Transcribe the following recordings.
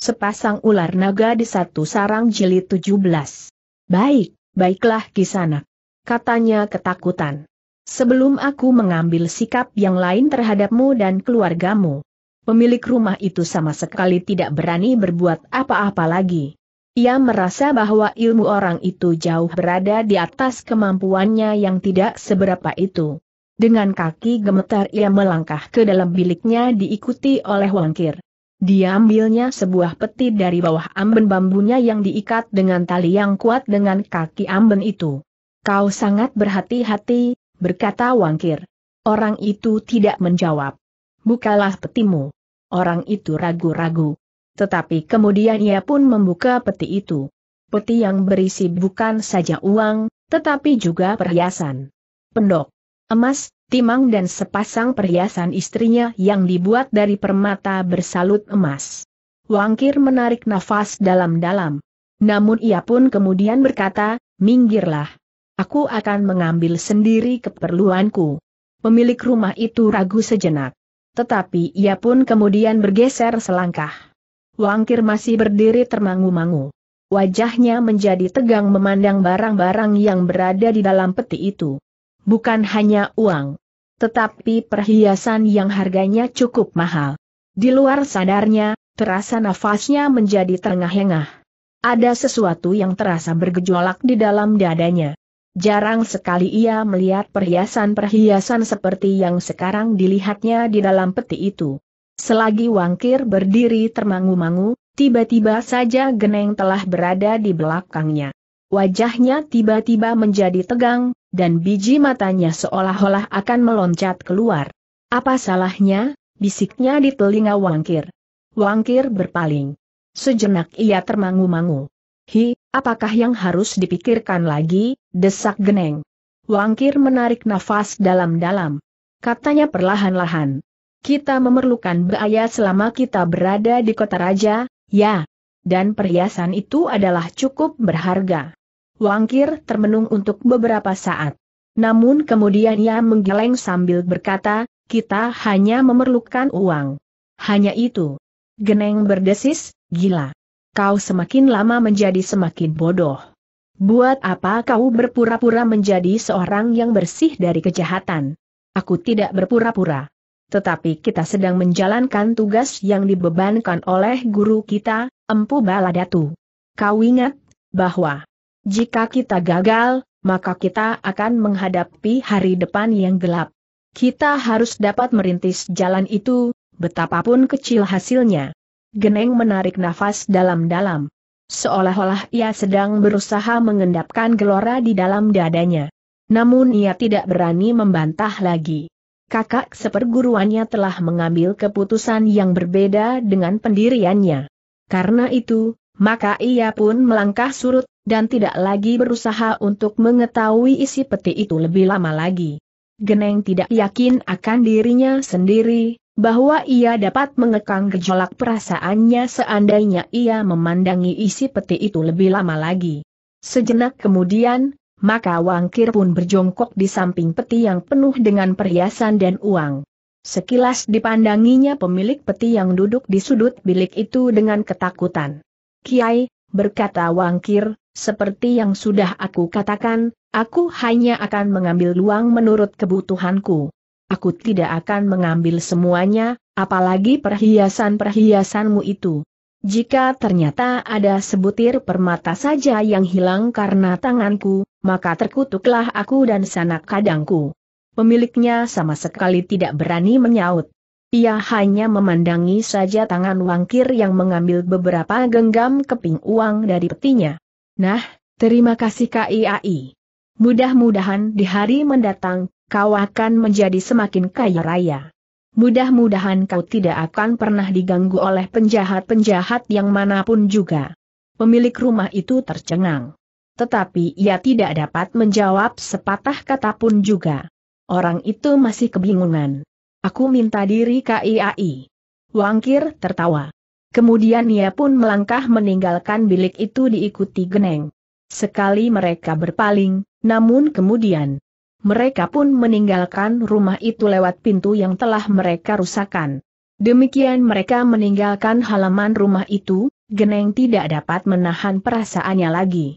Sepasang ular naga di satu sarang jilid 17. Baik, baiklah kisanak. Katanya ketakutan. Sebelum aku mengambil sikap yang lain terhadapmu dan keluargamu. Pemilik rumah itu sama sekali tidak berani berbuat apa-apa lagi. Ia merasa bahwa ilmu orang itu jauh berada di atas kemampuannya yang tidak seberapa itu. Dengan kaki gemetar ia melangkah ke dalam biliknya diikuti oleh Wangkir. Dia ambilnya sebuah peti dari bawah amben bambunya yang diikat dengan tali yang kuat dengan kaki amben itu. Kau sangat berhati-hati, berkata Wangkir. Orang itu tidak menjawab. Bukalah petimu. Orang itu ragu-ragu. Tetapi kemudian ia pun membuka peti itu. Peti yang berisi bukan saja uang, tetapi juga perhiasan. Pendok, emas, timang dan sepasang perhiasan istrinya yang dibuat dari permata bersalut emas. Wangkir menarik nafas dalam-dalam. Namun ia pun kemudian berkata, minggirlah. Aku akan mengambil sendiri keperluanku. Pemilik rumah itu ragu sejenak. Tetapi ia pun kemudian bergeser selangkah. Wangkir masih berdiri termangu-mangu. Wajahnya menjadi tegang memandang barang-barang yang berada di dalam peti itu. Bukan hanya uang tetapi perhiasan yang harganya cukup mahal. Di luar sadarnya, terasa nafasnya menjadi terengah-engah. Ada sesuatu yang terasa bergejolak di dalam dadanya. Jarang sekali ia melihat perhiasan-perhiasan seperti yang sekarang dilihatnya di dalam peti itu. Selagi Wangkir berdiri termangu-mangu, tiba-tiba saja Geneng telah berada di belakangnya. Wajahnya tiba-tiba menjadi tegang, dan biji matanya seolah-olah akan meloncat keluar. Apa salahnya? bisiknya di telinga Wangkir. Wangkir berpaling. Sejenak ia termangu-mangu. Hi, apakah yang harus dipikirkan lagi, desak geneng. Wangkir menarik nafas dalam-dalam. Katanya perlahan-lahan. Kita memerlukan beaya selama kita berada di kota raja, ya. Dan perhiasan itu adalah cukup berharga. Wangkir termenung untuk beberapa saat. Namun kemudian ia menggeleng sambil berkata, kita hanya memerlukan uang. Hanya itu. Geneng berdesis, gila. Kau semakin lama menjadi semakin bodoh. Buat apa kau berpura-pura menjadi seorang yang bersih dari kejahatan? Aku tidak berpura-pura tetapi kita sedang menjalankan tugas yang dibebankan oleh guru kita, Empu Baladatu. Kau ingat, bahwa jika kita gagal, maka kita akan menghadapi hari depan yang gelap. Kita harus dapat merintis jalan itu, betapapun kecil hasilnya. Geneng menarik nafas dalam-dalam. Seolah-olah ia sedang berusaha mengendapkan gelora di dalam dadanya. Namun ia tidak berani membantah lagi. Kakak seperguruannya telah mengambil keputusan yang berbeda dengan pendiriannya. Karena itu, maka ia pun melangkah surut dan tidak lagi berusaha untuk mengetahui isi peti itu lebih lama lagi. Geneng tidak yakin akan dirinya sendiri, bahwa ia dapat mengekang gejolak perasaannya seandainya ia memandangi isi peti itu lebih lama lagi. Sejenak kemudian, maka Wangkir pun berjongkok di samping peti yang penuh dengan perhiasan dan uang. Sekilas dipandanginya pemilik peti yang duduk di sudut bilik itu dengan ketakutan. Kiai, berkata Wangkir, seperti yang sudah aku katakan, aku hanya akan mengambil luang menurut kebutuhanku. Aku tidak akan mengambil semuanya, apalagi perhiasan-perhiasanmu itu. Jika ternyata ada sebutir permata saja yang hilang karena tanganku, maka terkutuklah aku dan sanak kadangku. Pemiliknya sama sekali tidak berani menyaut. Ia hanya memandangi saja tangan wangkir yang mengambil beberapa genggam keping uang dari petinya. Nah, terima kasih KIAI. Mudah-mudahan di hari mendatang, kau akan menjadi semakin kaya raya. Mudah-mudahan kau tidak akan pernah diganggu oleh penjahat-penjahat yang manapun juga. Pemilik rumah itu tercengang. Tetapi ia tidak dapat menjawab sepatah kata pun juga. Orang itu masih kebingungan. Aku minta diri KIAI. Wangkir tertawa. Kemudian ia pun melangkah meninggalkan bilik itu diikuti Geneng. Sekali mereka berpaling, namun kemudian mereka pun meninggalkan rumah itu lewat pintu yang telah mereka rusakan. Demikian mereka meninggalkan halaman rumah itu, Geneng tidak dapat menahan perasaannya lagi.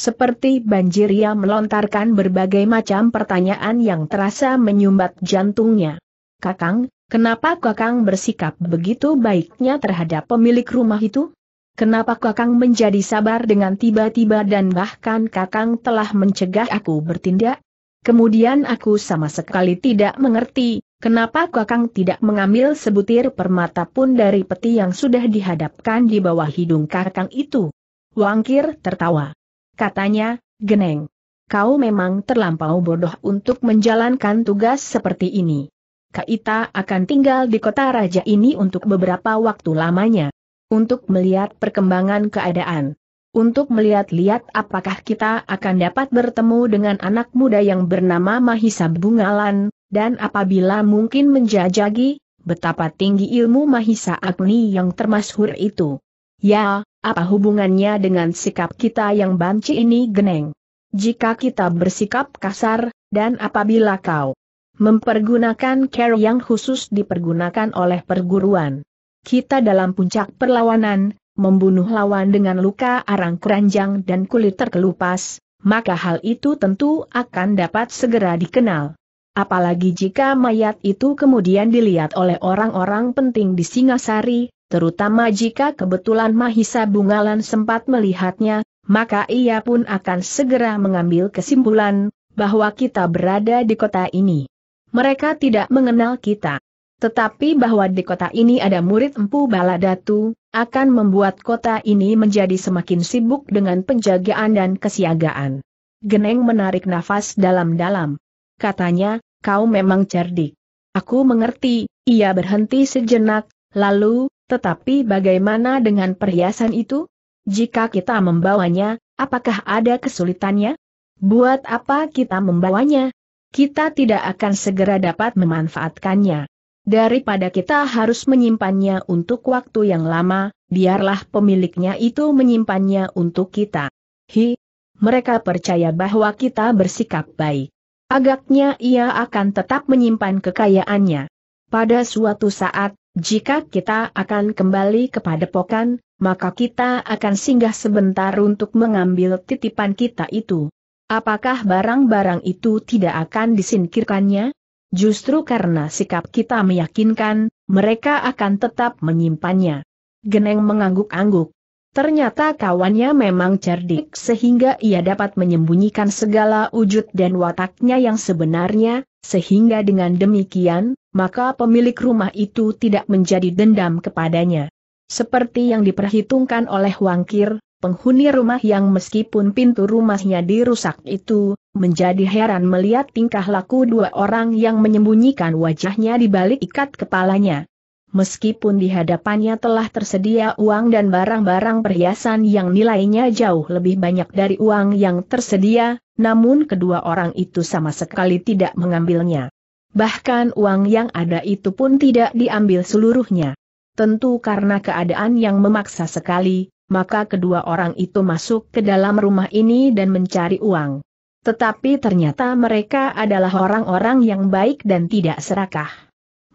Seperti banjir ia melontarkan berbagai macam pertanyaan yang terasa menyumbat jantungnya. Kakang, Kenapa Kakang bersikap begitu baiknya terhadap pemilik rumah itu? Kenapa Kakang menjadi sabar dengan tiba-tiba dan bahkan Kakang telah mencegah aku bertindak? Kemudian aku sama sekali tidak mengerti, kenapa Kakang tidak mengambil sebutir permata pun dari peti yang sudah dihadapkan di bawah hidung Kakang itu. Wangkir tertawa. Katanya, Geneng, kau memang terlampau bodoh untuk menjalankan tugas seperti ini. Kaita akan tinggal di kota raja ini untuk beberapa waktu lamanya. Untuk melihat perkembangan keadaan. Untuk melihat-lihat apakah kita akan dapat bertemu dengan anak muda yang bernama Mahisa Bungalan, dan apabila mungkin menjajagi, betapa tinggi ilmu Mahisa Agni yang termasyhur itu. Ya, apa hubungannya dengan sikap kita yang banci ini geneng? Jika kita bersikap kasar, dan apabila kau Mempergunakan care yang khusus dipergunakan oleh perguruan. Kita dalam puncak perlawanan, membunuh lawan dengan luka arang keranjang dan kulit terkelupas, maka hal itu tentu akan dapat segera dikenal. Apalagi jika mayat itu kemudian dilihat oleh orang-orang penting di Singasari, terutama jika kebetulan Mahisa Bungalan sempat melihatnya, maka ia pun akan segera mengambil kesimpulan bahwa kita berada di kota ini. Mereka tidak mengenal kita. Tetapi bahwa di kota ini ada murid Empu Baladatu, akan membuat kota ini menjadi semakin sibuk dengan penjagaan dan kesiagaan. Geneng menarik nafas dalam-dalam. Katanya, kau memang cerdik. Aku mengerti, ia berhenti sejenak, lalu, tetapi bagaimana dengan perhiasan itu? Jika kita membawanya, apakah ada kesulitannya? Buat apa kita membawanya? kita tidak akan segera dapat memanfaatkannya. Daripada kita harus menyimpannya untuk waktu yang lama, biarlah pemiliknya itu menyimpannya untuk kita. Hi, mereka percaya bahwa kita bersikap baik. Agaknya ia akan tetap menyimpan kekayaannya. Pada suatu saat, jika kita akan kembali kepada pokan, maka kita akan singgah sebentar untuk mengambil titipan kita itu. Apakah barang-barang itu tidak akan disingkirkannya? Justru karena sikap kita meyakinkan, mereka akan tetap menyimpannya. Geneng mengangguk-angguk. Ternyata kawannya memang cerdik sehingga ia dapat menyembunyikan segala wujud dan wataknya yang sebenarnya, sehingga dengan demikian, maka pemilik rumah itu tidak menjadi dendam kepadanya. Seperti yang diperhitungkan oleh Wangkir, penghuni rumah yang meskipun pintu rumahnya dirusak itu, menjadi heran melihat tingkah laku dua orang yang menyembunyikan wajahnya di balik ikat kepalanya. Meskipun di hadapannya telah tersedia uang dan barang-barang perhiasan yang nilainya jauh lebih banyak dari uang yang tersedia, namun kedua orang itu sama sekali tidak mengambilnya. Bahkan uang yang ada itu pun tidak diambil seluruhnya. Tentu karena keadaan yang memaksa sekali, maka kedua orang itu masuk ke dalam rumah ini dan mencari uang. Tetapi ternyata mereka adalah orang-orang yang baik dan tidak serakah.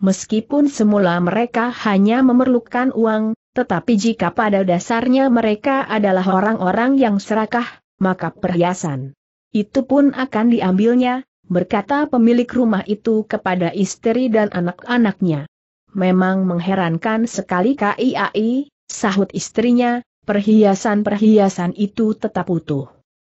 Meskipun semula mereka hanya memerlukan uang, tetapi jika pada dasarnya mereka adalah orang-orang yang serakah, maka perhiasan itu pun akan diambilnya, berkata pemilik rumah itu kepada istri dan anak-anaknya. Memang mengherankan sekali KIAI, sahut istrinya, Perhiasan-perhiasan itu tetap utuh.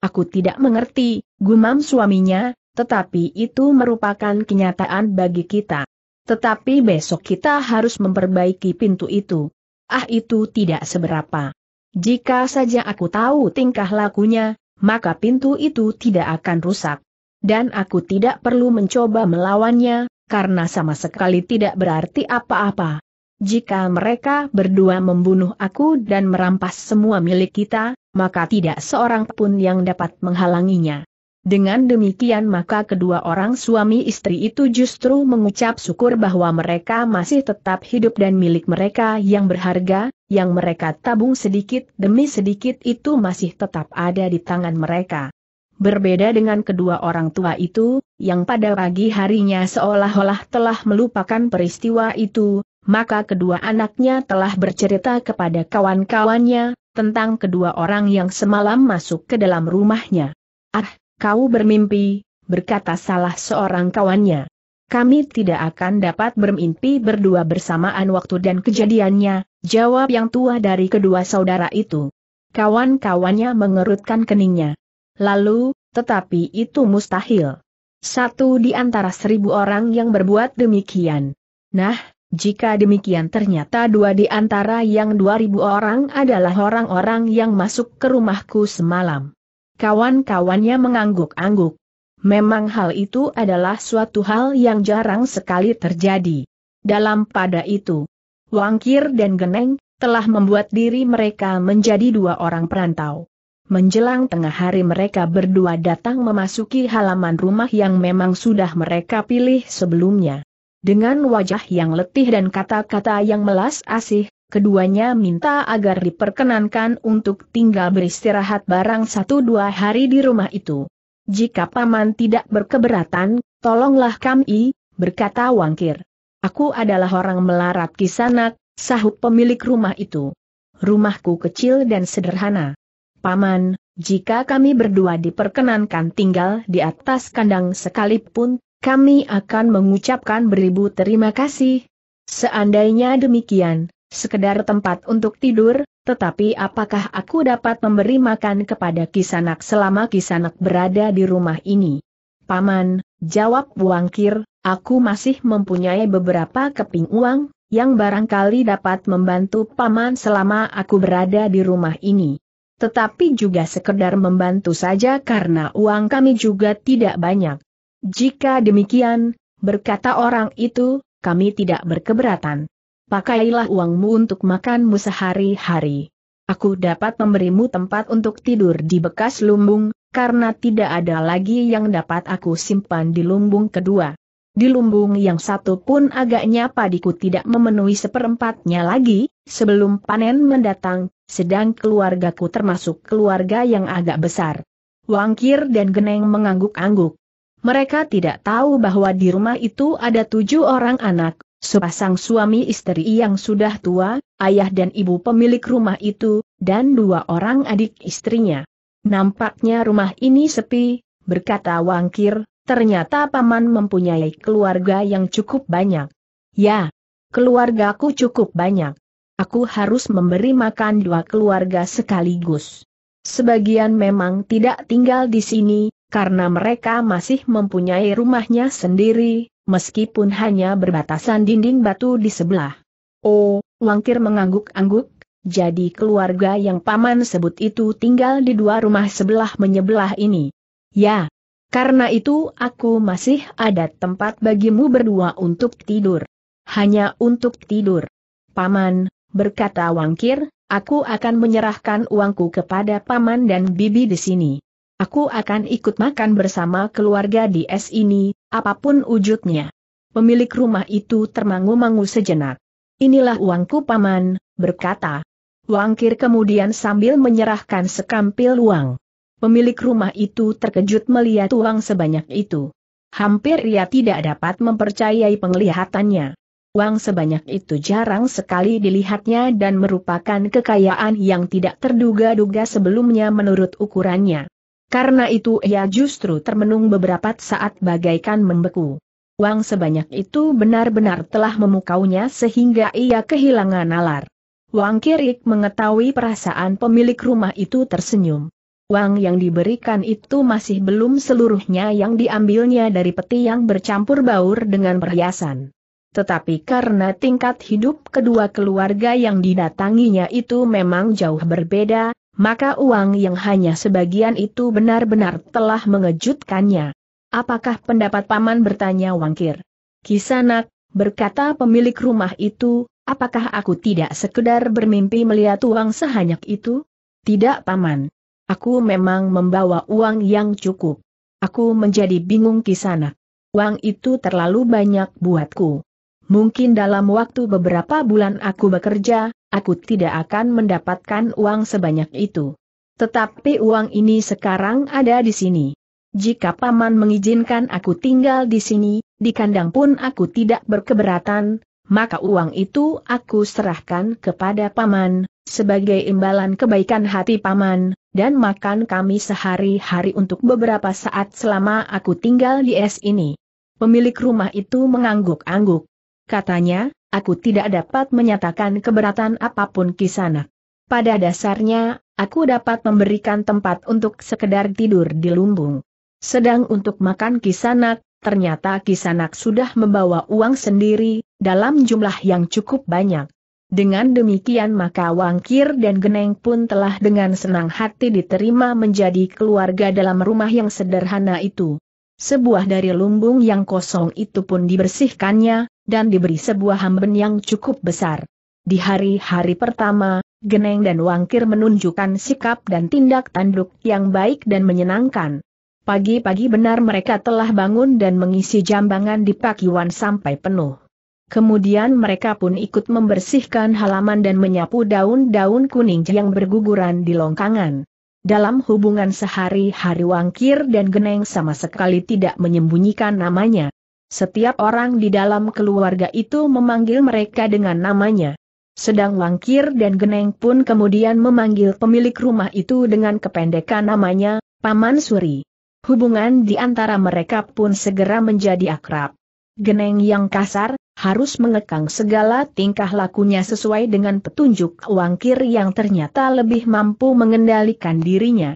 Aku tidak mengerti, gumam suaminya, tetapi itu merupakan kenyataan bagi kita. Tetapi besok kita harus memperbaiki pintu itu. Ah itu tidak seberapa. Jika saja aku tahu tingkah lakunya, maka pintu itu tidak akan rusak. Dan aku tidak perlu mencoba melawannya, karena sama sekali tidak berarti apa-apa jika mereka berdua membunuh aku dan merampas semua milik kita, maka tidak seorang pun yang dapat menghalanginya. Dengan demikian maka kedua orang suami istri itu justru mengucap syukur bahwa mereka masih tetap hidup dan milik mereka yang berharga, yang mereka tabung sedikit demi sedikit itu masih tetap ada di tangan mereka. Berbeda dengan kedua orang tua itu, yang pada pagi harinya seolah-olah telah melupakan peristiwa itu, maka kedua anaknya telah bercerita kepada kawan-kawannya, tentang kedua orang yang semalam masuk ke dalam rumahnya. Ah, kau bermimpi, berkata salah seorang kawannya. Kami tidak akan dapat bermimpi berdua bersamaan waktu dan kejadiannya, jawab yang tua dari kedua saudara itu. Kawan-kawannya mengerutkan keningnya. Lalu, tetapi itu mustahil. Satu di antara seribu orang yang berbuat demikian. Nah, jika demikian ternyata dua di antara yang 2000 orang adalah orang-orang yang masuk ke rumahku semalam. Kawan-kawannya mengangguk-angguk. Memang hal itu adalah suatu hal yang jarang sekali terjadi. Dalam pada itu, Wangkir dan Geneng, telah membuat diri mereka menjadi dua orang perantau. Menjelang tengah hari mereka berdua datang memasuki halaman rumah yang memang sudah mereka pilih sebelumnya. Dengan wajah yang letih dan kata-kata yang melas asih, keduanya minta agar diperkenankan untuk tinggal beristirahat barang satu dua hari di rumah itu. Jika paman tidak berkeberatan, tolonglah kami, berkata Wangkir. Aku adalah orang melarat kisanak, sahut pemilik rumah itu. Rumahku kecil dan sederhana. Paman, jika kami berdua diperkenankan tinggal di atas kandang sekalipun, kami akan mengucapkan beribu terima kasih. Seandainya demikian, sekedar tempat untuk tidur, tetapi apakah aku dapat memberi makan kepada kisanak selama kisanak berada di rumah ini? Paman, jawab Wangkir, aku masih mempunyai beberapa keping uang, yang barangkali dapat membantu Paman selama aku berada di rumah ini. Tetapi juga sekedar membantu saja karena uang kami juga tidak banyak. Jika demikian, berkata orang itu, kami tidak berkeberatan. Pakailah uangmu untuk makanmu sehari-hari. Aku dapat memberimu tempat untuk tidur di bekas lumbung, karena tidak ada lagi yang dapat aku simpan di lumbung kedua. Di lumbung yang satu pun agaknya padiku tidak memenuhi seperempatnya lagi, sebelum panen mendatang, sedang keluargaku termasuk keluarga yang agak besar. Wangkir dan Geneng mengangguk-angguk. Mereka tidak tahu bahwa di rumah itu ada tujuh orang anak, sepasang suami istri yang sudah tua, ayah dan ibu pemilik rumah itu, dan dua orang adik istrinya. Nampaknya rumah ini sepi, berkata Wangkir, ternyata paman mempunyai keluarga yang cukup banyak. Ya, keluargaku cukup banyak. Aku harus memberi makan dua keluarga sekaligus. Sebagian memang tidak tinggal di sini, karena mereka masih mempunyai rumahnya sendiri, meskipun hanya berbatasan dinding batu di sebelah. Oh, Wangkir mengangguk-angguk, jadi keluarga yang paman sebut itu tinggal di dua rumah sebelah menyebelah ini. Ya, karena itu aku masih ada tempat bagimu berdua untuk tidur. Hanya untuk tidur. Paman, berkata Wangkir, aku akan menyerahkan uangku kepada paman dan bibi di sini. Aku akan ikut makan bersama keluarga di es ini, apapun wujudnya. Pemilik rumah itu termangu-mangu sejenak. Inilah uangku paman, berkata. Wangkir kemudian sambil menyerahkan sekampil uang. Pemilik rumah itu terkejut melihat uang sebanyak itu. Hampir ia tidak dapat mempercayai penglihatannya. Uang sebanyak itu jarang sekali dilihatnya dan merupakan kekayaan yang tidak terduga-duga sebelumnya menurut ukurannya. Karena itu ia justru termenung beberapa saat bagaikan membeku. Uang sebanyak itu benar-benar telah memukaunya sehingga ia kehilangan nalar. Wang Kirik mengetahui perasaan pemilik rumah itu tersenyum. Uang yang diberikan itu masih belum seluruhnya yang diambilnya dari peti yang bercampur baur dengan perhiasan. Tetapi karena tingkat hidup kedua keluarga yang didatanginya itu memang jauh berbeda, maka uang yang hanya sebagian itu benar-benar telah mengejutkannya. Apakah pendapat paman bertanya Wangkir? Kisanak, berkata pemilik rumah itu, apakah aku tidak sekedar bermimpi melihat uang sehanyak itu? Tidak paman. Aku memang membawa uang yang cukup. Aku menjadi bingung kisanak. Uang itu terlalu banyak buatku. Mungkin dalam waktu beberapa bulan aku bekerja, aku tidak akan mendapatkan uang sebanyak itu. Tetapi uang ini sekarang ada di sini. Jika paman mengizinkan aku tinggal di sini, di kandang pun aku tidak berkeberatan, maka uang itu aku serahkan kepada paman, sebagai imbalan kebaikan hati paman, dan makan kami sehari-hari untuk beberapa saat selama aku tinggal di es ini. Pemilik rumah itu mengangguk-angguk. Katanya, aku tidak dapat menyatakan keberatan apapun sana. Pada dasarnya, aku dapat memberikan tempat untuk sekedar tidur di lumbung. Sedang untuk makan kisanak, ternyata kisanak sudah membawa uang sendiri, dalam jumlah yang cukup banyak. Dengan demikian maka Wangkir dan Geneng pun telah dengan senang hati diterima menjadi keluarga dalam rumah yang sederhana itu. Sebuah dari lumbung yang kosong itu pun dibersihkannya, dan diberi sebuah hamben yang cukup besar. Di hari-hari pertama, Geneng dan Wangkir menunjukkan sikap dan tindak tanduk yang baik dan menyenangkan. Pagi-pagi benar mereka telah bangun dan mengisi jambangan di pakiwan sampai penuh. Kemudian mereka pun ikut membersihkan halaman dan menyapu daun-daun kuning yang berguguran di longkangan. Dalam hubungan sehari-hari Wangkir dan Geneng sama sekali tidak menyembunyikan namanya. Setiap orang di dalam keluarga itu memanggil mereka dengan namanya. Sedang Wangkir dan Geneng pun kemudian memanggil pemilik rumah itu dengan kependekan namanya, Paman Suri. Hubungan di antara mereka pun segera menjadi akrab. Geneng yang kasar, harus mengekang segala tingkah lakunya sesuai dengan petunjuk Wangkir yang ternyata lebih mampu mengendalikan dirinya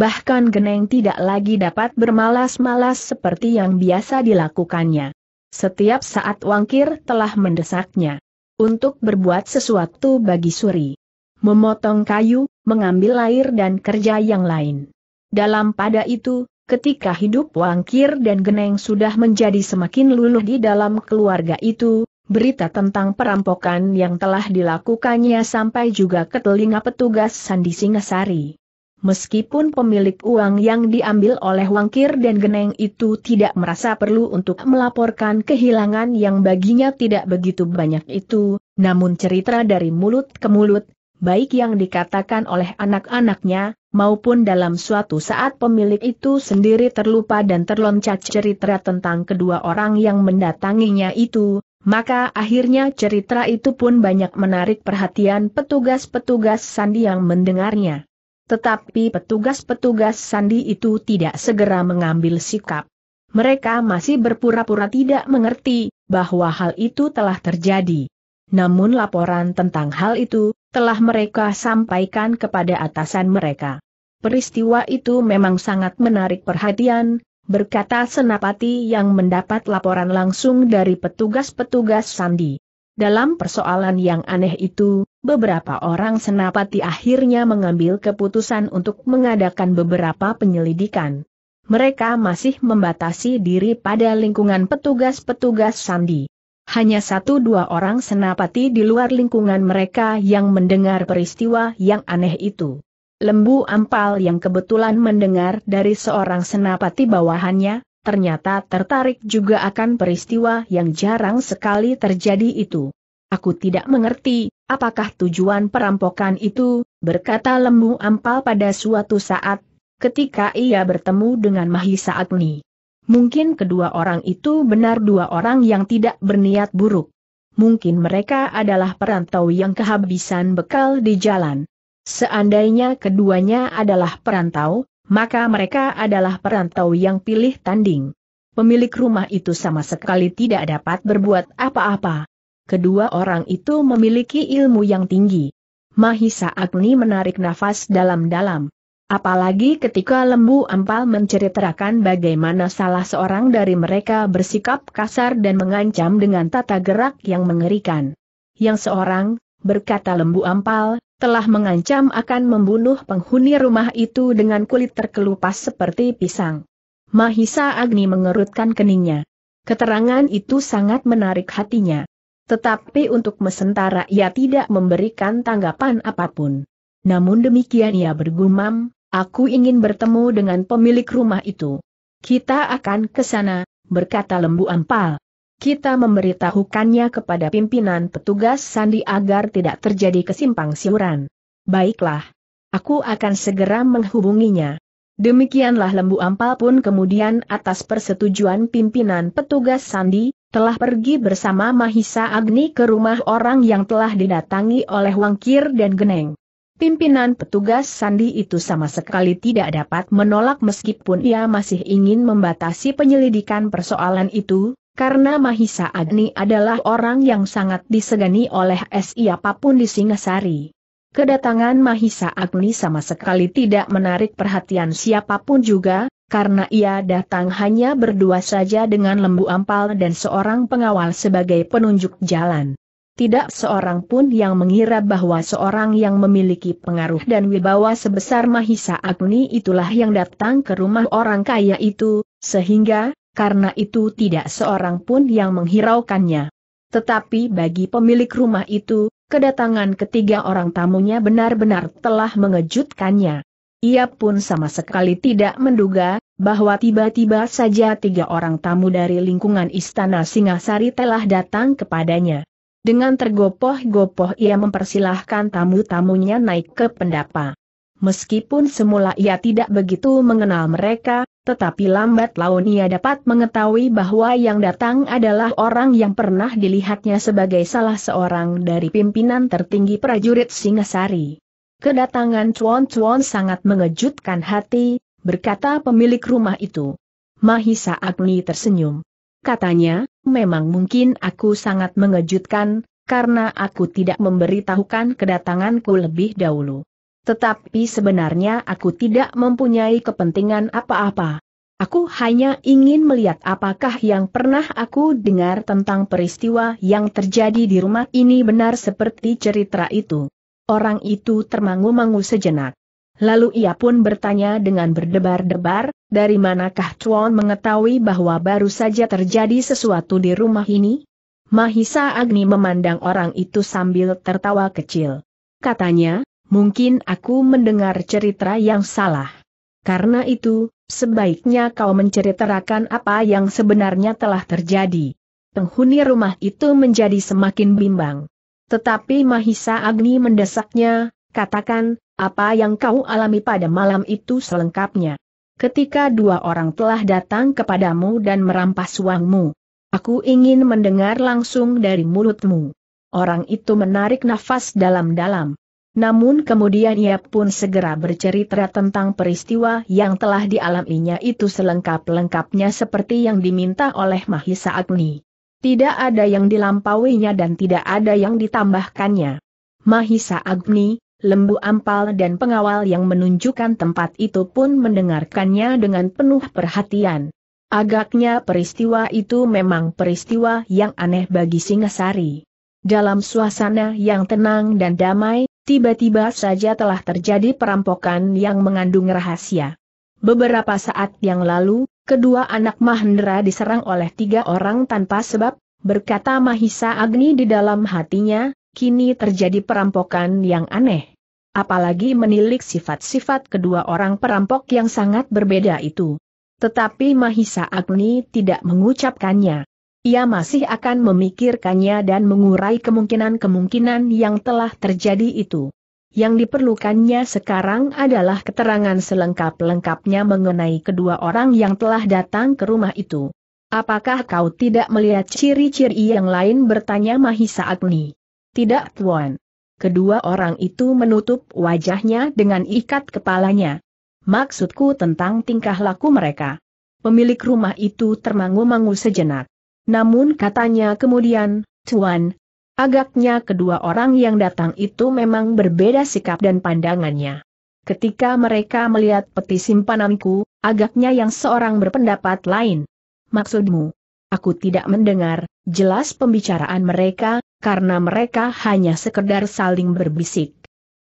bahkan Geneng tidak lagi dapat bermalas-malas seperti yang biasa dilakukannya. Setiap saat Wangkir telah mendesaknya untuk berbuat sesuatu bagi Suri. Memotong kayu, mengambil air dan kerja yang lain. Dalam pada itu, ketika hidup Wangkir dan Geneng sudah menjadi semakin luluh di dalam keluarga itu, berita tentang perampokan yang telah dilakukannya sampai juga ke telinga petugas Sandi Singasari. Meskipun pemilik uang yang diambil oleh Wangkir dan Geneng itu tidak merasa perlu untuk melaporkan kehilangan yang baginya tidak begitu banyak itu, namun cerita dari mulut ke mulut, baik yang dikatakan oleh anak-anaknya, maupun dalam suatu saat pemilik itu sendiri terlupa dan terloncat cerita tentang kedua orang yang mendatanginya itu, maka akhirnya cerita itu pun banyak menarik perhatian petugas-petugas sandi yang mendengarnya. Tetapi petugas-petugas sandi itu tidak segera mengambil sikap. Mereka masih berpura-pura tidak mengerti bahwa hal itu telah terjadi. Namun laporan tentang hal itu telah mereka sampaikan kepada atasan mereka. Peristiwa itu memang sangat menarik perhatian, berkata Senapati yang mendapat laporan langsung dari petugas-petugas sandi. Dalam persoalan yang aneh itu, beberapa orang senapati akhirnya mengambil keputusan untuk mengadakan beberapa penyelidikan. Mereka masih membatasi diri pada lingkungan petugas-petugas sandi. Hanya satu dua orang senapati di luar lingkungan mereka yang mendengar peristiwa yang aneh itu. Lembu Ampal yang kebetulan mendengar dari seorang senapati bawahannya, ternyata tertarik juga akan peristiwa yang jarang sekali terjadi itu. Aku tidak mengerti, apakah tujuan perampokan itu, berkata Lembu Ampal pada suatu saat, ketika ia bertemu dengan Mahisa Agni. Mungkin kedua orang itu benar dua orang yang tidak berniat buruk. Mungkin mereka adalah perantau yang kehabisan bekal di jalan. Seandainya keduanya adalah perantau, maka mereka adalah perantau yang pilih tanding. Pemilik rumah itu sama sekali tidak dapat berbuat apa-apa kedua orang itu memiliki ilmu yang tinggi. Mahisa Agni menarik nafas dalam-dalam. Apalagi ketika Lembu Ampal menceritakan bagaimana salah seorang dari mereka bersikap kasar dan mengancam dengan tata gerak yang mengerikan. Yang seorang, berkata Lembu Ampal, telah mengancam akan membunuh penghuni rumah itu dengan kulit terkelupas seperti pisang. Mahisa Agni mengerutkan keningnya. Keterangan itu sangat menarik hatinya. Tetapi untuk mesentara ia tidak memberikan tanggapan apapun. Namun demikian ia bergumam, aku ingin bertemu dengan pemilik rumah itu. Kita akan ke sana, berkata lembu ampal. Kita memberitahukannya kepada pimpinan petugas sandi agar tidak terjadi kesimpang siuran. Baiklah. Aku akan segera menghubunginya. Demikianlah lembu ampal pun kemudian atas persetujuan pimpinan petugas sandi, telah pergi bersama Mahisa Agni ke rumah orang yang telah didatangi oleh Wangkir dan Geneng. Pimpinan petugas Sandi itu sama sekali tidak dapat menolak meskipun ia masih ingin membatasi penyelidikan persoalan itu, karena Mahisa Agni adalah orang yang sangat disegani oleh SI apapun di Singasari. Kedatangan Mahisa Agni sama sekali tidak menarik perhatian siapapun juga, karena ia datang hanya berdua saja dengan lembu ampal dan seorang pengawal sebagai penunjuk jalan. Tidak seorang pun yang mengira bahwa seorang yang memiliki pengaruh dan wibawa sebesar Mahisa Agni itulah yang datang ke rumah orang kaya itu, sehingga, karena itu tidak seorang pun yang menghiraukannya. Tetapi bagi pemilik rumah itu, kedatangan ketiga orang tamunya benar-benar telah mengejutkannya. Ia pun sama sekali tidak menduga, bahwa tiba-tiba saja tiga orang tamu dari lingkungan istana Singasari telah datang kepadanya. Dengan tergopoh-gopoh ia mempersilahkan tamu-tamunya naik ke pendapa. Meskipun semula ia tidak begitu mengenal mereka, tetapi lambat laun ia dapat mengetahui bahwa yang datang adalah orang yang pernah dilihatnya sebagai salah seorang dari pimpinan tertinggi prajurit Singasari. Kedatangan cuan-cuan sangat mengejutkan hati, berkata pemilik rumah itu. Mahisa Agni tersenyum. Katanya, memang mungkin aku sangat mengejutkan, karena aku tidak memberitahukan kedatanganku lebih dahulu. Tetapi sebenarnya aku tidak mempunyai kepentingan apa-apa. Aku hanya ingin melihat apakah yang pernah aku dengar tentang peristiwa yang terjadi di rumah ini benar seperti cerita itu. Orang itu termangu-mangu sejenak. Lalu ia pun bertanya dengan berdebar-debar, dari manakah Chuan mengetahui bahwa baru saja terjadi sesuatu di rumah ini? Mahisa Agni memandang orang itu sambil tertawa kecil. Katanya, mungkin aku mendengar cerita yang salah. Karena itu, sebaiknya kau menceritakan apa yang sebenarnya telah terjadi. Penghuni rumah itu menjadi semakin bimbang. Tetapi Mahisa Agni mendesaknya, katakan, apa yang kau alami pada malam itu selengkapnya. Ketika dua orang telah datang kepadamu dan merampas uangmu. Aku ingin mendengar langsung dari mulutmu. Orang itu menarik nafas dalam-dalam. Namun kemudian ia pun segera bercerita tentang peristiwa yang telah dialaminya itu selengkap-lengkapnya seperti yang diminta oleh Mahisa Agni. Tidak ada yang dilampauinya dan tidak ada yang ditambahkannya. Mahisa Agni, lembu ampal dan pengawal yang menunjukkan tempat itu pun mendengarkannya dengan penuh perhatian. Agaknya peristiwa itu memang peristiwa yang aneh bagi Singasari. Dalam suasana yang tenang dan damai, tiba-tiba saja telah terjadi perampokan yang mengandung rahasia. Beberapa saat yang lalu, kedua anak Mahendra diserang oleh tiga orang tanpa sebab, berkata Mahisa Agni di dalam hatinya, kini terjadi perampokan yang aneh. Apalagi menilik sifat-sifat kedua orang perampok yang sangat berbeda itu. Tetapi Mahisa Agni tidak mengucapkannya. Ia masih akan memikirkannya dan mengurai kemungkinan-kemungkinan yang telah terjadi itu. Yang diperlukannya sekarang adalah keterangan selengkap-lengkapnya mengenai kedua orang yang telah datang ke rumah itu. Apakah kau tidak melihat ciri-ciri yang lain bertanya Mahisa Agni? Tidak Tuan. Kedua orang itu menutup wajahnya dengan ikat kepalanya. Maksudku tentang tingkah laku mereka. Pemilik rumah itu termangu-mangu sejenak. Namun katanya kemudian, Tuan, Agaknya kedua orang yang datang itu memang berbeda sikap dan pandangannya. Ketika mereka melihat peti simpananku, agaknya yang seorang berpendapat lain. Maksudmu? Aku tidak mendengar, jelas pembicaraan mereka, karena mereka hanya sekedar saling berbisik.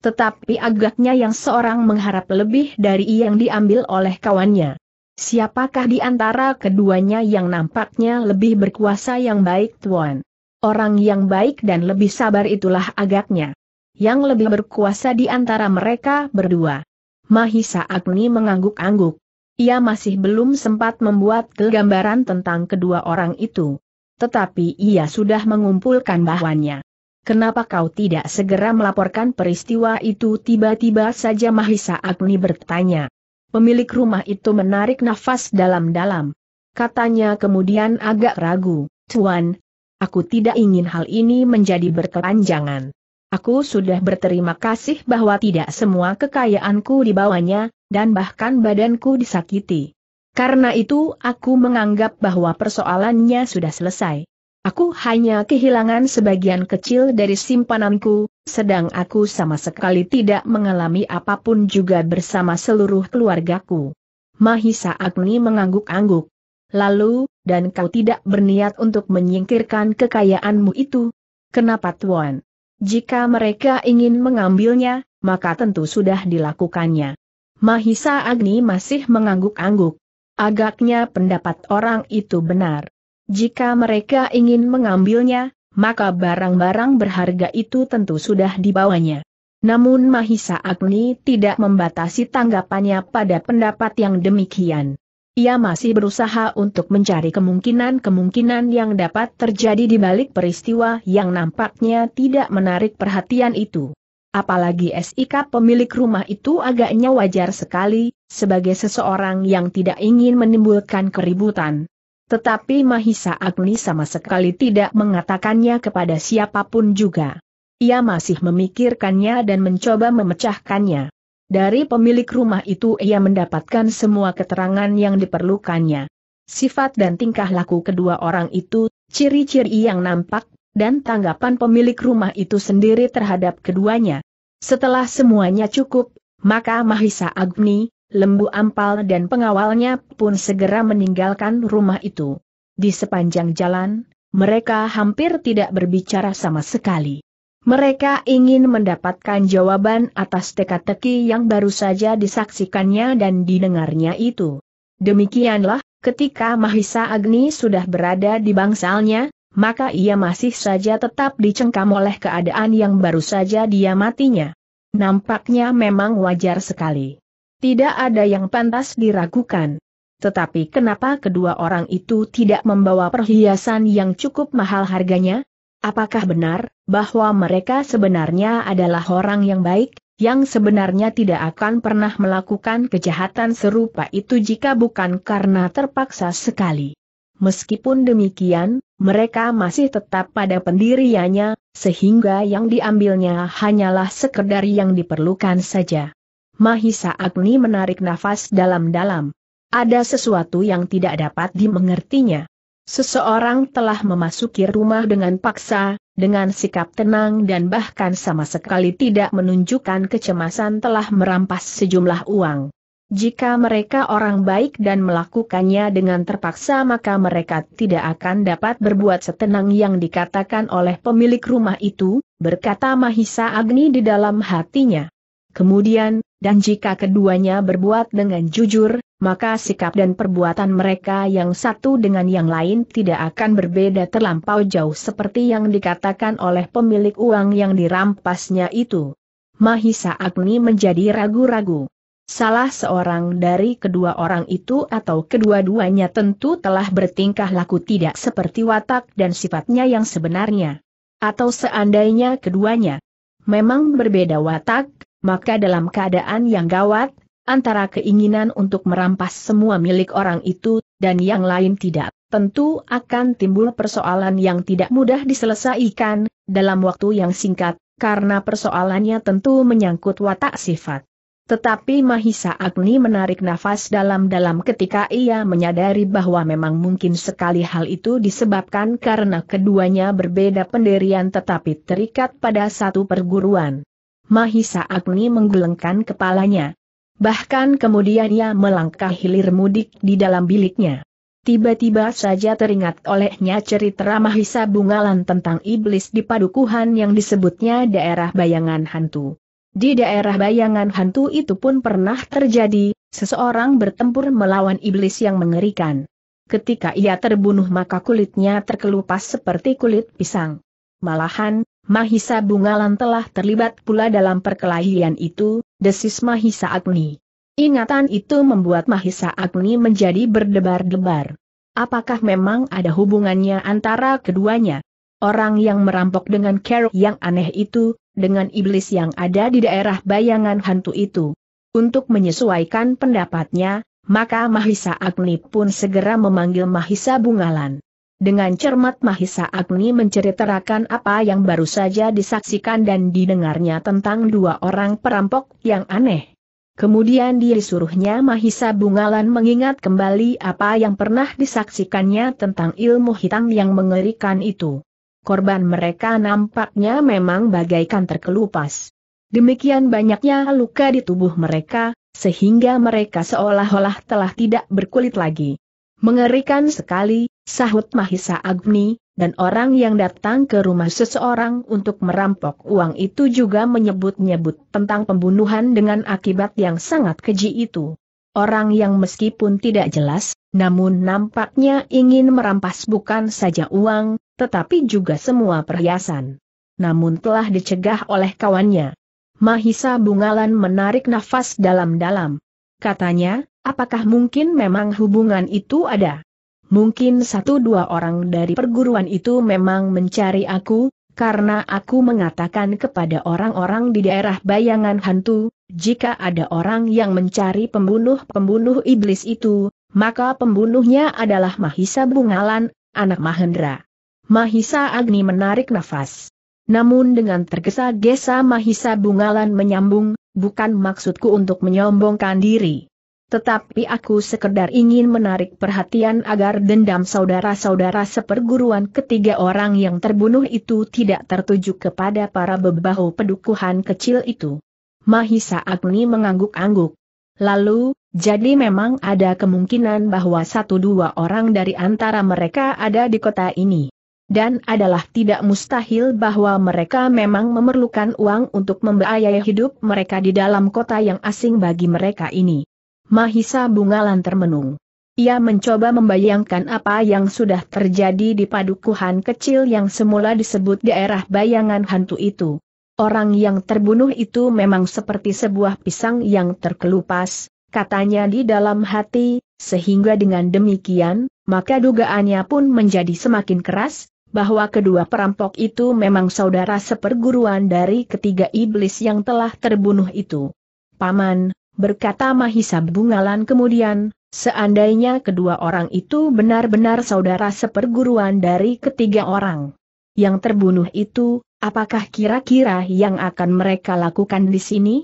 Tetapi agaknya yang seorang mengharap lebih dari yang diambil oleh kawannya. Siapakah di antara keduanya yang nampaknya lebih berkuasa yang baik tuan? orang yang baik dan lebih sabar itulah agaknya. Yang lebih berkuasa di antara mereka berdua. Mahisa Agni mengangguk-angguk. Ia masih belum sempat membuat gambaran tentang kedua orang itu. Tetapi ia sudah mengumpulkan bahannya. Kenapa kau tidak segera melaporkan peristiwa itu tiba-tiba saja Mahisa Agni bertanya. Pemilik rumah itu menarik nafas dalam-dalam. Katanya kemudian agak ragu, Tuan, Aku tidak ingin hal ini menjadi berkepanjangan. Aku sudah berterima kasih bahwa tidak semua kekayaanku dibawanya, dan bahkan badanku disakiti. Karena itu aku menganggap bahwa persoalannya sudah selesai. Aku hanya kehilangan sebagian kecil dari simpananku, sedang aku sama sekali tidak mengalami apapun juga bersama seluruh keluargaku. Mahisa Agni mengangguk-angguk. Lalu, dan kau tidak berniat untuk menyingkirkan kekayaanmu itu? Kenapa Tuan? Jika mereka ingin mengambilnya, maka tentu sudah dilakukannya. Mahisa Agni masih mengangguk-angguk. Agaknya pendapat orang itu benar. Jika mereka ingin mengambilnya, maka barang-barang berharga itu tentu sudah dibawanya. Namun Mahisa Agni tidak membatasi tanggapannya pada pendapat yang demikian. Ia masih berusaha untuk mencari kemungkinan-kemungkinan yang dapat terjadi di balik peristiwa yang nampaknya tidak menarik perhatian itu. Apalagi SIK pemilik rumah itu agaknya wajar sekali, sebagai seseorang yang tidak ingin menimbulkan keributan. Tetapi Mahisa Agni sama sekali tidak mengatakannya kepada siapapun juga. Ia masih memikirkannya dan mencoba memecahkannya. Dari pemilik rumah itu ia mendapatkan semua keterangan yang diperlukannya. Sifat dan tingkah laku kedua orang itu, ciri-ciri yang nampak, dan tanggapan pemilik rumah itu sendiri terhadap keduanya. Setelah semuanya cukup, maka Mahisa Agni, Lembu Ampal dan pengawalnya pun segera meninggalkan rumah itu. Di sepanjang jalan, mereka hampir tidak berbicara sama sekali. Mereka ingin mendapatkan jawaban atas teka-teki yang baru saja disaksikannya dan didengarnya itu. Demikianlah, ketika Mahisa Agni sudah berada di bangsalnya, maka ia masih saja tetap dicengkam oleh keadaan yang baru saja dia matinya. Nampaknya memang wajar sekali. Tidak ada yang pantas diragukan. Tetapi kenapa kedua orang itu tidak membawa perhiasan yang cukup mahal harganya? Apakah benar, bahwa mereka sebenarnya adalah orang yang baik, yang sebenarnya tidak akan pernah melakukan kejahatan serupa itu jika bukan karena terpaksa sekali. Meskipun demikian, mereka masih tetap pada pendiriannya, sehingga yang diambilnya hanyalah sekedar yang diperlukan saja. Mahisa Agni menarik nafas dalam-dalam. Ada sesuatu yang tidak dapat dimengertinya. Seseorang telah memasuki rumah dengan paksa, dengan sikap tenang dan bahkan sama sekali tidak menunjukkan kecemasan telah merampas sejumlah uang. Jika mereka orang baik dan melakukannya dengan terpaksa maka mereka tidak akan dapat berbuat setenang yang dikatakan oleh pemilik rumah itu, berkata Mahisa Agni di dalam hatinya. Kemudian, dan jika keduanya berbuat dengan jujur, maka sikap dan perbuatan mereka yang satu dengan yang lain tidak akan berbeda terlampau jauh seperti yang dikatakan oleh pemilik uang yang dirampasnya itu. Mahisa Agni menjadi ragu-ragu. Salah seorang dari kedua orang itu atau kedua-duanya tentu telah bertingkah laku tidak seperti watak dan sifatnya yang sebenarnya. Atau seandainya keduanya memang berbeda watak, maka dalam keadaan yang gawat, antara keinginan untuk merampas semua milik orang itu, dan yang lain tidak, tentu akan timbul persoalan yang tidak mudah diselesaikan, dalam waktu yang singkat, karena persoalannya tentu menyangkut watak sifat. Tetapi Mahisa Agni menarik nafas dalam-dalam ketika ia menyadari bahwa memang mungkin sekali hal itu disebabkan karena keduanya berbeda pendirian tetapi terikat pada satu perguruan. Mahisa Agni menggelengkan kepalanya. Bahkan kemudian ia melangkah hilir mudik di dalam biliknya. Tiba-tiba saja teringat olehnya cerita Mahisa Bungalan tentang iblis di padukuhan yang disebutnya daerah bayangan hantu. Di daerah bayangan hantu itu pun pernah terjadi, seseorang bertempur melawan iblis yang mengerikan. Ketika ia terbunuh maka kulitnya terkelupas seperti kulit pisang. Malahan, Mahisa Bungalan telah terlibat pula dalam perkelahian itu, desis Mahisa Agni. Ingatan itu membuat Mahisa Agni menjadi berdebar-debar. Apakah memang ada hubungannya antara keduanya? Orang yang merampok dengan keruk yang aneh itu, dengan iblis yang ada di daerah bayangan hantu itu. Untuk menyesuaikan pendapatnya, maka Mahisa Agni pun segera memanggil Mahisa Bungalan. Dengan cermat Mahisa Agni menceritakan apa yang baru saja disaksikan dan didengarnya tentang dua orang perampok yang aneh. Kemudian disuruhnya Mahisa Bungalan mengingat kembali apa yang pernah disaksikannya tentang ilmu hitam yang mengerikan itu. Korban mereka nampaknya memang bagaikan terkelupas. Demikian banyaknya luka di tubuh mereka, sehingga mereka seolah-olah telah tidak berkulit lagi. Mengerikan sekali, Sahut Mahisa Agni, dan orang yang datang ke rumah seseorang untuk merampok uang itu juga menyebut-nyebut tentang pembunuhan dengan akibat yang sangat keji itu. Orang yang meskipun tidak jelas, namun nampaknya ingin merampas bukan saja uang, tetapi juga semua perhiasan. Namun telah dicegah oleh kawannya. Mahisa Bungalan menarik nafas dalam-dalam. Katanya, apakah mungkin memang hubungan itu ada? mungkin satu dua orang dari perguruan itu memang mencari aku, karena aku mengatakan kepada orang-orang di daerah bayangan hantu, jika ada orang yang mencari pembunuh-pembunuh iblis itu, maka pembunuhnya adalah Mahisa Bungalan, anak Mahendra. Mahisa Agni menarik nafas. Namun dengan tergesa-gesa Mahisa Bungalan menyambung, bukan maksudku untuk menyombongkan diri tetapi aku sekedar ingin menarik perhatian agar dendam saudara-saudara seperguruan ketiga orang yang terbunuh itu tidak tertuju kepada para bebahu pedukuhan kecil itu. Mahisa Agni mengangguk-angguk. Lalu, jadi memang ada kemungkinan bahwa satu dua orang dari antara mereka ada di kota ini. Dan adalah tidak mustahil bahwa mereka memang memerlukan uang untuk membiayai hidup mereka di dalam kota yang asing bagi mereka ini. Mahisa Bungalan termenung. Ia mencoba membayangkan apa yang sudah terjadi di padukuhan kecil yang semula disebut daerah bayangan hantu itu. Orang yang terbunuh itu memang seperti sebuah pisang yang terkelupas, katanya di dalam hati, sehingga dengan demikian, maka dugaannya pun menjadi semakin keras, bahwa kedua perampok itu memang saudara seperguruan dari ketiga iblis yang telah terbunuh itu. Paman, berkata Mahisa Bungalan kemudian, seandainya kedua orang itu benar-benar saudara seperguruan dari ketiga orang yang terbunuh itu, apakah kira-kira yang akan mereka lakukan di sini?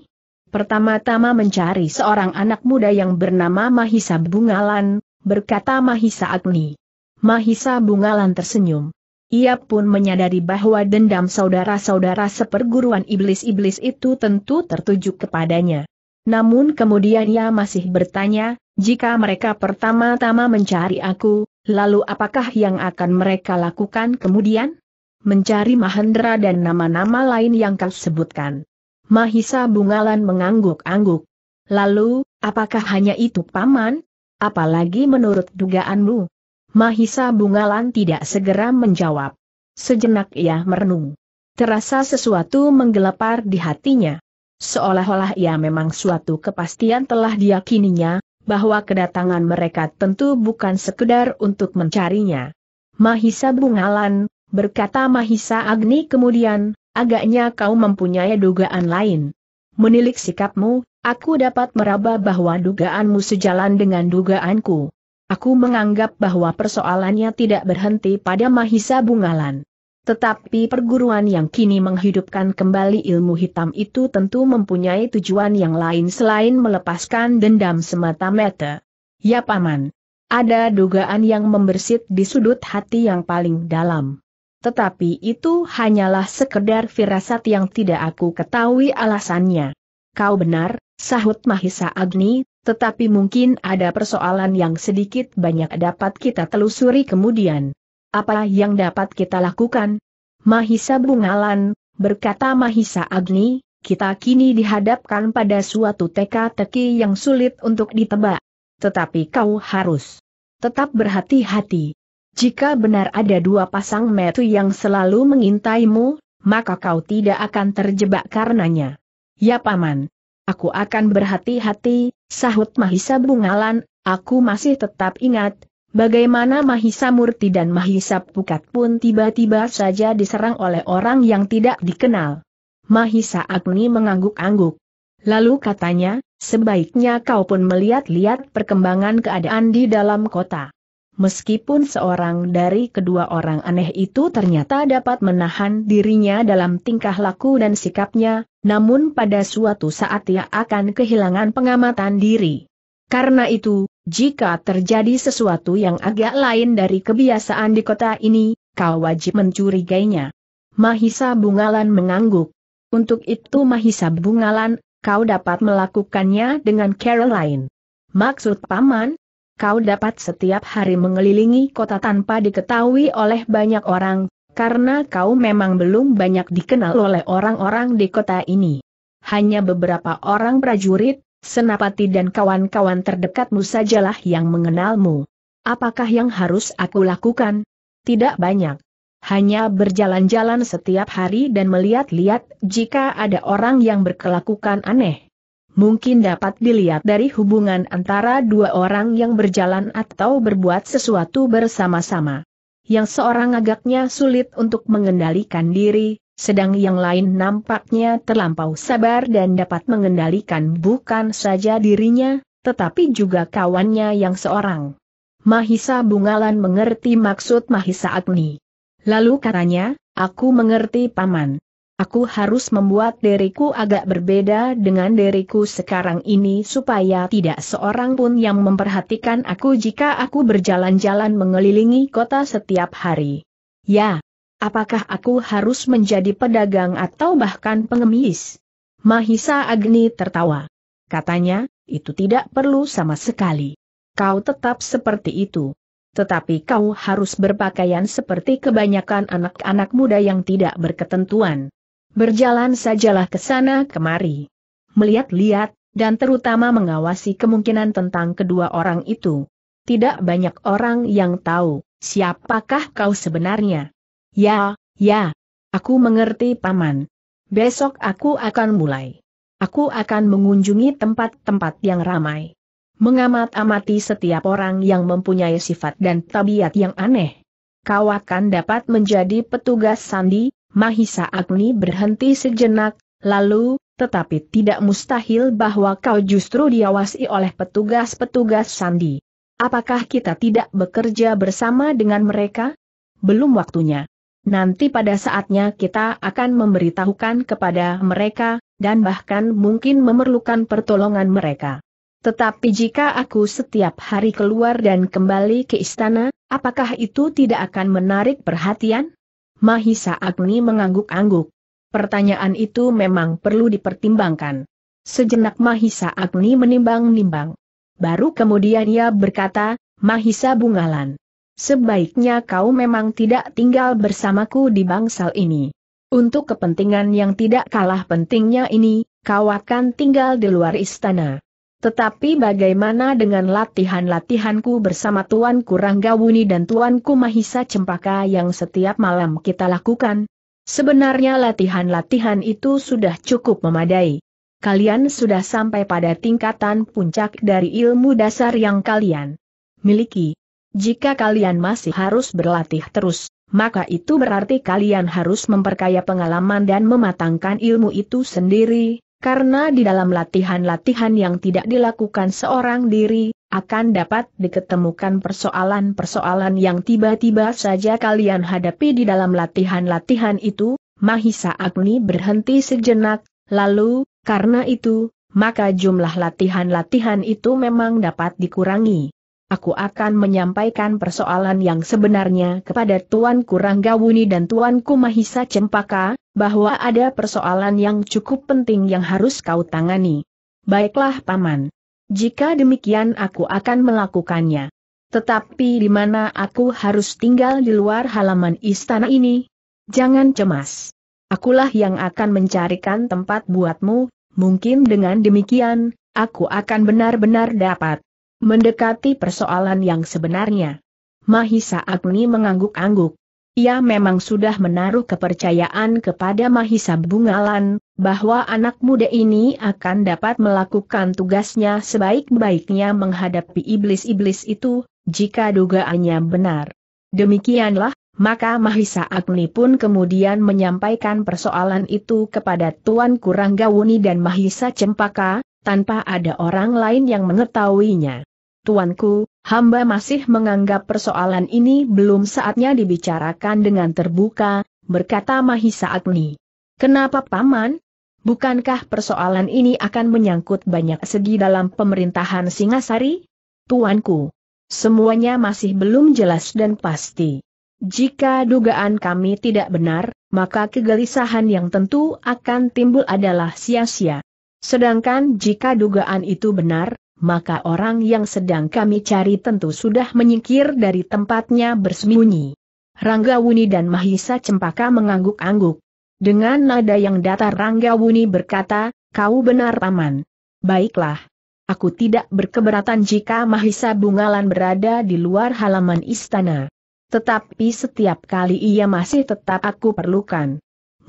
Pertama-tama mencari seorang anak muda yang bernama Mahisa Bungalan, berkata Mahisa Agni. Mahisa Bungalan tersenyum. Ia pun menyadari bahwa dendam saudara-saudara seperguruan iblis-iblis itu tentu tertuju kepadanya. Namun kemudian ia masih bertanya, jika mereka pertama-tama mencari aku, lalu apakah yang akan mereka lakukan kemudian? Mencari Mahendra dan nama-nama lain yang kau sebutkan. Mahisa Bungalan mengangguk-angguk. Lalu, apakah hanya itu paman? Apalagi menurut dugaanmu? Mahisa Bungalan tidak segera menjawab. Sejenak ia merenung. Terasa sesuatu menggelepar di hatinya. Seolah-olah ia memang suatu kepastian telah diyakininya, bahwa kedatangan mereka tentu bukan sekedar untuk mencarinya. Mahisa Bungalan, berkata Mahisa Agni kemudian, agaknya kau mempunyai dugaan lain. Menilik sikapmu, aku dapat meraba bahwa dugaanmu sejalan dengan dugaanku. Aku menganggap bahwa persoalannya tidak berhenti pada Mahisa Bungalan. Tetapi perguruan yang kini menghidupkan kembali ilmu hitam itu tentu mempunyai tujuan yang lain selain melepaskan dendam semata-mata. Ya Paman. Ada dugaan yang membersit di sudut hati yang paling dalam. Tetapi itu hanyalah sekedar firasat yang tidak aku ketahui alasannya. Kau benar, sahut Mahisa Agni, tetapi mungkin ada persoalan yang sedikit banyak dapat kita telusuri kemudian. Apa yang dapat kita lakukan? Mahisa Bungalan, berkata Mahisa Agni, kita kini dihadapkan pada suatu teka-teki yang sulit untuk ditebak. Tetapi kau harus tetap berhati-hati. Jika benar ada dua pasang metu yang selalu mengintaimu, maka kau tidak akan terjebak karenanya. Ya paman, aku akan berhati-hati, sahut Mahisa Bungalan, aku masih tetap ingat, Bagaimana Mahisa Murti dan Mahisa Pukat pun tiba-tiba saja diserang oleh orang yang tidak dikenal. Mahisa Agni mengangguk-angguk. Lalu katanya, sebaiknya kau pun melihat-lihat perkembangan keadaan di dalam kota. Meskipun seorang dari kedua orang aneh itu ternyata dapat menahan dirinya dalam tingkah laku dan sikapnya, namun pada suatu saat ia akan kehilangan pengamatan diri. Karena itu, jika terjadi sesuatu yang agak lain dari kebiasaan di kota ini, kau wajib mencurigainya. Mahisa Bungalan mengangguk. Untuk itu Mahisa Bungalan, kau dapat melakukannya dengan lain. Maksud paman, kau dapat setiap hari mengelilingi kota tanpa diketahui oleh banyak orang, karena kau memang belum banyak dikenal oleh orang-orang di kota ini. Hanya beberapa orang prajurit, Senapati dan kawan-kawan terdekatmu sajalah yang mengenalmu. Apakah yang harus aku lakukan? Tidak banyak. Hanya berjalan-jalan setiap hari dan melihat-lihat jika ada orang yang berkelakukan aneh. Mungkin dapat dilihat dari hubungan antara dua orang yang berjalan atau berbuat sesuatu bersama-sama. Yang seorang agaknya sulit untuk mengendalikan diri, sedang yang lain nampaknya terlampau sabar dan dapat mengendalikan bukan saja dirinya, tetapi juga kawannya yang seorang. Mahisa Bungalan mengerti maksud Mahisa Agni. Lalu katanya, aku mengerti paman. Aku harus membuat diriku agak berbeda dengan diriku sekarang ini supaya tidak seorang pun yang memperhatikan aku jika aku berjalan-jalan mengelilingi kota setiap hari. Ya, Apakah aku harus menjadi pedagang atau bahkan pengemis? Mahisa Agni tertawa. Katanya, itu tidak perlu sama sekali. Kau tetap seperti itu. Tetapi kau harus berpakaian seperti kebanyakan anak-anak muda yang tidak berketentuan. Berjalan sajalah ke sana kemari. Melihat-lihat, dan terutama mengawasi kemungkinan tentang kedua orang itu. Tidak banyak orang yang tahu, siapakah kau sebenarnya. Ya, ya. Aku mengerti Paman. Besok aku akan mulai. Aku akan mengunjungi tempat-tempat yang ramai. Mengamat-amati setiap orang yang mempunyai sifat dan tabiat yang aneh. Kau akan dapat menjadi petugas sandi, Mahisa Agni berhenti sejenak, lalu, tetapi tidak mustahil bahwa kau justru diawasi oleh petugas-petugas sandi. Apakah kita tidak bekerja bersama dengan mereka? Belum waktunya. Nanti pada saatnya kita akan memberitahukan kepada mereka, dan bahkan mungkin memerlukan pertolongan mereka. Tetapi jika aku setiap hari keluar dan kembali ke istana, apakah itu tidak akan menarik perhatian? Mahisa Agni mengangguk-angguk. Pertanyaan itu memang perlu dipertimbangkan. Sejenak Mahisa Agni menimbang-nimbang. Baru kemudian ia berkata, Mahisa Bungalan. Sebaiknya kau memang tidak tinggal bersamaku di bangsal ini. Untuk kepentingan yang tidak kalah pentingnya ini, kau akan tinggal di luar istana. Tetapi bagaimana dengan latihan-latihanku bersama Tuan Kuranggawuni dan Tuan Kumahisa Cempaka yang setiap malam kita lakukan? Sebenarnya latihan-latihan itu sudah cukup memadai. Kalian sudah sampai pada tingkatan puncak dari ilmu dasar yang kalian miliki. Jika kalian masih harus berlatih terus, maka itu berarti kalian harus memperkaya pengalaman dan mematangkan ilmu itu sendiri, karena di dalam latihan-latihan yang tidak dilakukan seorang diri, akan dapat diketemukan persoalan-persoalan yang tiba-tiba saja kalian hadapi di dalam latihan-latihan itu, Mahisa Agni berhenti sejenak, lalu, karena itu, maka jumlah latihan-latihan itu memang dapat dikurangi aku akan menyampaikan persoalan yang sebenarnya kepada Tuan Kuranggawuni dan Tuan Kumahisa Cempaka, bahwa ada persoalan yang cukup penting yang harus kau tangani. Baiklah Paman. Jika demikian aku akan melakukannya. Tetapi di mana aku harus tinggal di luar halaman istana ini? Jangan cemas. Akulah yang akan mencarikan tempat buatmu, mungkin dengan demikian, aku akan benar-benar dapat Mendekati persoalan yang sebenarnya. Mahisa Agni mengangguk-angguk. Ia memang sudah menaruh kepercayaan kepada Mahisa Bungalan, bahwa anak muda ini akan dapat melakukan tugasnya sebaik-baiknya menghadapi iblis-iblis itu, jika dugaannya benar. Demikianlah, maka Mahisa Agni pun kemudian menyampaikan persoalan itu kepada Tuan Kuranggawuni dan Mahisa Cempaka, tanpa ada orang lain yang mengetahuinya. Tuanku, hamba masih menganggap persoalan ini belum saatnya dibicarakan dengan terbuka, berkata Mahisa Agni. Kenapa Paman? Bukankah persoalan ini akan menyangkut banyak segi dalam pemerintahan Singasari? Tuanku, semuanya masih belum jelas dan pasti. Jika dugaan kami tidak benar, maka kegelisahan yang tentu akan timbul adalah sia-sia. Sedangkan jika dugaan itu benar, maka orang yang sedang kami cari tentu sudah menyingkir dari tempatnya bersembunyi. Rangga Wuni dan Mahisa Cempaka mengangguk-angguk. Dengan nada yang datar Rangga Wuni berkata, kau benar paman. Baiklah. Aku tidak berkeberatan jika Mahisa Bungalan berada di luar halaman istana. Tetapi setiap kali ia masih tetap aku perlukan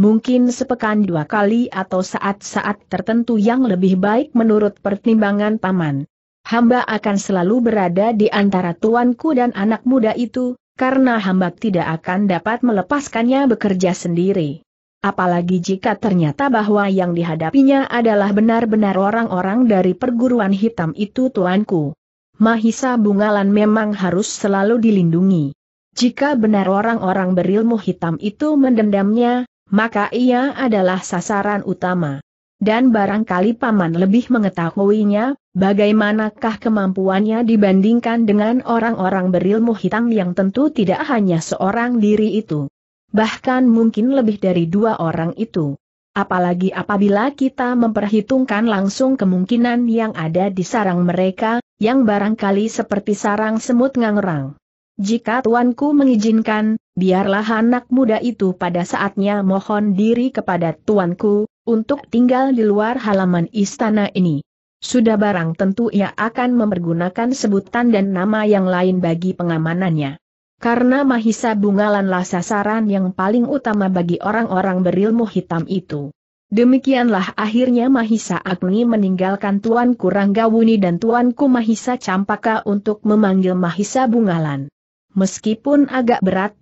mungkin sepekan dua kali atau saat-saat tertentu yang lebih baik menurut pertimbangan paman. Hamba akan selalu berada di antara tuanku dan anak muda itu, karena hamba tidak akan dapat melepaskannya bekerja sendiri. Apalagi jika ternyata bahwa yang dihadapinya adalah benar-benar orang-orang dari perguruan hitam itu tuanku. Mahisa Bungalan memang harus selalu dilindungi. Jika benar orang-orang berilmu hitam itu mendendamnya, maka ia adalah sasaran utama. Dan barangkali paman lebih mengetahuinya, bagaimanakah kemampuannya dibandingkan dengan orang-orang berilmu hitam yang tentu tidak hanya seorang diri itu. Bahkan mungkin lebih dari dua orang itu. Apalagi apabila kita memperhitungkan langsung kemungkinan yang ada di sarang mereka, yang barangkali seperti sarang semut ngangrang. Jika tuanku mengizinkan, biarlah anak muda itu pada saatnya mohon diri kepada tuanku, untuk tinggal di luar halaman istana ini. Sudah barang tentu ia akan mempergunakan sebutan dan nama yang lain bagi pengamanannya. Karena Mahisa Bungalanlah sasaran yang paling utama bagi orang-orang berilmu hitam itu. Demikianlah akhirnya Mahisa Agni meninggalkan Tuan Wuni dan Tuanku Mahisa Campaka untuk memanggil Mahisa Bungalan. Meskipun agak berat,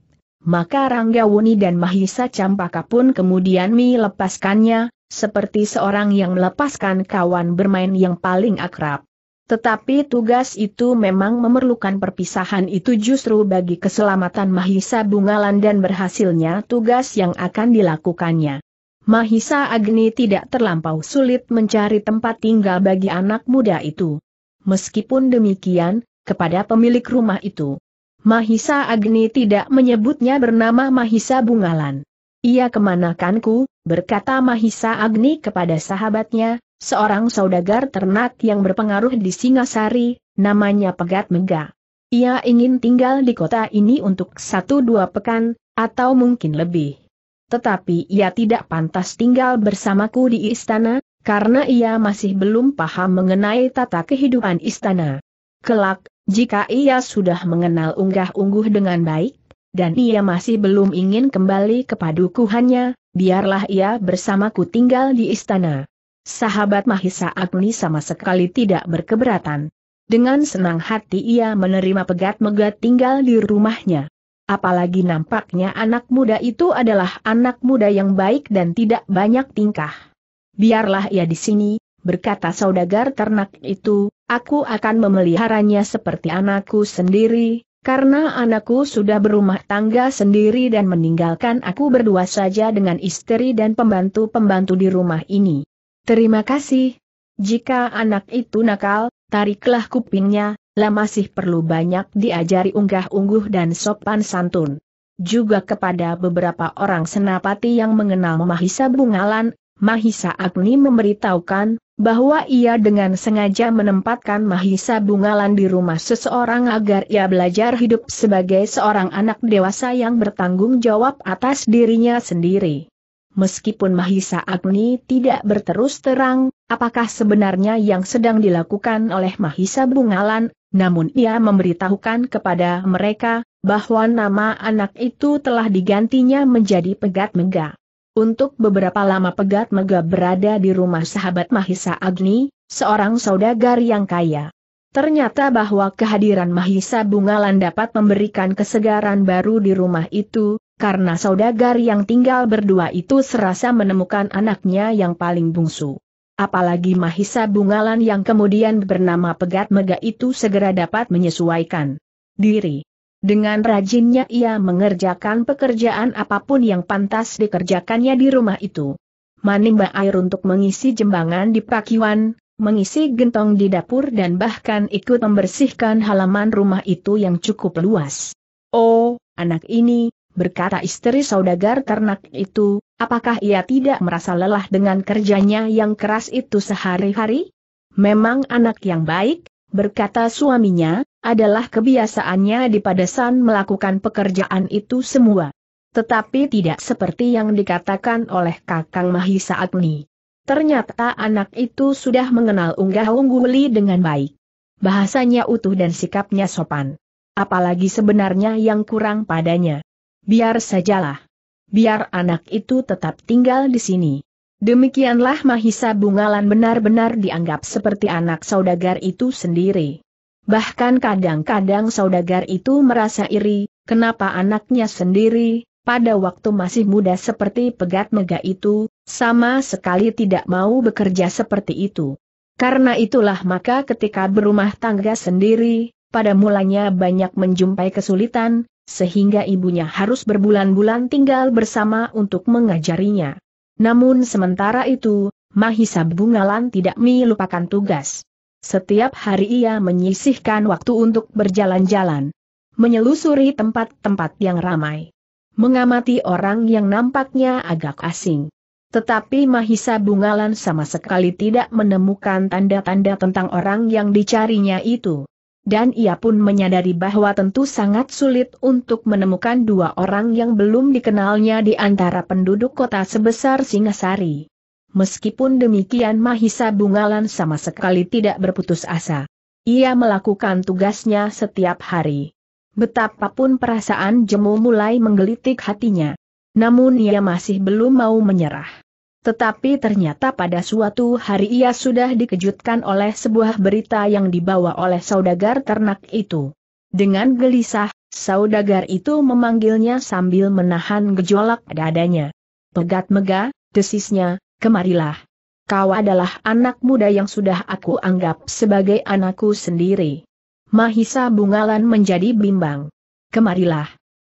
maka Rangga Wuni dan Mahisa Campaka pun kemudian melepaskannya, seperti seorang yang melepaskan kawan bermain yang paling akrab. Tetapi tugas itu memang memerlukan perpisahan itu justru bagi keselamatan Mahisa Bungalan dan berhasilnya tugas yang akan dilakukannya. Mahisa Agni tidak terlampau sulit mencari tempat tinggal bagi anak muda itu. Meskipun demikian, kepada pemilik rumah itu, Mahisa Agni tidak menyebutnya bernama Mahisa Bungalan. Ia kemanakanku, berkata Mahisa Agni kepada sahabatnya, seorang saudagar ternak yang berpengaruh di Singasari, namanya Pegat Mega. Ia ingin tinggal di kota ini untuk satu dua pekan, atau mungkin lebih. Tetapi ia tidak pantas tinggal bersamaku di istana, karena ia masih belum paham mengenai tata kehidupan istana. Kelak, jika ia sudah mengenal unggah-ungguh dengan baik, dan ia masih belum ingin kembali ke padukuhannya, biarlah ia bersamaku tinggal di istana. Sahabat Mahisa Agni sama sekali tidak berkeberatan. Dengan senang hati ia menerima pegat-megat tinggal di rumahnya. Apalagi nampaknya anak muda itu adalah anak muda yang baik dan tidak banyak tingkah. Biarlah ia di sini, berkata saudagar ternak itu, Aku akan memeliharanya seperti anakku sendiri, karena anakku sudah berumah tangga sendiri dan meninggalkan aku berdua saja dengan istri dan pembantu-pembantu di rumah ini. Terima kasih. Jika anak itu nakal, tariklah kupingnya, lah masih perlu banyak diajari unggah-ungguh dan sopan santun. Juga kepada beberapa orang senapati yang mengenal Mahisa Bungalan, Mahisa Agni memberitahukan, bahwa ia dengan sengaja menempatkan Mahisa Bungalan di rumah seseorang agar ia belajar hidup sebagai seorang anak dewasa yang bertanggung jawab atas dirinya sendiri. Meskipun Mahisa Agni tidak berterus terang, apakah sebenarnya yang sedang dilakukan oleh Mahisa Bungalan, namun ia memberitahukan kepada mereka, bahwa nama anak itu telah digantinya menjadi Pegat Megah. Untuk beberapa lama Pegat Mega berada di rumah sahabat Mahisa Agni, seorang saudagar yang kaya. Ternyata bahwa kehadiran Mahisa Bungalan dapat memberikan kesegaran baru di rumah itu, karena saudagar yang tinggal berdua itu serasa menemukan anaknya yang paling bungsu. Apalagi Mahisa Bungalan yang kemudian bernama Pegat Mega itu segera dapat menyesuaikan diri. Dengan rajinnya ia mengerjakan pekerjaan apapun yang pantas dikerjakannya di rumah itu. Manimba air untuk mengisi jembangan di pakiwan, mengisi gentong di dapur dan bahkan ikut membersihkan halaman rumah itu yang cukup luas. Oh, anak ini, berkata istri saudagar ternak itu, apakah ia tidak merasa lelah dengan kerjanya yang keras itu sehari-hari? Memang anak yang baik, berkata suaminya, adalah kebiasaannya di Padasan melakukan pekerjaan itu semua. Tetapi tidak seperti yang dikatakan oleh Kakang Mahisa Agni. Ternyata anak itu sudah mengenal unggah ungguli dengan baik. Bahasanya utuh dan sikapnya sopan. Apalagi sebenarnya yang kurang padanya. Biar sajalah. Biar anak itu tetap tinggal di sini. Demikianlah Mahisa Bungalan benar-benar dianggap seperti anak saudagar itu sendiri. Bahkan kadang-kadang saudagar itu merasa iri, kenapa anaknya sendiri, pada waktu masih muda seperti pegat mega itu, sama sekali tidak mau bekerja seperti itu. Karena itulah maka ketika berumah tangga sendiri, pada mulanya banyak menjumpai kesulitan, sehingga ibunya harus berbulan-bulan tinggal bersama untuk mengajarinya. Namun sementara itu, Mahisa Bungalan tidak melupakan tugas. Setiap hari ia menyisihkan waktu untuk berjalan-jalan. Menyelusuri tempat-tempat yang ramai. Mengamati orang yang nampaknya agak asing. Tetapi Mahisa Bungalan sama sekali tidak menemukan tanda-tanda tentang orang yang dicarinya itu. Dan ia pun menyadari bahwa tentu sangat sulit untuk menemukan dua orang yang belum dikenalnya di antara penduduk kota sebesar Singasari meskipun demikian Mahisa Bungalan sama sekali tidak berputus asa. Ia melakukan tugasnya setiap hari. Betapapun perasaan jemu mulai menggelitik hatinya. Namun ia masih belum mau menyerah. Tetapi ternyata pada suatu hari ia sudah dikejutkan oleh sebuah berita yang dibawa oleh saudagar ternak itu. Dengan gelisah, saudagar itu memanggilnya sambil menahan gejolak dadanya. Pegat mega, desisnya, kemarilah. Kau adalah anak muda yang sudah aku anggap sebagai anakku sendiri. Mahisa Bungalan menjadi bimbang. Kemarilah.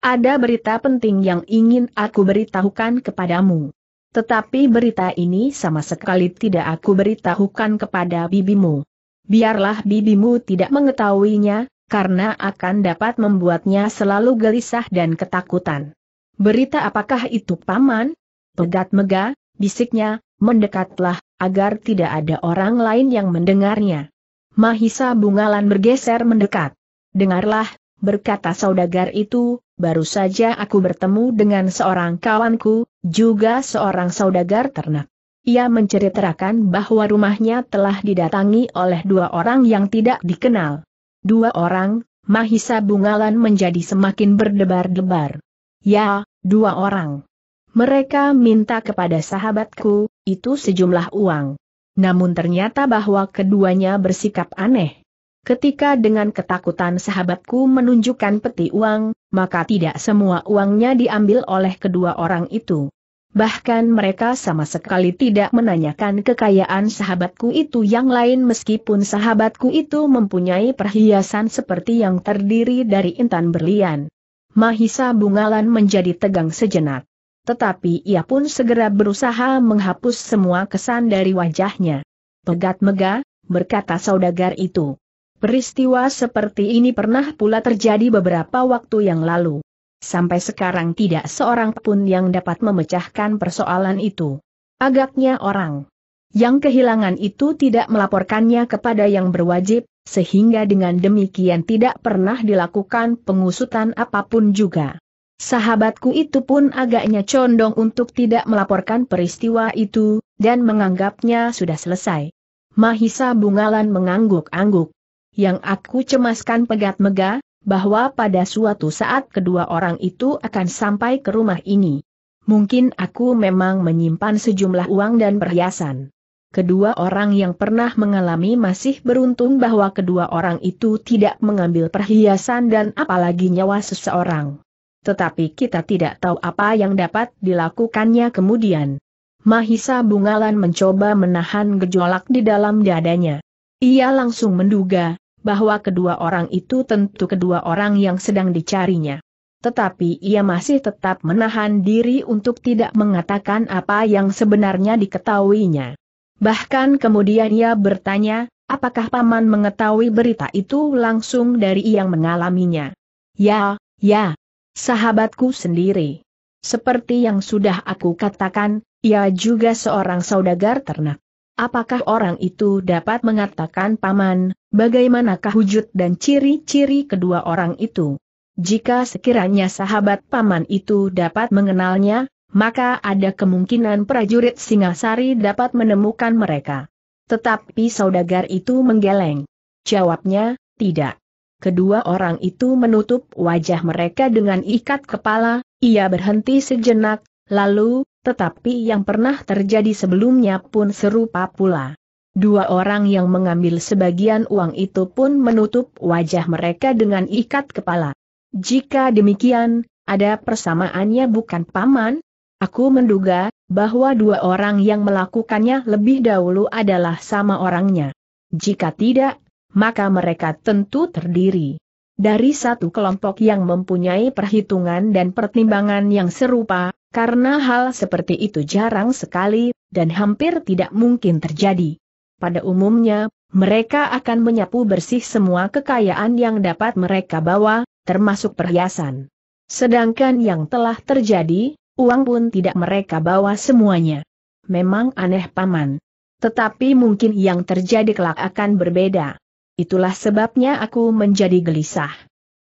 Ada berita penting yang ingin aku beritahukan kepadamu. Tetapi berita ini sama sekali tidak aku beritahukan kepada bibimu. Biarlah bibimu tidak mengetahuinya, karena akan dapat membuatnya selalu gelisah dan ketakutan. Berita apakah itu paman? Pegat megah, bisiknya, mendekatlah, agar tidak ada orang lain yang mendengarnya. Mahisa Bungalan bergeser mendekat. Dengarlah, berkata saudagar itu, baru saja aku bertemu dengan seorang kawanku, juga seorang saudagar ternak. Ia menceritakan bahwa rumahnya telah didatangi oleh dua orang yang tidak dikenal. Dua orang, Mahisa Bungalan menjadi semakin berdebar-debar. Ya, dua orang. Mereka minta kepada sahabatku, itu sejumlah uang. Namun ternyata bahwa keduanya bersikap aneh. Ketika dengan ketakutan sahabatku menunjukkan peti uang, maka tidak semua uangnya diambil oleh kedua orang itu. Bahkan mereka sama sekali tidak menanyakan kekayaan sahabatku itu yang lain meskipun sahabatku itu mempunyai perhiasan seperti yang terdiri dari intan berlian. Mahisa Bungalan menjadi tegang sejenak tetapi ia pun segera berusaha menghapus semua kesan dari wajahnya. Pegat mega, berkata saudagar itu. Peristiwa seperti ini pernah pula terjadi beberapa waktu yang lalu. Sampai sekarang tidak seorang pun yang dapat memecahkan persoalan itu. Agaknya orang yang kehilangan itu tidak melaporkannya kepada yang berwajib, sehingga dengan demikian tidak pernah dilakukan pengusutan apapun juga. Sahabatku itu pun agaknya condong untuk tidak melaporkan peristiwa itu, dan menganggapnya sudah selesai. Mahisa Bungalan mengangguk-angguk. Yang aku cemaskan pegat mega, bahwa pada suatu saat kedua orang itu akan sampai ke rumah ini. Mungkin aku memang menyimpan sejumlah uang dan perhiasan. Kedua orang yang pernah mengalami masih beruntung bahwa kedua orang itu tidak mengambil perhiasan dan apalagi nyawa seseorang tetapi kita tidak tahu apa yang dapat dilakukannya kemudian. Mahisa Bungalan mencoba menahan gejolak di dalam dadanya. Ia langsung menduga, bahwa kedua orang itu tentu kedua orang yang sedang dicarinya. Tetapi ia masih tetap menahan diri untuk tidak mengatakan apa yang sebenarnya diketahuinya. Bahkan kemudian ia bertanya, apakah paman mengetahui berita itu langsung dari yang mengalaminya? Ya, ya, Sahabatku sendiri. Seperti yang sudah aku katakan, ia juga seorang saudagar ternak. Apakah orang itu dapat mengatakan paman, bagaimanakah wujud dan ciri-ciri kedua orang itu? Jika sekiranya sahabat paman itu dapat mengenalnya, maka ada kemungkinan prajurit Singasari dapat menemukan mereka. Tetapi saudagar itu menggeleng. Jawabnya, tidak kedua orang itu menutup wajah mereka dengan ikat kepala, ia berhenti sejenak, lalu, tetapi yang pernah terjadi sebelumnya pun serupa pula. Dua orang yang mengambil sebagian uang itu pun menutup wajah mereka dengan ikat kepala. Jika demikian, ada persamaannya bukan paman? Aku menduga, bahwa dua orang yang melakukannya lebih dahulu adalah sama orangnya. Jika tidak, maka mereka tentu terdiri dari satu kelompok yang mempunyai perhitungan dan pertimbangan yang serupa, karena hal seperti itu jarang sekali, dan hampir tidak mungkin terjadi. Pada umumnya, mereka akan menyapu bersih semua kekayaan yang dapat mereka bawa, termasuk perhiasan. Sedangkan yang telah terjadi, uang pun tidak mereka bawa semuanya. Memang aneh paman. Tetapi mungkin yang terjadi kelak akan berbeda. Itulah sebabnya aku menjadi gelisah.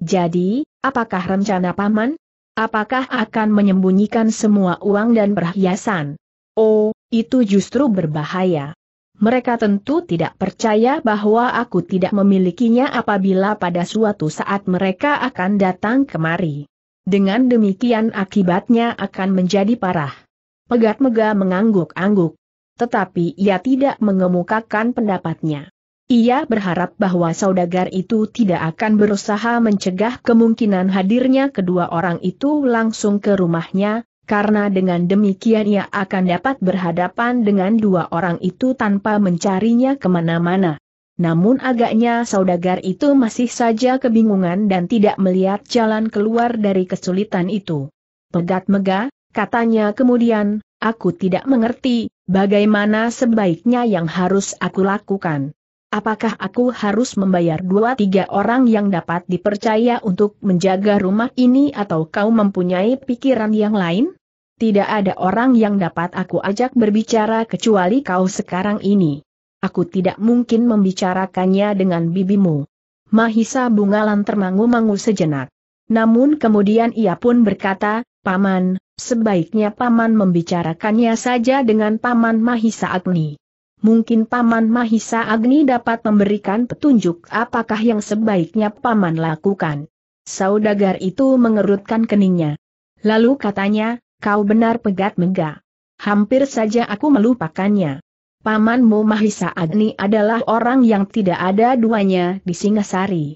Jadi, apakah rencana paman? Apakah akan menyembunyikan semua uang dan perhiasan? Oh, itu justru berbahaya. Mereka tentu tidak percaya bahwa aku tidak memilikinya apabila pada suatu saat mereka akan datang kemari. Dengan demikian akibatnya akan menjadi parah. Pegat Mega mengangguk-angguk. Tetapi ia tidak mengemukakan pendapatnya. Ia berharap bahwa saudagar itu tidak akan berusaha mencegah kemungkinan hadirnya kedua orang itu langsung ke rumahnya, karena dengan demikian ia akan dapat berhadapan dengan dua orang itu tanpa mencarinya kemana-mana. Namun agaknya saudagar itu masih saja kebingungan dan tidak melihat jalan keluar dari kesulitan itu. Pegat mega, katanya kemudian, aku tidak mengerti, bagaimana sebaiknya yang harus aku lakukan. Apakah aku harus membayar dua tiga orang yang dapat dipercaya untuk menjaga rumah ini atau kau mempunyai pikiran yang lain? Tidak ada orang yang dapat aku ajak berbicara kecuali kau sekarang ini. Aku tidak mungkin membicarakannya dengan bibimu. Mahisa Bungalan termangu-mangu sejenak. Namun kemudian ia pun berkata, Paman, sebaiknya Paman membicarakannya saja dengan Paman Mahisa Agni mungkin Paman Mahisa Agni dapat memberikan petunjuk apakah yang sebaiknya Paman lakukan. Saudagar itu mengerutkan keningnya. Lalu katanya, kau benar pegat mega. Hampir saja aku melupakannya. Pamanmu Mahisa Agni adalah orang yang tidak ada duanya di Singasari.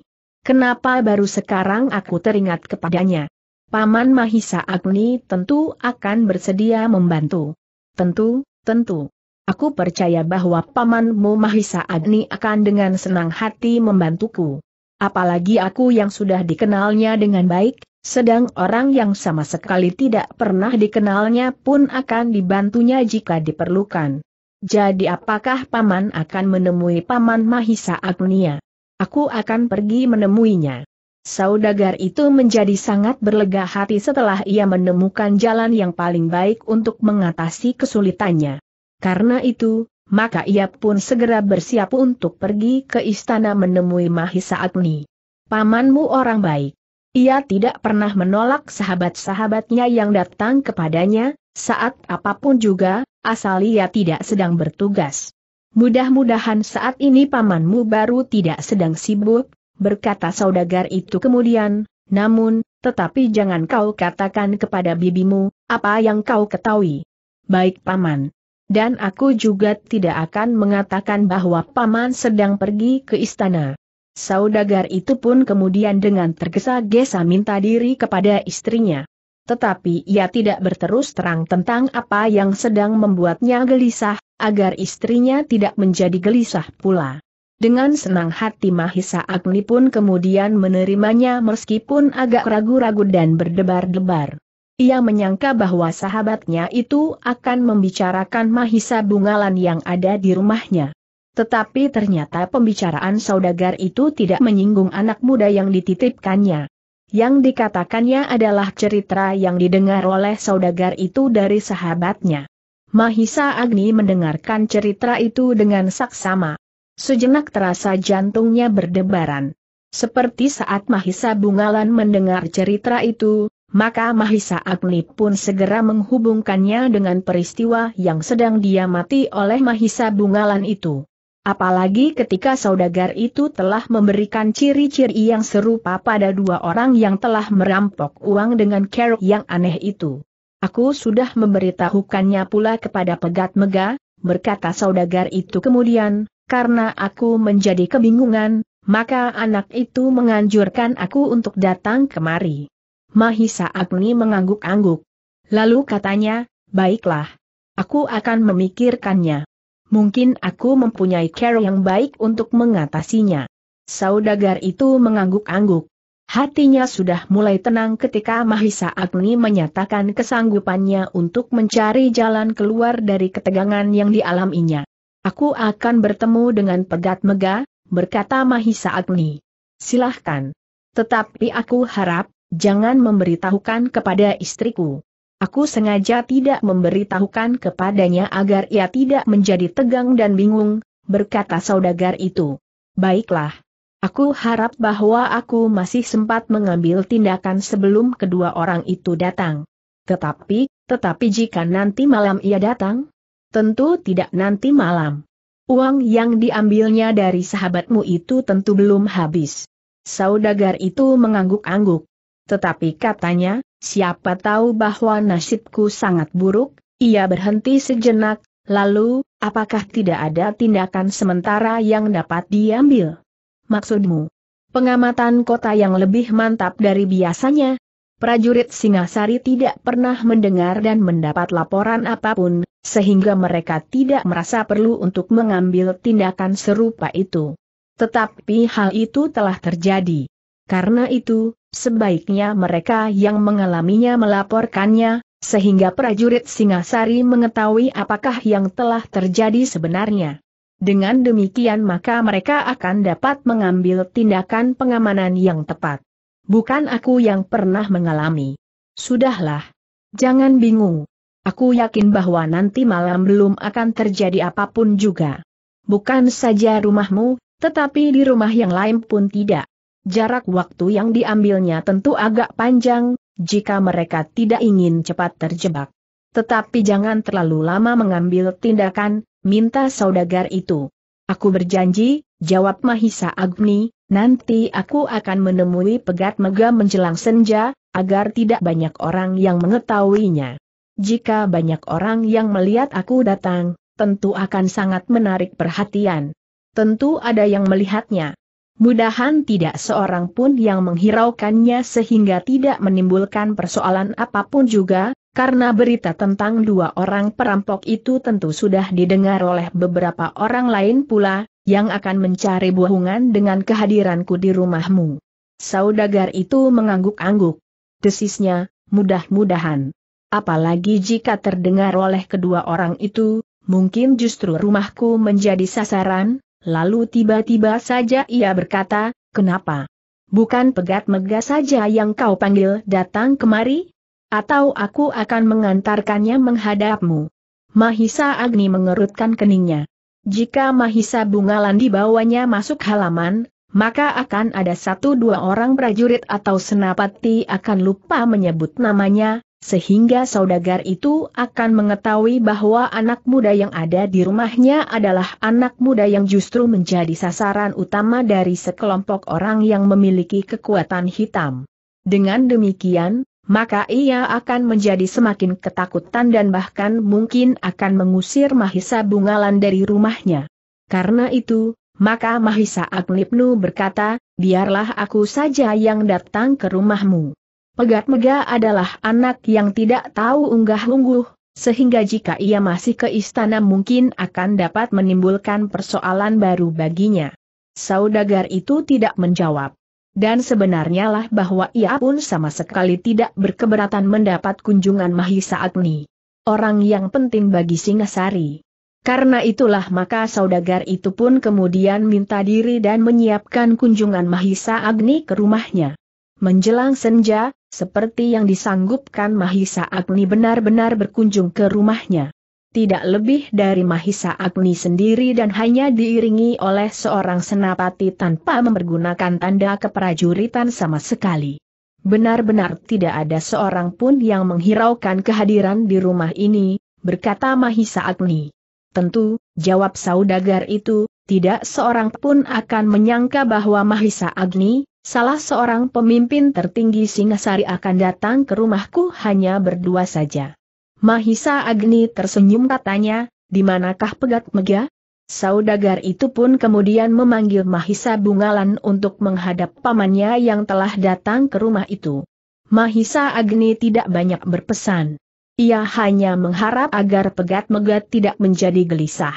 Kenapa baru sekarang aku teringat kepadanya? Paman Mahisa Agni tentu akan bersedia membantu. Tentu, tentu. Aku percaya bahwa pamanmu Mahisa Agni akan dengan senang hati membantuku. Apalagi aku yang sudah dikenalnya dengan baik, sedang orang yang sama sekali tidak pernah dikenalnya pun akan dibantunya jika diperlukan. Jadi apakah paman akan menemui paman Mahisa Agnia? Aku akan pergi menemuinya. Saudagar itu menjadi sangat berlega hati setelah ia menemukan jalan yang paling baik untuk mengatasi kesulitannya. Karena itu, maka ia pun segera bersiap untuk pergi ke istana menemui Mahisa Agni. Pamanmu orang baik. Ia tidak pernah menolak sahabat-sahabatnya yang datang kepadanya, saat apapun juga, asal ia tidak sedang bertugas. Mudah-mudahan saat ini pamanmu baru tidak sedang sibuk, berkata saudagar itu kemudian, namun, tetapi jangan kau katakan kepada bibimu, apa yang kau ketahui. Baik paman. Dan aku juga tidak akan mengatakan bahwa paman sedang pergi ke istana. Saudagar itu pun kemudian dengan tergesa-gesa minta diri kepada istrinya. Tetapi ia tidak berterus terang tentang apa yang sedang membuatnya gelisah, agar istrinya tidak menjadi gelisah pula. Dengan senang hati Mahisa Agni pun kemudian menerimanya meskipun agak ragu-ragu dan berdebar-debar. Ia menyangka bahwa sahabatnya itu akan membicarakan Mahisa Bungalan yang ada di rumahnya. Tetapi ternyata pembicaraan saudagar itu tidak menyinggung anak muda yang dititipkannya. Yang dikatakannya adalah cerita yang didengar oleh saudagar itu dari sahabatnya. Mahisa Agni mendengarkan cerita itu dengan saksama. Sejenak terasa jantungnya berdebaran. Seperti saat Mahisa Bungalan mendengar cerita itu, maka Mahisa Agni pun segera menghubungkannya dengan peristiwa yang sedang diamati oleh Mahisa Bungalan itu. Apalagi ketika saudagar itu telah memberikan ciri-ciri yang serupa pada dua orang yang telah merampok uang dengan keruk yang aneh itu. Aku sudah memberitahukannya pula kepada Pegat Mega, berkata saudagar itu kemudian, karena aku menjadi kebingungan, maka anak itu menganjurkan aku untuk datang kemari. Mahisa Agni mengangguk-angguk. Lalu katanya, baiklah. Aku akan memikirkannya. Mungkin aku mempunyai cara yang baik untuk mengatasinya. Saudagar itu mengangguk-angguk. Hatinya sudah mulai tenang ketika Mahisa Agni menyatakan kesanggupannya untuk mencari jalan keluar dari ketegangan yang dialaminya. Aku akan bertemu dengan Pegat Mega, berkata Mahisa Agni. Silahkan. Tetapi aku harap, Jangan memberitahukan kepada istriku. Aku sengaja tidak memberitahukan kepadanya agar ia tidak menjadi tegang dan bingung, berkata saudagar itu. Baiklah. Aku harap bahwa aku masih sempat mengambil tindakan sebelum kedua orang itu datang. Tetapi, tetapi jika nanti malam ia datang? Tentu tidak nanti malam. Uang yang diambilnya dari sahabatmu itu tentu belum habis. Saudagar itu mengangguk-angguk. Tetapi katanya, siapa tahu bahwa nasibku sangat buruk, ia berhenti sejenak, lalu, apakah tidak ada tindakan sementara yang dapat diambil? Maksudmu? Pengamatan kota yang lebih mantap dari biasanya? Prajurit Singasari tidak pernah mendengar dan mendapat laporan apapun, sehingga mereka tidak merasa perlu untuk mengambil tindakan serupa itu. Tetapi hal itu telah terjadi. Karena itu, Sebaiknya mereka yang mengalaminya melaporkannya, sehingga prajurit Singasari mengetahui apakah yang telah terjadi sebenarnya. Dengan demikian maka mereka akan dapat mengambil tindakan pengamanan yang tepat. Bukan aku yang pernah mengalami. Sudahlah. Jangan bingung. Aku yakin bahwa nanti malam belum akan terjadi apapun juga. Bukan saja rumahmu, tetapi di rumah yang lain pun tidak. Jarak waktu yang diambilnya tentu agak panjang, jika mereka tidak ingin cepat terjebak. Tetapi jangan terlalu lama mengambil tindakan, minta saudagar itu. Aku berjanji, jawab Mahisa Agni, nanti aku akan menemui pegat mega menjelang senja, agar tidak banyak orang yang mengetahuinya. Jika banyak orang yang melihat aku datang, tentu akan sangat menarik perhatian. Tentu ada yang melihatnya. Mudahan tidak seorang pun yang menghiraukannya sehingga tidak menimbulkan persoalan apapun juga, karena berita tentang dua orang perampok itu tentu sudah didengar oleh beberapa orang lain pula, yang akan mencari buahungan dengan kehadiranku di rumahmu. Saudagar itu mengangguk-angguk. Desisnya, mudah-mudahan. Apalagi jika terdengar oleh kedua orang itu, mungkin justru rumahku menjadi sasaran, Lalu tiba-tiba saja ia berkata, kenapa? Bukan pegat-mega saja yang kau panggil datang kemari? Atau aku akan mengantarkannya menghadapmu. Mahisa Agni mengerutkan keningnya. Jika Mahisa Bungalan dibawanya masuk halaman, maka akan ada satu dua orang prajurit atau senapati akan lupa menyebut namanya, sehingga saudagar itu akan mengetahui bahwa anak muda yang ada di rumahnya adalah anak muda yang justru menjadi sasaran utama dari sekelompok orang yang memiliki kekuatan hitam. Dengan demikian, maka ia akan menjadi semakin ketakutan dan bahkan mungkin akan mengusir Mahisa Bungalan dari rumahnya. Karena itu, maka Mahisa Agnipnu berkata, biarlah aku saja yang datang ke rumahmu. Pegat Mega adalah anak yang tidak tahu unggah-ungguh, sehingga jika ia masih ke istana mungkin akan dapat menimbulkan persoalan baru baginya. Saudagar itu tidak menjawab. Dan sebenarnya lah bahwa ia pun sama sekali tidak berkeberatan mendapat kunjungan Mahisa Agni. Orang yang penting bagi Singasari. Karena itulah maka saudagar itu pun kemudian minta diri dan menyiapkan kunjungan Mahisa Agni ke rumahnya. Menjelang senja, seperti yang disanggupkan Mahisa Agni benar-benar berkunjung ke rumahnya. Tidak lebih dari Mahisa Agni sendiri dan hanya diiringi oleh seorang senapati tanpa mempergunakan tanda keprajuritan sama sekali. Benar-benar tidak ada seorang pun yang menghiraukan kehadiran di rumah ini, berkata Mahisa Agni. Tentu, jawab saudagar itu, tidak seorang pun akan menyangka bahwa Mahisa Agni, Salah seorang pemimpin tertinggi Singasari akan datang ke rumahku hanya berdua saja. Mahisa Agni tersenyum katanya, di manakah pegat mega? Saudagar itu pun kemudian memanggil Mahisa Bungalan untuk menghadap pamannya yang telah datang ke rumah itu. Mahisa Agni tidak banyak berpesan. Ia hanya mengharap agar pegat megat tidak menjadi gelisah.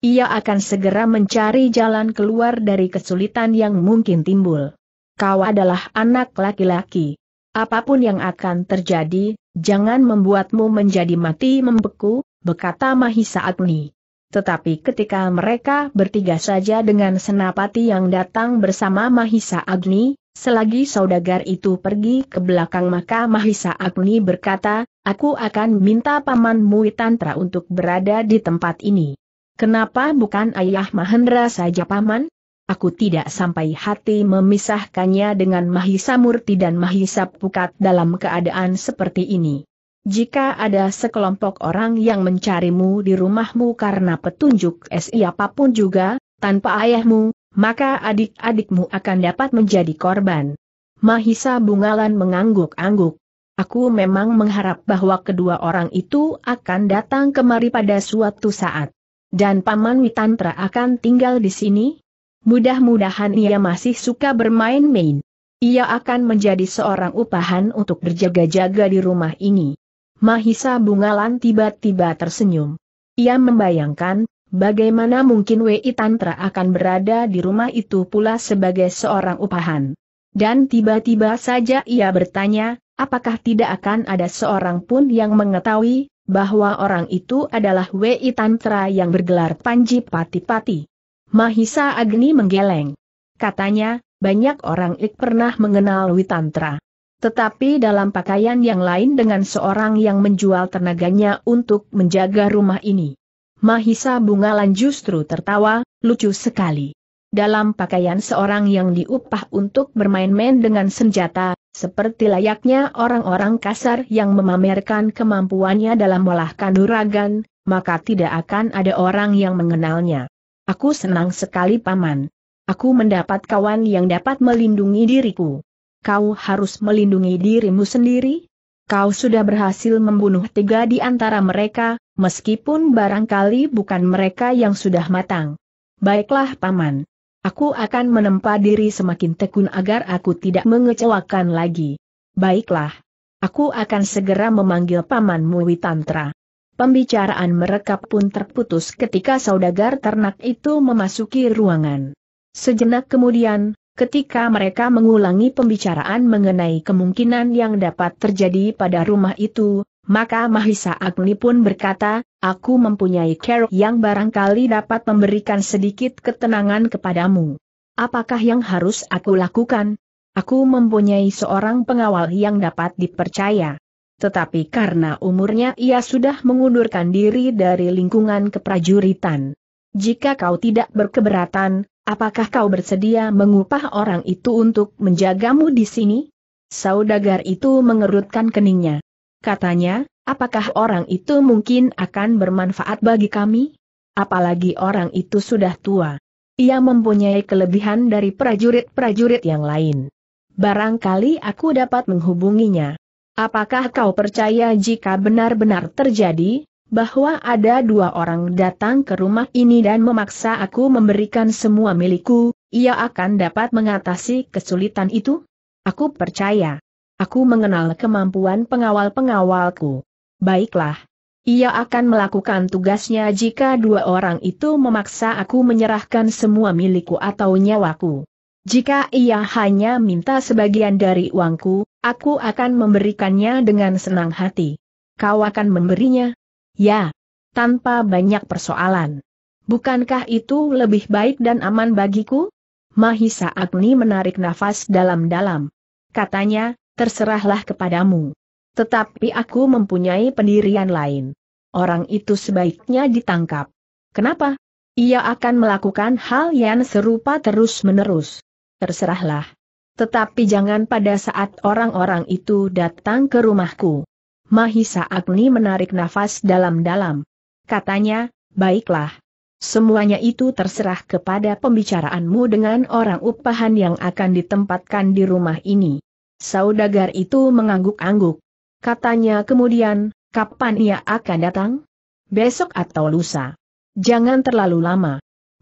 Ia akan segera mencari jalan keluar dari kesulitan yang mungkin timbul kau adalah anak laki-laki. Apapun yang akan terjadi, jangan membuatmu menjadi mati membeku, berkata Mahisa Agni. Tetapi ketika mereka bertiga saja dengan senapati yang datang bersama Mahisa Agni, selagi saudagar itu pergi ke belakang maka Mahisa Agni berkata, aku akan minta Paman Mui Tantra untuk berada di tempat ini. Kenapa bukan Ayah Mahendra saja Paman? Aku tidak sampai hati memisahkannya dengan Mahisa Murti dan Mahisa Pukat dalam keadaan seperti ini. Jika ada sekelompok orang yang mencarimu di rumahmu karena petunjuk siapapun juga, tanpa ayahmu, maka adik-adikmu akan dapat menjadi korban. Mahisa Bungalan mengangguk-angguk. Aku memang mengharap bahwa kedua orang itu akan datang kemari pada suatu saat. Dan Paman Witantra akan tinggal di sini, Mudah-mudahan ia masih suka bermain-main. Ia akan menjadi seorang upahan untuk berjaga-jaga di rumah ini. Mahisa Bungalan tiba-tiba tersenyum. Ia membayangkan, bagaimana mungkin Wei Tantra akan berada di rumah itu pula sebagai seorang upahan. Dan tiba-tiba saja ia bertanya, apakah tidak akan ada seorang pun yang mengetahui bahwa orang itu adalah Wei Tantra yang bergelar Panji Pati-Pati. Mahisa Agni menggeleng. Katanya, banyak orang Ik pernah mengenal Witantra. Tetapi dalam pakaian yang lain dengan seorang yang menjual tenaganya untuk menjaga rumah ini. Mahisa Bungalan justru tertawa, lucu sekali. Dalam pakaian seorang yang diupah untuk bermain-main dengan senjata, seperti layaknya orang-orang kasar yang memamerkan kemampuannya dalam melahkan duragan, maka tidak akan ada orang yang mengenalnya. Aku senang sekali paman. Aku mendapat kawan yang dapat melindungi diriku. Kau harus melindungi dirimu sendiri? Kau sudah berhasil membunuh tiga di antara mereka, meskipun barangkali bukan mereka yang sudah matang. Baiklah paman. Aku akan menempa diri semakin tekun agar aku tidak mengecewakan lagi. Baiklah. Aku akan segera memanggil pamanmu Witantra. Pembicaraan mereka pun terputus ketika saudagar ternak itu memasuki ruangan. Sejenak kemudian, ketika mereka mengulangi pembicaraan mengenai kemungkinan yang dapat terjadi pada rumah itu, maka Mahisa Agni pun berkata, aku mempunyai keruk yang barangkali dapat memberikan sedikit ketenangan kepadamu. Apakah yang harus aku lakukan? Aku mempunyai seorang pengawal yang dapat dipercaya tetapi karena umurnya ia sudah mengundurkan diri dari lingkungan keprajuritan. Jika kau tidak berkeberatan, apakah kau bersedia mengupah orang itu untuk menjagamu di sini? Saudagar itu mengerutkan keningnya. Katanya, apakah orang itu mungkin akan bermanfaat bagi kami? Apalagi orang itu sudah tua. Ia mempunyai kelebihan dari prajurit-prajurit yang lain. Barangkali aku dapat menghubunginya. Apakah kau percaya jika benar-benar terjadi, bahwa ada dua orang datang ke rumah ini dan memaksa aku memberikan semua milikku, ia akan dapat mengatasi kesulitan itu? Aku percaya. Aku mengenal kemampuan pengawal-pengawalku. Baiklah. Ia akan melakukan tugasnya jika dua orang itu memaksa aku menyerahkan semua milikku atau nyawaku. Jika ia hanya minta sebagian dari uangku, Aku akan memberikannya dengan senang hati. Kau akan memberinya? Ya. Tanpa banyak persoalan. Bukankah itu lebih baik dan aman bagiku? Mahisa Agni menarik nafas dalam-dalam. Katanya, terserahlah kepadamu. Tetapi aku mempunyai pendirian lain. Orang itu sebaiknya ditangkap. Kenapa? Ia akan melakukan hal yang serupa terus-menerus. Terserahlah. Tetapi jangan pada saat orang-orang itu datang ke rumahku. Mahisa Agni menarik nafas dalam-dalam. Katanya, baiklah. Semuanya itu terserah kepada pembicaraanmu dengan orang upahan yang akan ditempatkan di rumah ini. Saudagar itu mengangguk-angguk. Katanya kemudian, kapan ia akan datang? Besok atau lusa? Jangan terlalu lama.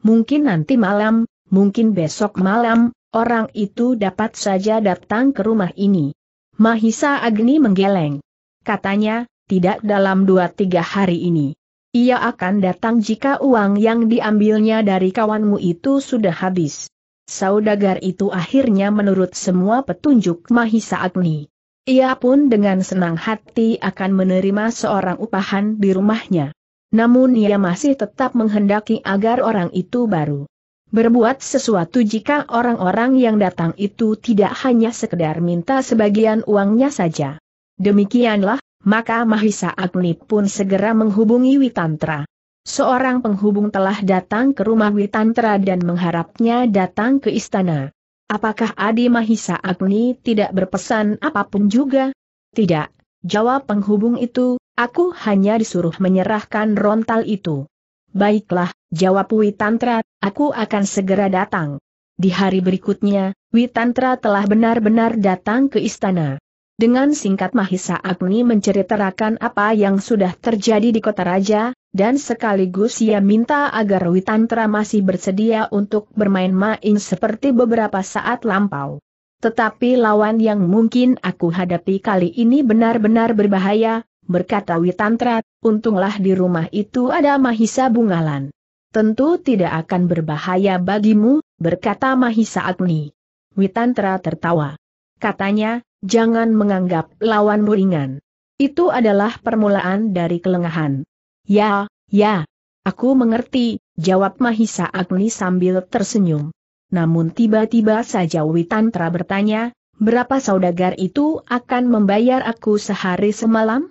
Mungkin nanti malam, mungkin besok malam, orang itu dapat saja datang ke rumah ini. Mahisa Agni menggeleng. Katanya, tidak dalam dua tiga hari ini. Ia akan datang jika uang yang diambilnya dari kawanmu itu sudah habis. Saudagar itu akhirnya menurut semua petunjuk Mahisa Agni. Ia pun dengan senang hati akan menerima seorang upahan di rumahnya. Namun ia masih tetap menghendaki agar orang itu baru Berbuat sesuatu jika orang-orang yang datang itu tidak hanya sekedar minta sebagian uangnya saja. Demikianlah, maka Mahisa Agni pun segera menghubungi Witantra. Seorang penghubung telah datang ke rumah Witantra dan mengharapnya datang ke istana. Apakah Adi Mahisa Agni tidak berpesan apapun juga? Tidak, jawab penghubung itu, aku hanya disuruh menyerahkan rontal itu. Baiklah, jawab Witantra, aku akan segera datang. Di hari berikutnya, Witantra telah benar-benar datang ke istana. Dengan singkat Mahisa Agni menceritakan apa yang sudah terjadi di kota raja, dan sekaligus ia minta agar Witantra masih bersedia untuk bermain-main seperti beberapa saat lampau. Tetapi lawan yang mungkin aku hadapi kali ini benar-benar berbahaya, berkata Witantra, untunglah di rumah itu ada Mahisa Bungalan. Tentu tidak akan berbahaya bagimu, berkata Mahisa Agni. Witantra tertawa. Katanya, jangan menganggap lawan ringan. Itu adalah permulaan dari kelengahan. Ya, ya. Aku mengerti, jawab Mahisa Agni sambil tersenyum. Namun tiba-tiba saja Witantra bertanya, berapa saudagar itu akan membayar aku sehari semalam?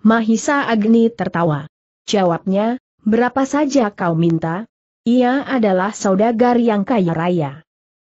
Mahisa Agni tertawa. Jawabnya, berapa saja kau minta? Ia adalah saudagar yang kaya raya.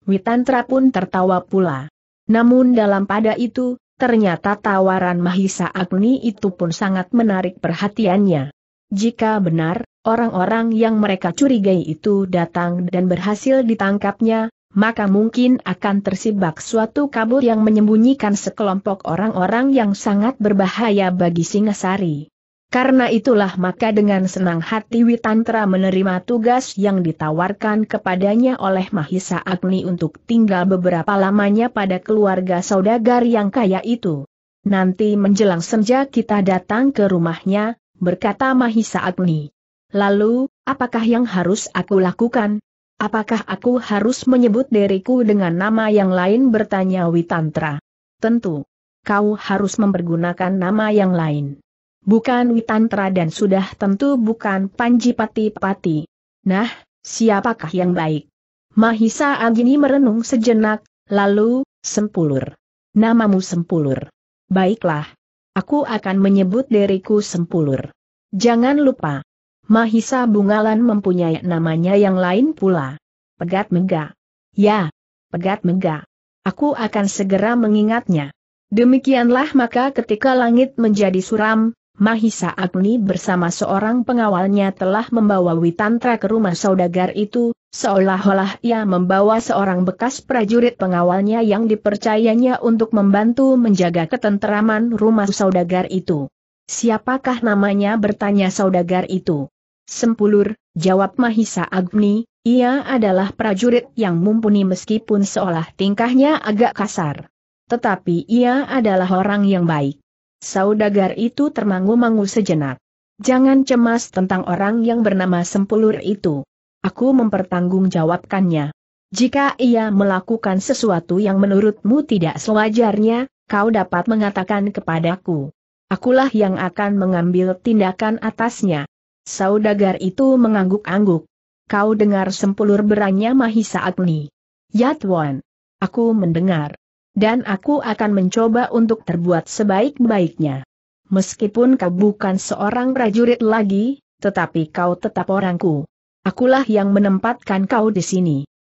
Witantra pun tertawa pula. Namun dalam pada itu, ternyata tawaran Mahisa Agni itu pun sangat menarik perhatiannya. Jika benar, orang-orang yang mereka curigai itu datang dan berhasil ditangkapnya, maka mungkin akan tersibak suatu kabur yang menyembunyikan sekelompok orang-orang yang sangat berbahaya bagi Singasari. Karena itulah maka dengan senang hati Witantra menerima tugas yang ditawarkan kepadanya oleh Mahisa Agni untuk tinggal beberapa lamanya pada keluarga saudagar yang kaya itu. Nanti menjelang senja kita datang ke rumahnya, berkata Mahisa Agni. Lalu, apakah yang harus aku lakukan? Apakah aku harus menyebut diriku dengan nama yang lain bertanya Witantra? Tentu. Kau harus mempergunakan nama yang lain. Bukan Witantra dan sudah tentu bukan Panji Pati Pati. Nah, siapakah yang baik? Mahisa Agini merenung sejenak, lalu, Sempulur. Namamu Sempulur. Baiklah. Aku akan menyebut diriku Sempulur. Jangan lupa, Mahisa Bungalan mempunyai namanya yang lain pula. Pegat Mega. Ya, Pegat Mega. Aku akan segera mengingatnya. Demikianlah maka ketika langit menjadi suram, Mahisa Agni bersama seorang pengawalnya telah membawa Witantra ke rumah saudagar itu, seolah-olah ia membawa seorang bekas prajurit pengawalnya yang dipercayanya untuk membantu menjaga ketenteraman rumah saudagar itu. Siapakah namanya bertanya saudagar itu? Sempulur, jawab Mahisa Agni, ia adalah prajurit yang mumpuni meskipun seolah tingkahnya agak kasar. Tetapi ia adalah orang yang baik. Saudagar itu termangu-mangu sejenak. Jangan cemas tentang orang yang bernama Sempulur itu. Aku mempertanggungjawabkannya. Jika ia melakukan sesuatu yang menurutmu tidak sewajarnya, kau dapat mengatakan kepadaku. Akulah yang akan mengambil tindakan atasnya. Saudagar itu mengangguk-angguk. Kau dengar sempulur beranya Mahisa Agni. Yatwan. Aku mendengar. Dan aku akan mencoba untuk terbuat sebaik-baiknya. Meskipun kau bukan seorang prajurit lagi, tetapi kau tetap orangku. Akulah yang menempatkan kau di sini.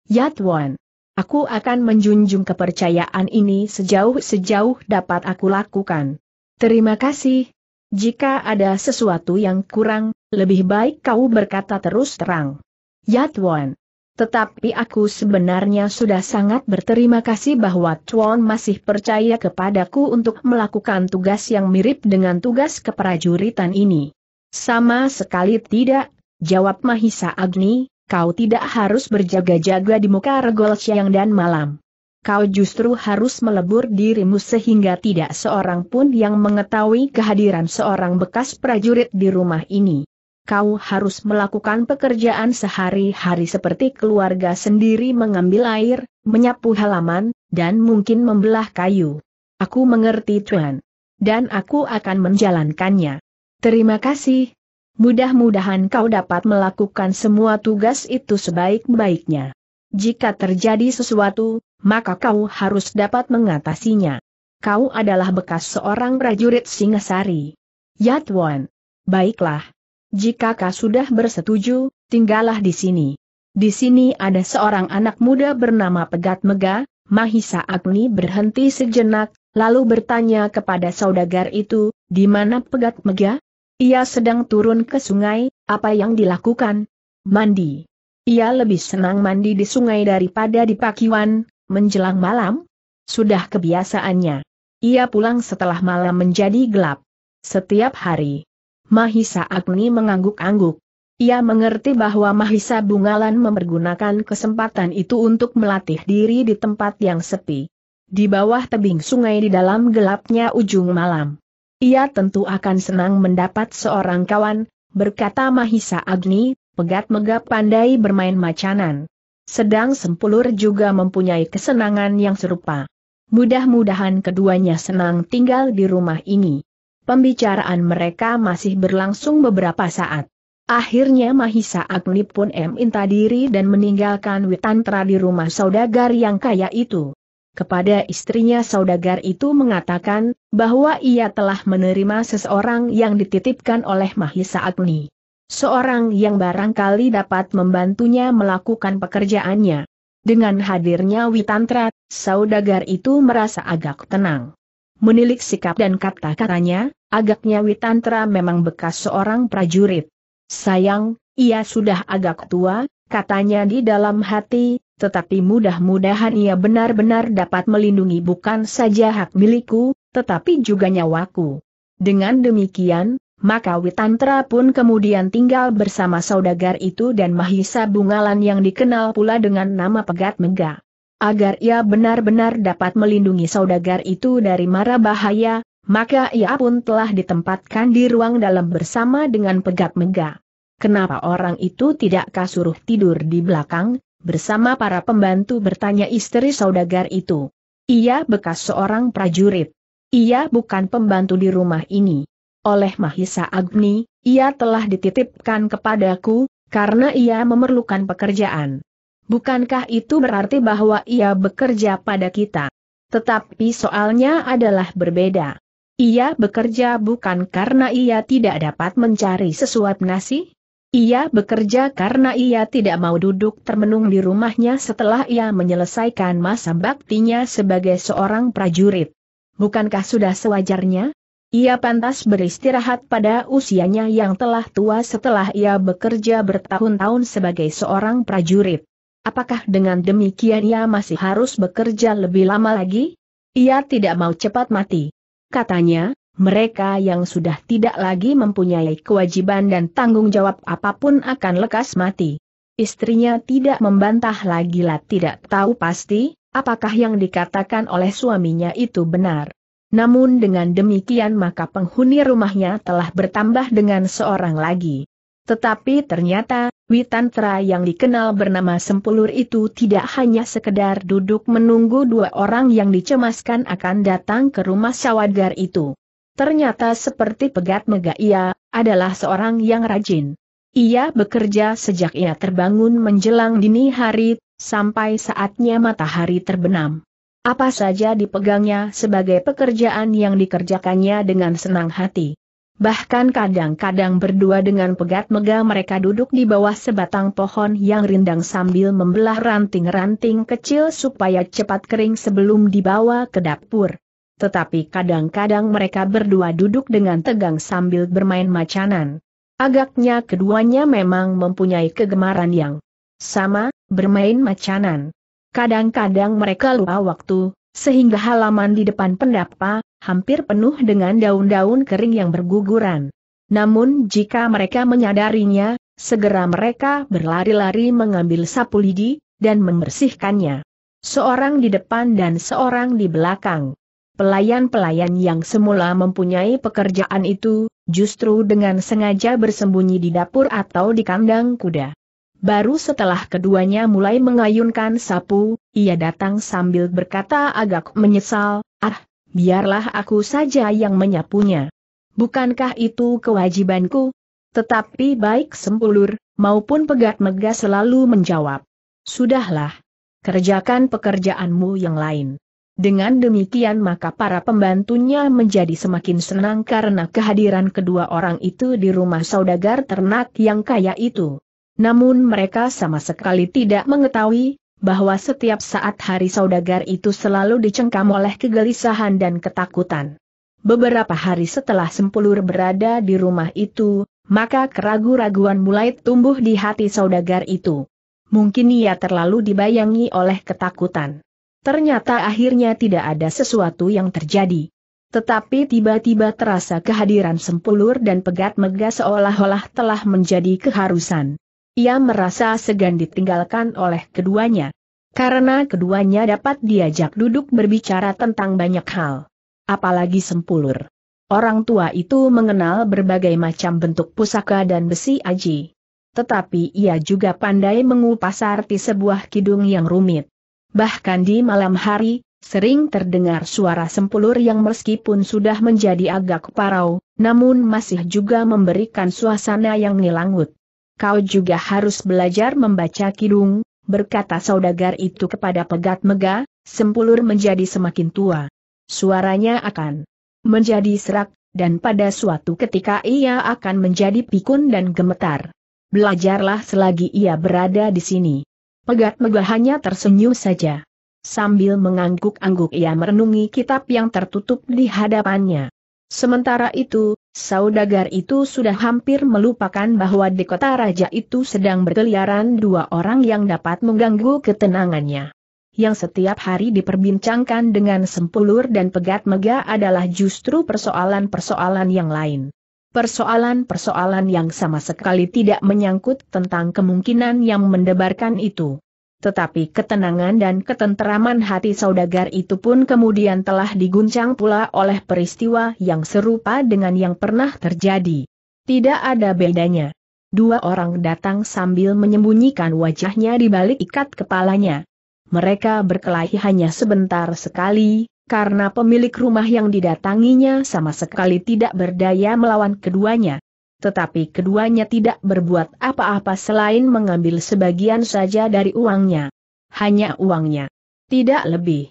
Yatwan. Aku akan menjunjung kepercayaan ini sejauh-sejauh dapat aku lakukan. Terima kasih, jika ada sesuatu yang kurang, lebih baik kau berkata terus terang. Ya Tuan. Tetapi aku sebenarnya sudah sangat berterima kasih bahwa Tuan masih percaya kepadaku untuk melakukan tugas yang mirip dengan tugas keprajuritan ini. Sama sekali tidak, jawab Mahisa Agni, kau tidak harus berjaga-jaga di muka regol siang dan malam kau justru harus melebur dirimu sehingga tidak seorang pun yang mengetahui kehadiran seorang bekas prajurit di rumah ini. Kau harus melakukan pekerjaan sehari-hari seperti keluarga sendiri mengambil air, menyapu halaman, dan mungkin membelah kayu. Aku mengerti Tuan. Dan aku akan menjalankannya. Terima kasih. Mudah-mudahan kau dapat melakukan semua tugas itu sebaik-baiknya. Jika terjadi sesuatu, maka kau harus dapat mengatasinya. Kau adalah bekas seorang prajurit Singasari. Yatwan. Baiklah. Jika kau sudah bersetuju, tinggallah di sini. Di sini ada seorang anak muda bernama Pegat Mega, Mahisa Agni berhenti sejenak, lalu bertanya kepada saudagar itu, di mana Pegat Mega? Ia sedang turun ke sungai, apa yang dilakukan? Mandi. Ia lebih senang mandi di sungai daripada di pakiwan, menjelang malam? Sudah kebiasaannya. Ia pulang setelah malam menjadi gelap. Setiap hari. Mahisa Agni mengangguk-angguk. Ia mengerti bahwa Mahisa Bungalan mempergunakan kesempatan itu untuk melatih diri di tempat yang sepi. Di bawah tebing sungai di dalam gelapnya ujung malam. Ia tentu akan senang mendapat seorang kawan, berkata Mahisa Agni, pegat megap pandai bermain macanan. Sedang Sempulur juga mempunyai kesenangan yang serupa. Mudah-mudahan keduanya senang tinggal di rumah ini. Pembicaraan mereka masih berlangsung beberapa saat. Akhirnya Mahisa Agni pun minta diri dan meninggalkan Witantra di rumah saudagar yang kaya itu. Kepada istrinya saudagar itu mengatakan, bahwa ia telah menerima seseorang yang dititipkan oleh Mahisa Agni. Seorang yang barangkali dapat membantunya melakukan pekerjaannya. Dengan hadirnya Witantra, saudagar itu merasa agak tenang. Menilik sikap dan kata-katanya, agaknya Witantra memang bekas seorang prajurit. Sayang, ia sudah agak tua, katanya di dalam hati, tetapi mudah-mudahan ia benar-benar dapat melindungi bukan saja hak milikku, tetapi juga nyawaku. Dengan demikian, maka Witantra pun kemudian tinggal bersama saudagar itu dan Mahisa Bungalan yang dikenal pula dengan nama Pegat Mega. Agar ia benar-benar dapat melindungi saudagar itu dari mara bahaya, maka ia pun telah ditempatkan di ruang dalam bersama dengan Pegat Mega. Kenapa orang itu tidak kasuruh tidur di belakang, bersama para pembantu bertanya istri saudagar itu. Ia bekas seorang prajurit. Ia bukan pembantu di rumah ini oleh Mahisa Agni, ia telah dititipkan kepadaku, karena ia memerlukan pekerjaan. Bukankah itu berarti bahwa ia bekerja pada kita? Tetapi soalnya adalah berbeda. Ia bekerja bukan karena ia tidak dapat mencari sesuap nasi, ia bekerja karena ia tidak mau duduk termenung di rumahnya setelah ia menyelesaikan masa baktinya sebagai seorang prajurit. Bukankah sudah sewajarnya? Ia pantas beristirahat pada usianya yang telah tua setelah ia bekerja bertahun-tahun sebagai seorang prajurit. Apakah dengan demikian ia masih harus bekerja lebih lama lagi? Ia tidak mau cepat mati. Katanya, mereka yang sudah tidak lagi mempunyai kewajiban dan tanggung jawab apapun akan lekas mati. Istrinya tidak membantah lagi lah tidak tahu pasti, apakah yang dikatakan oleh suaminya itu benar. Namun dengan demikian maka penghuni rumahnya telah bertambah dengan seorang lagi. Tetapi ternyata, Witantra yang dikenal bernama Sempulur itu tidak hanya sekedar duduk menunggu dua orang yang dicemaskan akan datang ke rumah Sawadgar itu. Ternyata seperti pegat mega ia, adalah seorang yang rajin. Ia bekerja sejak ia terbangun menjelang dini hari, sampai saatnya matahari terbenam. Apa saja dipegangnya sebagai pekerjaan yang dikerjakannya dengan senang hati. Bahkan kadang-kadang berdua dengan pegat mega mereka duduk di bawah sebatang pohon yang rindang sambil membelah ranting-ranting kecil supaya cepat kering sebelum dibawa ke dapur. Tetapi kadang-kadang mereka berdua duduk dengan tegang sambil bermain macanan. Agaknya keduanya memang mempunyai kegemaran yang sama, bermain macanan. Kadang-kadang mereka lupa waktu, sehingga halaman di depan pendapa, hampir penuh dengan daun-daun kering yang berguguran. Namun jika mereka menyadarinya, segera mereka berlari-lari mengambil sapu lidi, dan membersihkannya. Seorang di depan dan seorang di belakang. Pelayan-pelayan yang semula mempunyai pekerjaan itu, justru dengan sengaja bersembunyi di dapur atau di kandang kuda. Baru setelah keduanya mulai mengayunkan sapu, ia datang sambil berkata agak menyesal, ah, biarlah aku saja yang menyapunya. Bukankah itu kewajibanku? Tetapi baik sempulur, maupun pegat megah selalu menjawab. Sudahlah. Kerjakan pekerjaanmu yang lain. Dengan demikian maka para pembantunya menjadi semakin senang karena kehadiran kedua orang itu di rumah saudagar ternak yang kaya itu. Namun mereka sama sekali tidak mengetahui, bahwa setiap saat hari saudagar itu selalu dicengkam oleh kegelisahan dan ketakutan. Beberapa hari setelah Sempulur berada di rumah itu, maka keraguan-raguan mulai tumbuh di hati saudagar itu. Mungkin ia terlalu dibayangi oleh ketakutan. Ternyata akhirnya tidak ada sesuatu yang terjadi. Tetapi tiba-tiba terasa kehadiran Sempulur dan Pegat megah seolah-olah telah menjadi keharusan. Ia merasa segan ditinggalkan oleh keduanya. Karena keduanya dapat diajak duduk berbicara tentang banyak hal. Apalagi sempulur. Orang tua itu mengenal berbagai macam bentuk pusaka dan besi aji. Tetapi ia juga pandai mengupas arti sebuah kidung yang rumit. Bahkan di malam hari, Sering terdengar suara sempulur yang meskipun sudah menjadi agak parau, namun masih juga memberikan suasana yang ngilangut kau juga harus belajar membaca kidung, berkata saudagar itu kepada pegat mega, sempulur menjadi semakin tua. Suaranya akan menjadi serak, dan pada suatu ketika ia akan menjadi pikun dan gemetar. Belajarlah selagi ia berada di sini. Pegat mega hanya tersenyum saja. Sambil mengangguk-angguk ia merenungi kitab yang tertutup di hadapannya. Sementara itu, Saudagar itu sudah hampir melupakan bahwa di kota raja itu sedang berkeliaran dua orang yang dapat mengganggu ketenangannya. Yang setiap hari diperbincangkan dengan sempulur dan pegat mega adalah justru persoalan-persoalan yang lain. Persoalan-persoalan yang sama sekali tidak menyangkut tentang kemungkinan yang mendebarkan itu tetapi ketenangan dan ketenteraman hati saudagar itu pun kemudian telah diguncang pula oleh peristiwa yang serupa dengan yang pernah terjadi. Tidak ada bedanya. Dua orang datang sambil menyembunyikan wajahnya di balik ikat kepalanya. Mereka berkelahi hanya sebentar sekali, karena pemilik rumah yang didatanginya sama sekali tidak berdaya melawan keduanya tetapi keduanya tidak berbuat apa-apa selain mengambil sebagian saja dari uangnya. Hanya uangnya. Tidak lebih.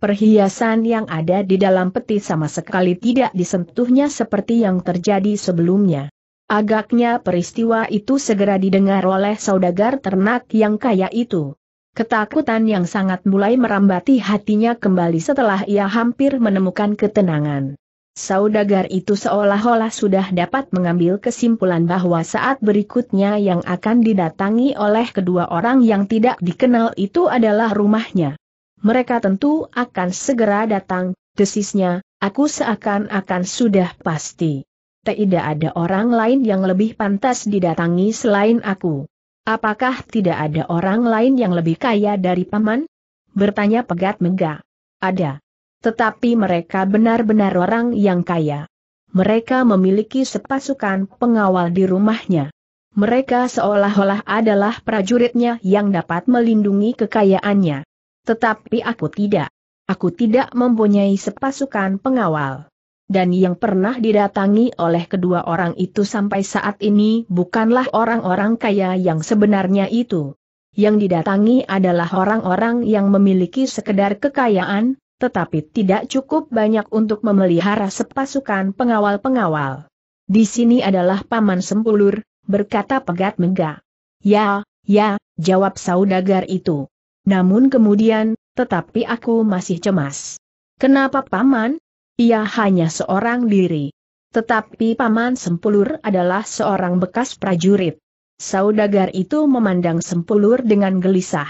Perhiasan yang ada di dalam peti sama sekali tidak disentuhnya seperti yang terjadi sebelumnya. Agaknya peristiwa itu segera didengar oleh saudagar ternak yang kaya itu. Ketakutan yang sangat mulai merambati hatinya kembali setelah ia hampir menemukan ketenangan. Saudagar itu seolah-olah sudah dapat mengambil kesimpulan bahwa saat berikutnya yang akan didatangi oleh kedua orang yang tidak dikenal itu adalah rumahnya. Mereka tentu akan segera datang, desisnya, aku seakan-akan sudah pasti. Tidak ada orang lain yang lebih pantas didatangi selain aku. Apakah tidak ada orang lain yang lebih kaya dari paman? Bertanya pegat megah. Ada. Tetapi mereka benar-benar orang yang kaya. Mereka memiliki sepasukan pengawal di rumahnya. Mereka seolah-olah adalah prajuritnya yang dapat melindungi kekayaannya. Tetapi aku tidak. Aku tidak mempunyai sepasukan pengawal dan yang pernah didatangi oleh kedua orang itu sampai saat ini bukanlah orang-orang kaya yang sebenarnya itu. Yang didatangi adalah orang-orang yang memiliki sekedar kekayaan, tetapi tidak cukup banyak untuk memelihara sepasukan pengawal-pengawal. Di sini adalah paman sempulur, berkata pegat mega. Ya, ya, jawab saudagar itu. Namun kemudian, tetapi aku masih cemas. Kenapa paman? Ia hanya seorang diri. Tetapi paman sempulur adalah seorang bekas prajurit. Saudagar itu memandang sempulur dengan gelisah.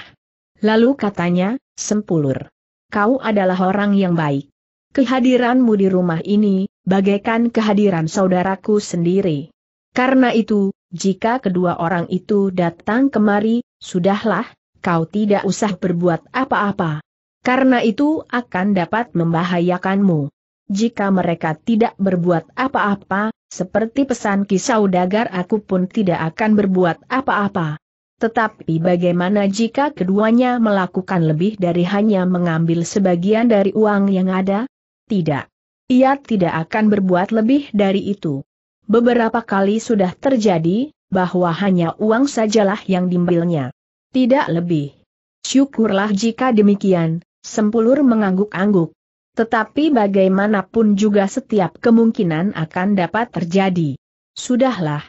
Lalu katanya, sempulur kau adalah orang yang baik. Kehadiranmu di rumah ini, bagaikan kehadiran saudaraku sendiri. Karena itu, jika kedua orang itu datang kemari, sudahlah, kau tidak usah berbuat apa-apa. Karena itu akan dapat membahayakanmu. Jika mereka tidak berbuat apa-apa, seperti pesan kisau dagar aku pun tidak akan berbuat apa-apa. Tetapi bagaimana jika keduanya melakukan lebih dari hanya mengambil sebagian dari uang yang ada? Tidak. Ia tidak akan berbuat lebih dari itu. Beberapa kali sudah terjadi, bahwa hanya uang sajalah yang diambilnya, Tidak lebih. Syukurlah jika demikian, Sempulur mengangguk-angguk. Tetapi bagaimanapun juga setiap kemungkinan akan dapat terjadi. Sudahlah,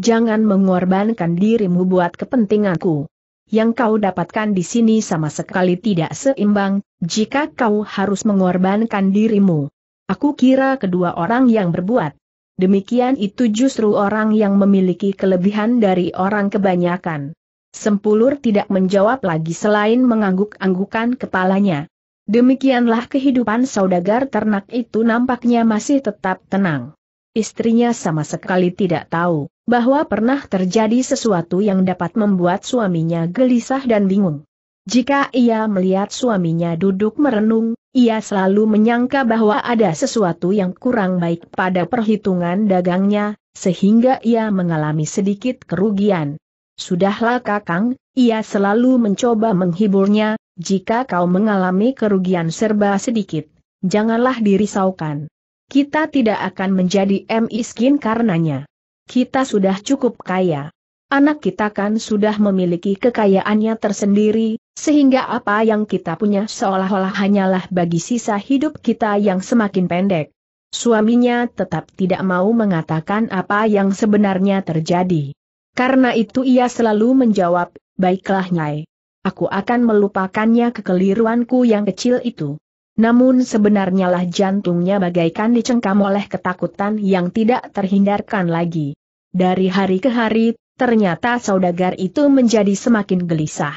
jangan mengorbankan dirimu buat kepentinganku. Yang kau dapatkan di sini sama sekali tidak seimbang, jika kau harus mengorbankan dirimu. Aku kira kedua orang yang berbuat demikian itu justru orang yang memiliki kelebihan dari orang kebanyakan. Sempulur tidak menjawab lagi selain mengangguk-anggukan kepalanya. Demikianlah kehidupan saudagar ternak itu nampaknya masih tetap tenang. Istrinya sama sekali tidak tahu bahwa pernah terjadi sesuatu yang dapat membuat suaminya gelisah dan bingung. Jika ia melihat suaminya duduk merenung, ia selalu menyangka bahwa ada sesuatu yang kurang baik pada perhitungan dagangnya, sehingga ia mengalami sedikit kerugian. Sudahlah kakang, ia selalu mencoba menghiburnya, jika kau mengalami kerugian serba sedikit, janganlah dirisaukan. Kita tidak akan menjadi miskin karenanya. Kita sudah cukup kaya. Anak kita kan sudah memiliki kekayaannya tersendiri, sehingga apa yang kita punya seolah-olah hanyalah bagi sisa hidup kita yang semakin pendek. Suaminya tetap tidak mau mengatakan apa yang sebenarnya terjadi. Karena itu ia selalu menjawab, baiklah Nyai. Aku akan melupakannya kekeliruanku yang kecil itu. Namun sebenarnya lah jantungnya bagaikan dicengkam oleh ketakutan yang tidak terhindarkan lagi. Dari hari ke hari, ternyata saudagar itu menjadi semakin gelisah.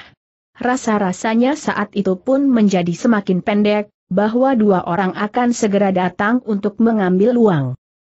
Rasa-rasanya saat itu pun menjadi semakin pendek, bahwa dua orang akan segera datang untuk mengambil uang.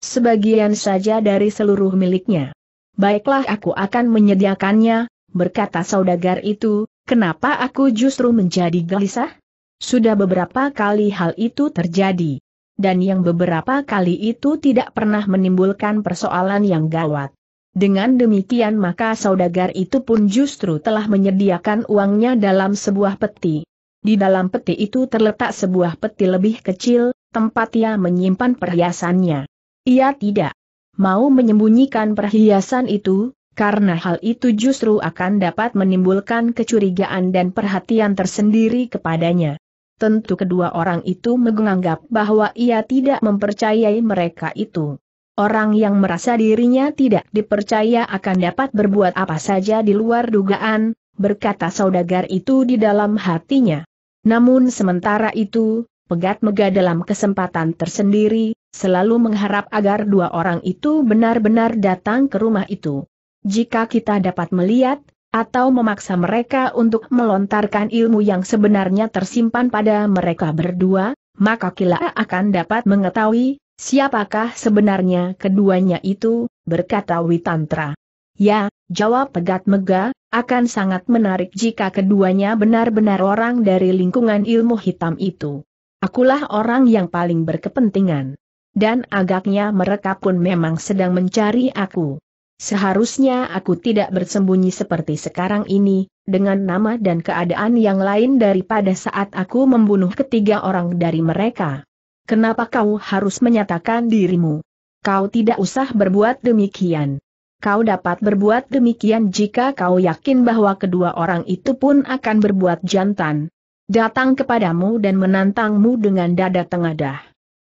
Sebagian saja dari seluruh miliknya. Baiklah aku akan menyediakannya, berkata saudagar itu, kenapa aku justru menjadi gelisah? Sudah beberapa kali hal itu terjadi. Dan yang beberapa kali itu tidak pernah menimbulkan persoalan yang gawat. Dengan demikian maka saudagar itu pun justru telah menyediakan uangnya dalam sebuah peti. Di dalam peti itu terletak sebuah peti lebih kecil, tempat ia menyimpan perhiasannya. Ia tidak mau menyembunyikan perhiasan itu, karena hal itu justru akan dapat menimbulkan kecurigaan dan perhatian tersendiri kepadanya. Tentu kedua orang itu menganggap bahwa ia tidak mempercayai mereka itu. Orang yang merasa dirinya tidak dipercaya akan dapat berbuat apa saja di luar dugaan, berkata saudagar itu di dalam hatinya. Namun sementara itu, pegat mega dalam kesempatan tersendiri, selalu mengharap agar dua orang itu benar-benar datang ke rumah itu. Jika kita dapat melihat, atau memaksa mereka untuk melontarkan ilmu yang sebenarnya tersimpan pada mereka berdua, maka Kila akan dapat mengetahui siapakah sebenarnya keduanya itu, berkata Witantra. Ya, jawab Pegat Mega, akan sangat menarik jika keduanya benar-benar orang dari lingkungan ilmu hitam itu. Akulah orang yang paling berkepentingan. Dan agaknya mereka pun memang sedang mencari aku. Seharusnya aku tidak bersembunyi seperti sekarang ini, dengan nama dan keadaan yang lain daripada saat aku membunuh ketiga orang dari mereka. Kenapa kau harus menyatakan dirimu? Kau tidak usah berbuat demikian. Kau dapat berbuat demikian jika kau yakin bahwa kedua orang itu pun akan berbuat jantan. Datang kepadamu dan menantangmu dengan dada tengadah.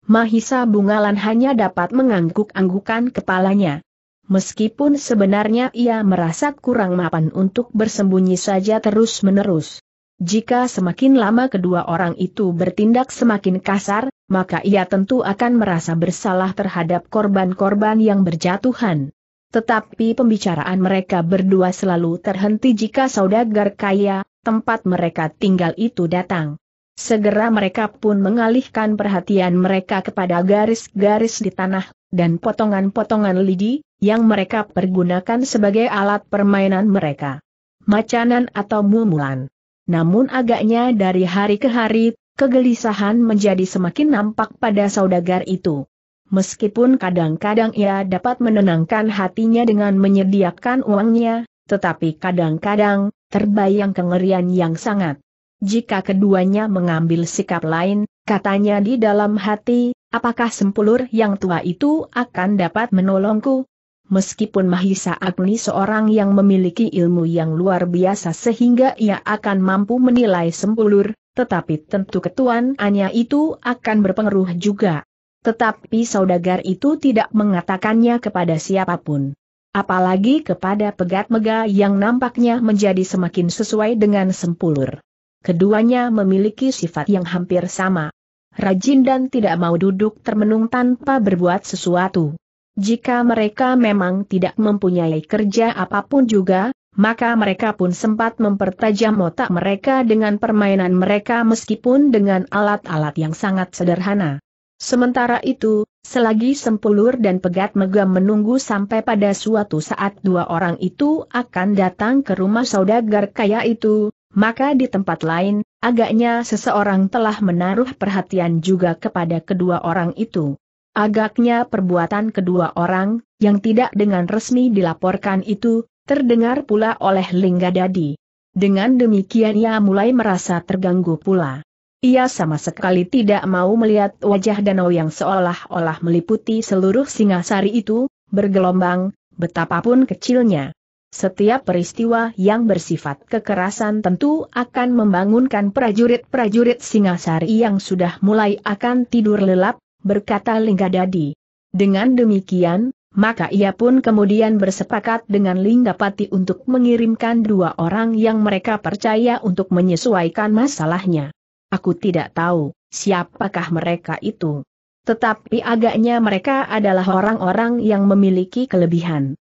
Mahisa Bungalan hanya dapat mengangguk-anggukan kepalanya meskipun sebenarnya ia merasa kurang mapan untuk bersembunyi saja terus-menerus. Jika semakin lama kedua orang itu bertindak semakin kasar, maka ia tentu akan merasa bersalah terhadap korban-korban yang berjatuhan. Tetapi pembicaraan mereka berdua selalu terhenti jika saudagar kaya, tempat mereka tinggal itu datang. Segera mereka pun mengalihkan perhatian mereka kepada garis-garis di tanah, dan potongan-potongan lidi, yang mereka pergunakan sebagai alat permainan mereka. Macanan atau mumulan. Namun agaknya dari hari ke hari, kegelisahan menjadi semakin nampak pada saudagar itu. Meskipun kadang-kadang ia dapat menenangkan hatinya dengan menyediakan uangnya, tetapi kadang-kadang, terbayang kengerian yang sangat. Jika keduanya mengambil sikap lain, katanya di dalam hati, apakah sempulur yang tua itu akan dapat menolongku? meskipun Mahisa Agni seorang yang memiliki ilmu yang luar biasa sehingga ia akan mampu menilai sempulur, tetapi tentu ketuanannya itu akan berpengaruh juga. Tetapi saudagar itu tidak mengatakannya kepada siapapun. Apalagi kepada pegat mega yang nampaknya menjadi semakin sesuai dengan sempulur. Keduanya memiliki sifat yang hampir sama. Rajin dan tidak mau duduk termenung tanpa berbuat sesuatu. Jika mereka memang tidak mempunyai kerja apapun juga, maka mereka pun sempat mempertajam otak mereka dengan permainan mereka meskipun dengan alat-alat yang sangat sederhana. Sementara itu, selagi Sempulur dan Pegat Megam menunggu sampai pada suatu saat dua orang itu akan datang ke rumah saudagar kaya itu, maka di tempat lain, agaknya seseorang telah menaruh perhatian juga kepada kedua orang itu. Agaknya perbuatan kedua orang, yang tidak dengan resmi dilaporkan itu, terdengar pula oleh Lingga Dadi. Dengan demikian ia mulai merasa terganggu pula. Ia sama sekali tidak mau melihat wajah danau yang seolah-olah meliputi seluruh singasari itu, bergelombang, betapapun kecilnya. Setiap peristiwa yang bersifat kekerasan tentu akan membangunkan prajurit-prajurit Singasari yang sudah mulai akan tidur lelap, berkata Lingga Dadi. Dengan demikian, maka ia pun kemudian bersepakat dengan Linggapati untuk mengirimkan dua orang yang mereka percaya untuk menyesuaikan masalahnya. Aku tidak tahu siapakah mereka itu. Tetapi agaknya mereka adalah orang-orang yang memiliki kelebihan.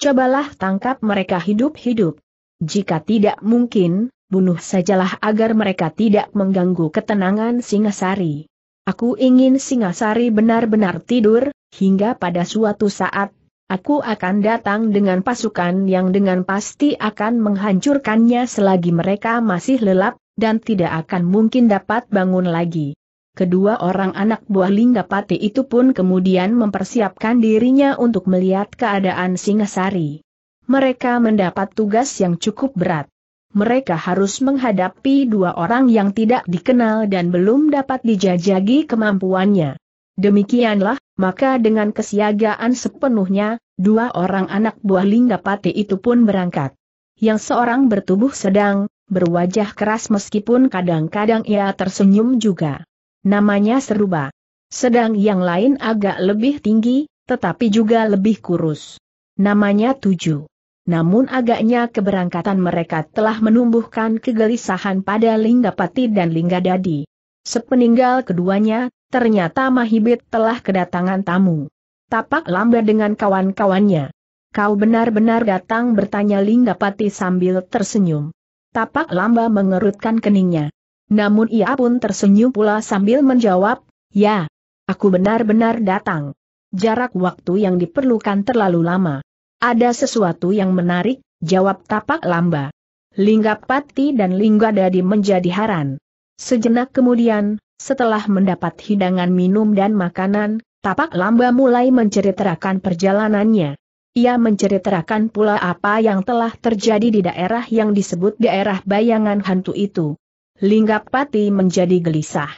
Cobalah tangkap mereka hidup-hidup. Jika tidak mungkin, bunuh sajalah agar mereka tidak mengganggu ketenangan Singasari. Aku ingin Singasari benar-benar tidur, hingga pada suatu saat, aku akan datang dengan pasukan yang dengan pasti akan menghancurkannya selagi mereka masih lelap, dan tidak akan mungkin dapat bangun lagi. Kedua orang anak buah Linggapati itu pun kemudian mempersiapkan dirinya untuk melihat keadaan Singasari. Mereka mendapat tugas yang cukup berat mereka harus menghadapi dua orang yang tidak dikenal dan belum dapat dijajagi kemampuannya. Demikianlah, maka dengan kesiagaan sepenuhnya, dua orang anak buah Linggapati itu pun berangkat. Yang seorang bertubuh sedang, berwajah keras meskipun kadang-kadang ia tersenyum juga. Namanya Seruba. Sedang yang lain agak lebih tinggi, tetapi juga lebih kurus. Namanya Tujuh namun agaknya keberangkatan mereka telah menumbuhkan kegelisahan pada Linggapati dan Linggadadi. Sepeninggal keduanya, ternyata Mahibit telah kedatangan tamu. Tapak lamba dengan kawan-kawannya. Kau benar-benar datang bertanya Linggapati sambil tersenyum. Tapak lamba mengerutkan keningnya. Namun ia pun tersenyum pula sambil menjawab, Ya, aku benar-benar datang. Jarak waktu yang diperlukan terlalu lama. Ada sesuatu yang menarik, jawab tapak lamba. Linggapati dan Lingga Dadi menjadi haran. Sejenak kemudian, setelah mendapat hidangan minum dan makanan, tapak lamba mulai menceritakan perjalanannya. Ia menceritakan pula apa yang telah terjadi di daerah yang disebut daerah bayangan hantu itu. Linggapati menjadi gelisah.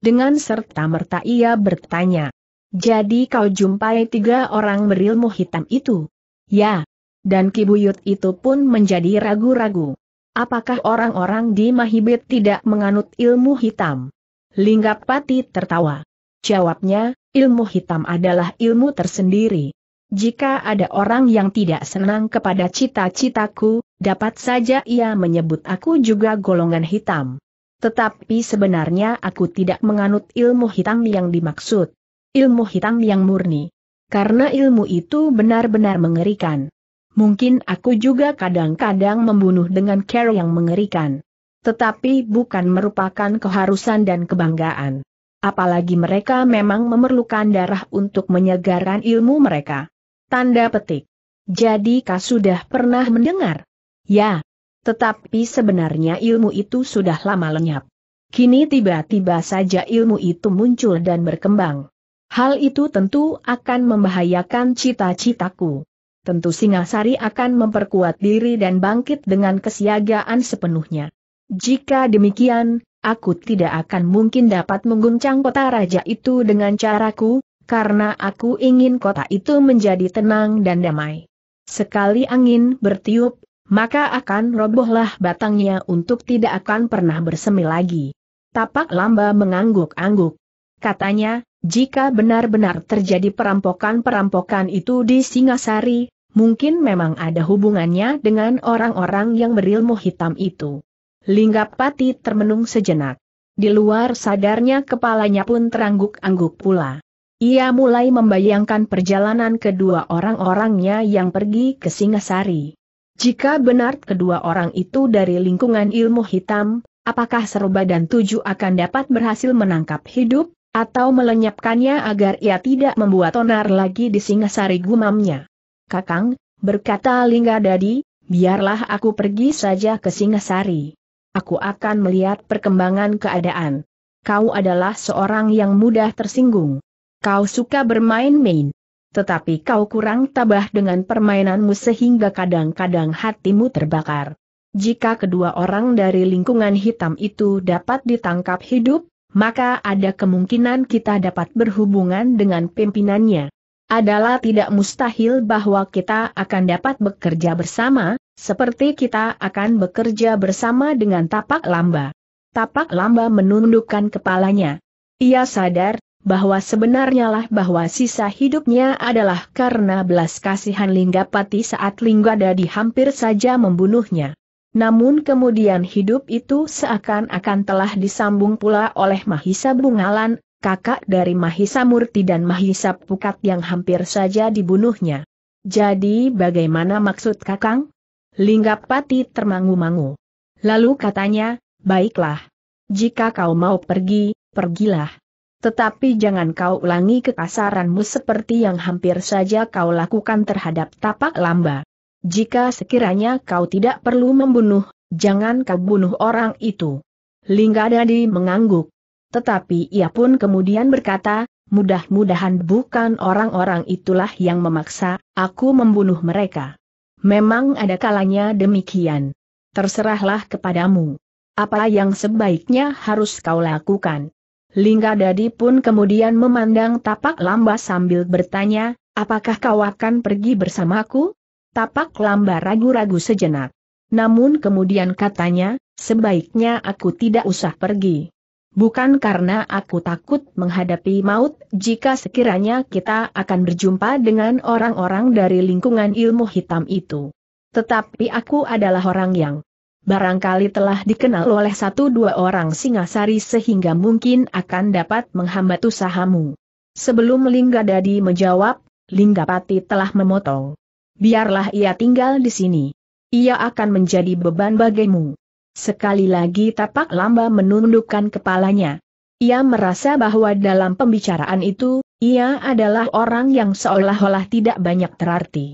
Dengan serta-merta ia bertanya, Jadi kau jumpai tiga orang berilmu hitam itu? Ya. Dan Kibuyut itu pun menjadi ragu-ragu. Apakah orang-orang di Mahibit tidak menganut ilmu hitam? Linggapati tertawa. Jawabnya, ilmu hitam adalah ilmu tersendiri. Jika ada orang yang tidak senang kepada cita-citaku, dapat saja ia menyebut aku juga golongan hitam. Tetapi sebenarnya aku tidak menganut ilmu hitam yang dimaksud. Ilmu hitam yang murni karena ilmu itu benar-benar mengerikan. Mungkin aku juga kadang-kadang membunuh dengan cara yang mengerikan. Tetapi bukan merupakan keharusan dan kebanggaan. Apalagi mereka memang memerlukan darah untuk menyegarkan ilmu mereka. Tanda petik. Jadi kau sudah pernah mendengar? Ya. Tetapi sebenarnya ilmu itu sudah lama lenyap. Kini tiba-tiba saja ilmu itu muncul dan berkembang. Hal itu tentu akan membahayakan cita-citaku. Tentu Singasari akan memperkuat diri dan bangkit dengan kesiagaan sepenuhnya. Jika demikian, aku tidak akan mungkin dapat mengguncang kota raja itu dengan caraku, karena aku ingin kota itu menjadi tenang dan damai. Sekali angin bertiup, maka akan robohlah batangnya untuk tidak akan pernah bersemi lagi. Tapak lamba mengangguk-angguk. Katanya, jika benar-benar terjadi perampokan-perampokan itu di Singasari, mungkin memang ada hubungannya dengan orang-orang yang berilmu hitam itu. Linggapati termenung sejenak. Di luar sadarnya kepalanya pun terangguk-angguk pula. Ia mulai membayangkan perjalanan kedua orang-orangnya yang pergi ke Singasari. Jika benar kedua orang itu dari lingkungan ilmu hitam, apakah Serba dan Tujuh akan dapat berhasil menangkap hidup? Atau melenyapkannya agar ia tidak membuat onar lagi di Singasari gumamnya. Kakang, berkata Lingga Dadi, biarlah aku pergi saja ke Singasari. Aku akan melihat perkembangan keadaan. Kau adalah seorang yang mudah tersinggung. Kau suka bermain-main. Tetapi kau kurang tabah dengan permainanmu sehingga kadang-kadang hatimu terbakar. Jika kedua orang dari lingkungan hitam itu dapat ditangkap hidup, maka ada kemungkinan kita dapat berhubungan dengan pimpinannya. Adalah tidak mustahil bahwa kita akan dapat bekerja bersama, seperti kita akan bekerja bersama dengan tapak lamba. Tapak lamba menundukkan kepalanya. Ia sadar, bahwa sebenarnya lah bahwa sisa hidupnya adalah karena belas kasihan Linggapati saat Linggada di hampir saja membunuhnya. Namun kemudian hidup itu seakan-akan telah disambung pula oleh Mahisa Bungalan, kakak dari Mahisa Murti dan Mahisa Pukat yang hampir saja dibunuhnya. Jadi bagaimana maksud kakang? Linggapati termangu-mangu. Lalu katanya, baiklah. Jika kau mau pergi, pergilah. Tetapi jangan kau ulangi kekasaranmu seperti yang hampir saja kau lakukan terhadap tapak lamba. Jika sekiranya kau tidak perlu membunuh, jangan kau bunuh orang itu. Linggadadi mengangguk. Tetapi ia pun kemudian berkata, mudah-mudahan bukan orang-orang itulah yang memaksa, aku membunuh mereka. Memang ada kalanya demikian. Terserahlah kepadamu. Apa yang sebaiknya harus kau lakukan? Linggadadi pun kemudian memandang tapak lamba sambil bertanya, apakah kau akan pergi bersamaku? Tapak lamba ragu-ragu sejenak. Namun kemudian katanya, sebaiknya aku tidak usah pergi. Bukan karena aku takut menghadapi maut jika sekiranya kita akan berjumpa dengan orang-orang dari lingkungan ilmu hitam itu. Tetapi aku adalah orang yang barangkali telah dikenal oleh satu dua orang singasari sehingga mungkin akan dapat menghambat usahamu. Sebelum Lingga Dadi menjawab, Lingga Linggapati telah memotong. Biarlah ia tinggal di sini. Ia akan menjadi beban bagimu. Sekali lagi tapak lamba menundukkan kepalanya. Ia merasa bahwa dalam pembicaraan itu, ia adalah orang yang seolah-olah tidak banyak terarti.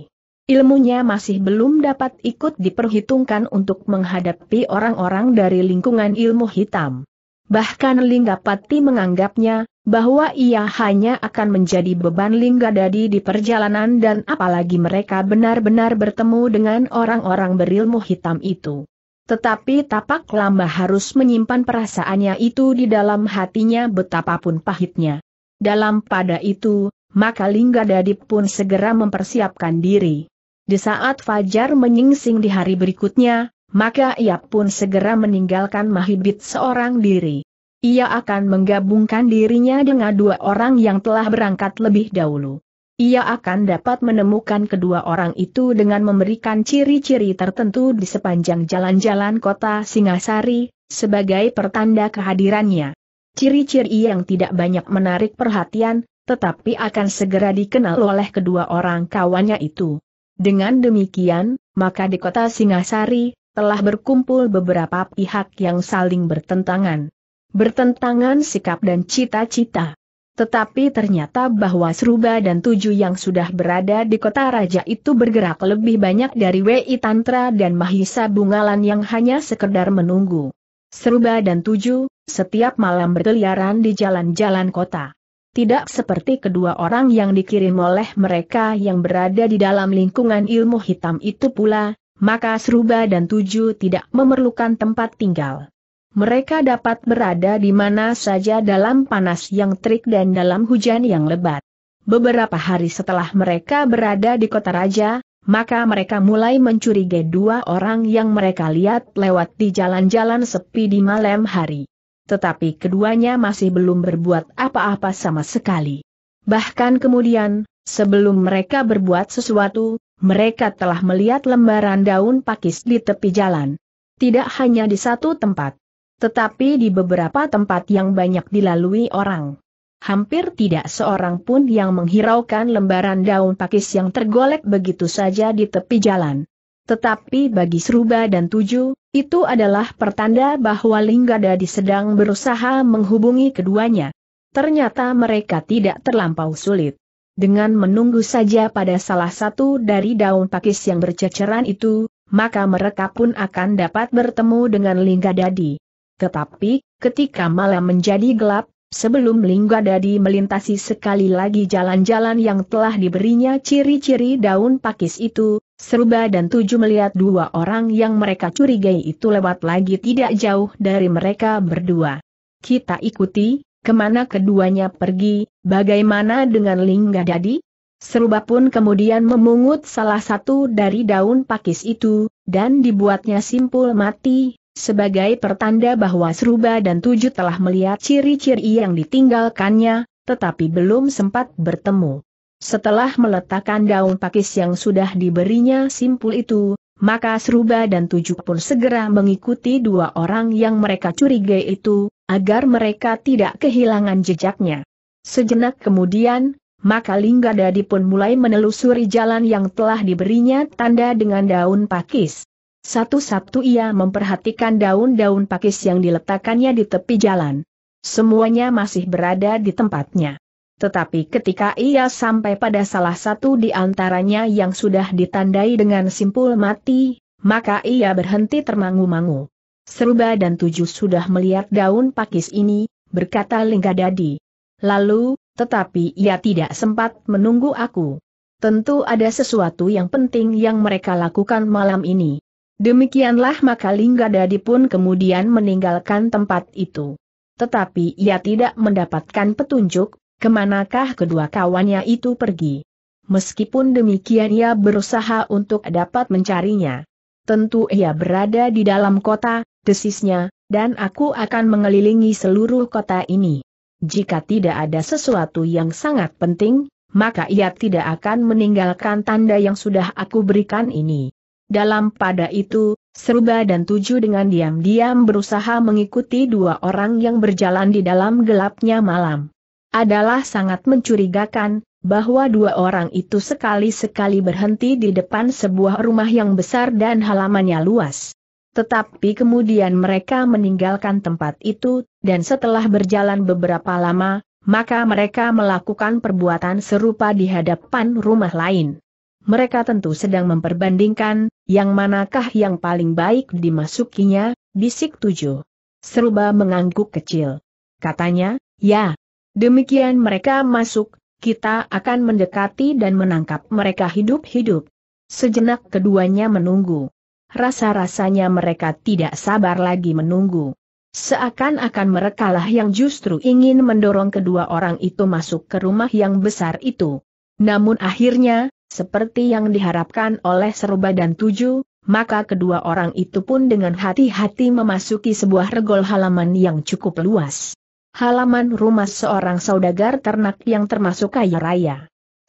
Ilmunya masih belum dapat ikut diperhitungkan untuk menghadapi orang-orang dari lingkungan ilmu hitam. Bahkan Linggapati menganggapnya, bahwa ia hanya akan menjadi beban Linggadadi di perjalanan dan apalagi mereka benar-benar bertemu dengan orang-orang berilmu hitam itu. Tetapi tapak lamba harus menyimpan perasaannya itu di dalam hatinya betapapun pahitnya. Dalam pada itu, maka Linggadadi pun segera mempersiapkan diri. Di saat Fajar menyingsing di hari berikutnya, maka ia pun segera meninggalkan Mahibit seorang diri ia akan menggabungkan dirinya dengan dua orang yang telah berangkat lebih dahulu. Ia akan dapat menemukan kedua orang itu dengan memberikan ciri-ciri tertentu di sepanjang jalan-jalan kota Singasari, sebagai pertanda kehadirannya. Ciri-ciri yang tidak banyak menarik perhatian, tetapi akan segera dikenal oleh kedua orang kawannya itu. Dengan demikian, maka di kota Singasari, telah berkumpul beberapa pihak yang saling bertentangan. Bertentangan sikap dan cita-cita. Tetapi ternyata bahwa Seruba dan Tuju yang sudah berada di kota raja itu bergerak lebih banyak dari Wei Tantra dan Mahisa Bungalan yang hanya sekedar menunggu. Seruba dan Tuju, setiap malam berkeliaran di jalan-jalan kota. Tidak seperti kedua orang yang dikirim oleh mereka yang berada di dalam lingkungan ilmu hitam itu pula, maka Seruba dan Tuju tidak memerlukan tempat tinggal mereka dapat berada di mana saja dalam panas yang terik dan dalam hujan yang lebat. Beberapa hari setelah mereka berada di kota raja, maka mereka mulai mencurigai dua orang yang mereka lihat lewat di jalan-jalan sepi di malam hari. Tetapi keduanya masih belum berbuat apa-apa sama sekali. Bahkan kemudian, sebelum mereka berbuat sesuatu, mereka telah melihat lembaran daun pakis di tepi jalan. Tidak hanya di satu tempat, tetapi di beberapa tempat yang banyak dilalui orang. Hampir tidak seorang pun yang menghiraukan lembaran daun pakis yang tergolek begitu saja di tepi jalan. Tetapi bagi Seruba dan Tuju, itu adalah pertanda bahwa Linggadadi sedang berusaha menghubungi keduanya. Ternyata mereka tidak terlampau sulit. Dengan menunggu saja pada salah satu dari daun pakis yang berceceran itu, maka mereka pun akan dapat bertemu dengan Linggadadi. Tetapi, ketika malam menjadi gelap, sebelum Lingga Dadi melintasi sekali lagi jalan-jalan yang telah diberinya ciri-ciri daun pakis itu, Seruba dan Tujuh melihat dua orang yang mereka curigai itu lewat lagi tidak jauh dari mereka berdua. Kita ikuti, kemana keduanya pergi, bagaimana dengan Lingga Dadi? Seruba pun kemudian memungut salah satu dari daun pakis itu, dan dibuatnya simpul mati, sebagai pertanda bahwa Seruba dan Tujuh telah melihat ciri-ciri yang ditinggalkannya, tetapi belum sempat bertemu. Setelah meletakkan daun pakis yang sudah diberinya simpul itu, maka Seruba dan Tujuh pun segera mengikuti dua orang yang mereka curigai itu, agar mereka tidak kehilangan jejaknya. Sejenak kemudian, maka Lingga Dadi pun mulai menelusuri jalan yang telah diberinya tanda dengan daun pakis. Satu-satu ia memperhatikan daun-daun pakis yang diletakkannya di tepi jalan. Semuanya masih berada di tempatnya. Tetapi ketika ia sampai pada salah satu di antaranya yang sudah ditandai dengan simpul mati, maka ia berhenti termangu-mangu. Seruba dan tujuh sudah melihat daun pakis ini, berkata Linggadadi. Lalu, tetapi ia tidak sempat menunggu aku. Tentu ada sesuatu yang penting yang mereka lakukan malam ini. Demikianlah maka Lingga Dadi pun kemudian meninggalkan tempat itu. Tetapi ia tidak mendapatkan petunjuk, kemanakah kedua kawannya itu pergi. Meskipun demikian ia berusaha untuk dapat mencarinya. Tentu ia berada di dalam kota, desisnya, dan aku akan mengelilingi seluruh kota ini. Jika tidak ada sesuatu yang sangat penting, maka ia tidak akan meninggalkan tanda yang sudah aku berikan ini. Dalam pada itu, Seruba dan Tuju dengan diam-diam berusaha mengikuti dua orang yang berjalan di dalam gelapnya malam. Adalah sangat mencurigakan, bahwa dua orang itu sekali-sekali berhenti di depan sebuah rumah yang besar dan halamannya luas. Tetapi kemudian mereka meninggalkan tempat itu, dan setelah berjalan beberapa lama, maka mereka melakukan perbuatan serupa di hadapan rumah lain mereka tentu sedang memperbandingkan, yang manakah yang paling baik dimasukinya, bisik tujuh. Seruba mengangguk kecil. Katanya, ya. Demikian mereka masuk, kita akan mendekati dan menangkap mereka hidup-hidup. Sejenak keduanya menunggu. Rasa-rasanya mereka tidak sabar lagi menunggu. Seakan-akan merekalah yang justru ingin mendorong kedua orang itu masuk ke rumah yang besar itu. Namun akhirnya, seperti yang diharapkan oleh Seruba dan Tujuh, maka kedua orang itu pun dengan hati-hati memasuki sebuah regol halaman yang cukup luas. Halaman rumah seorang saudagar ternak yang termasuk kaya raya.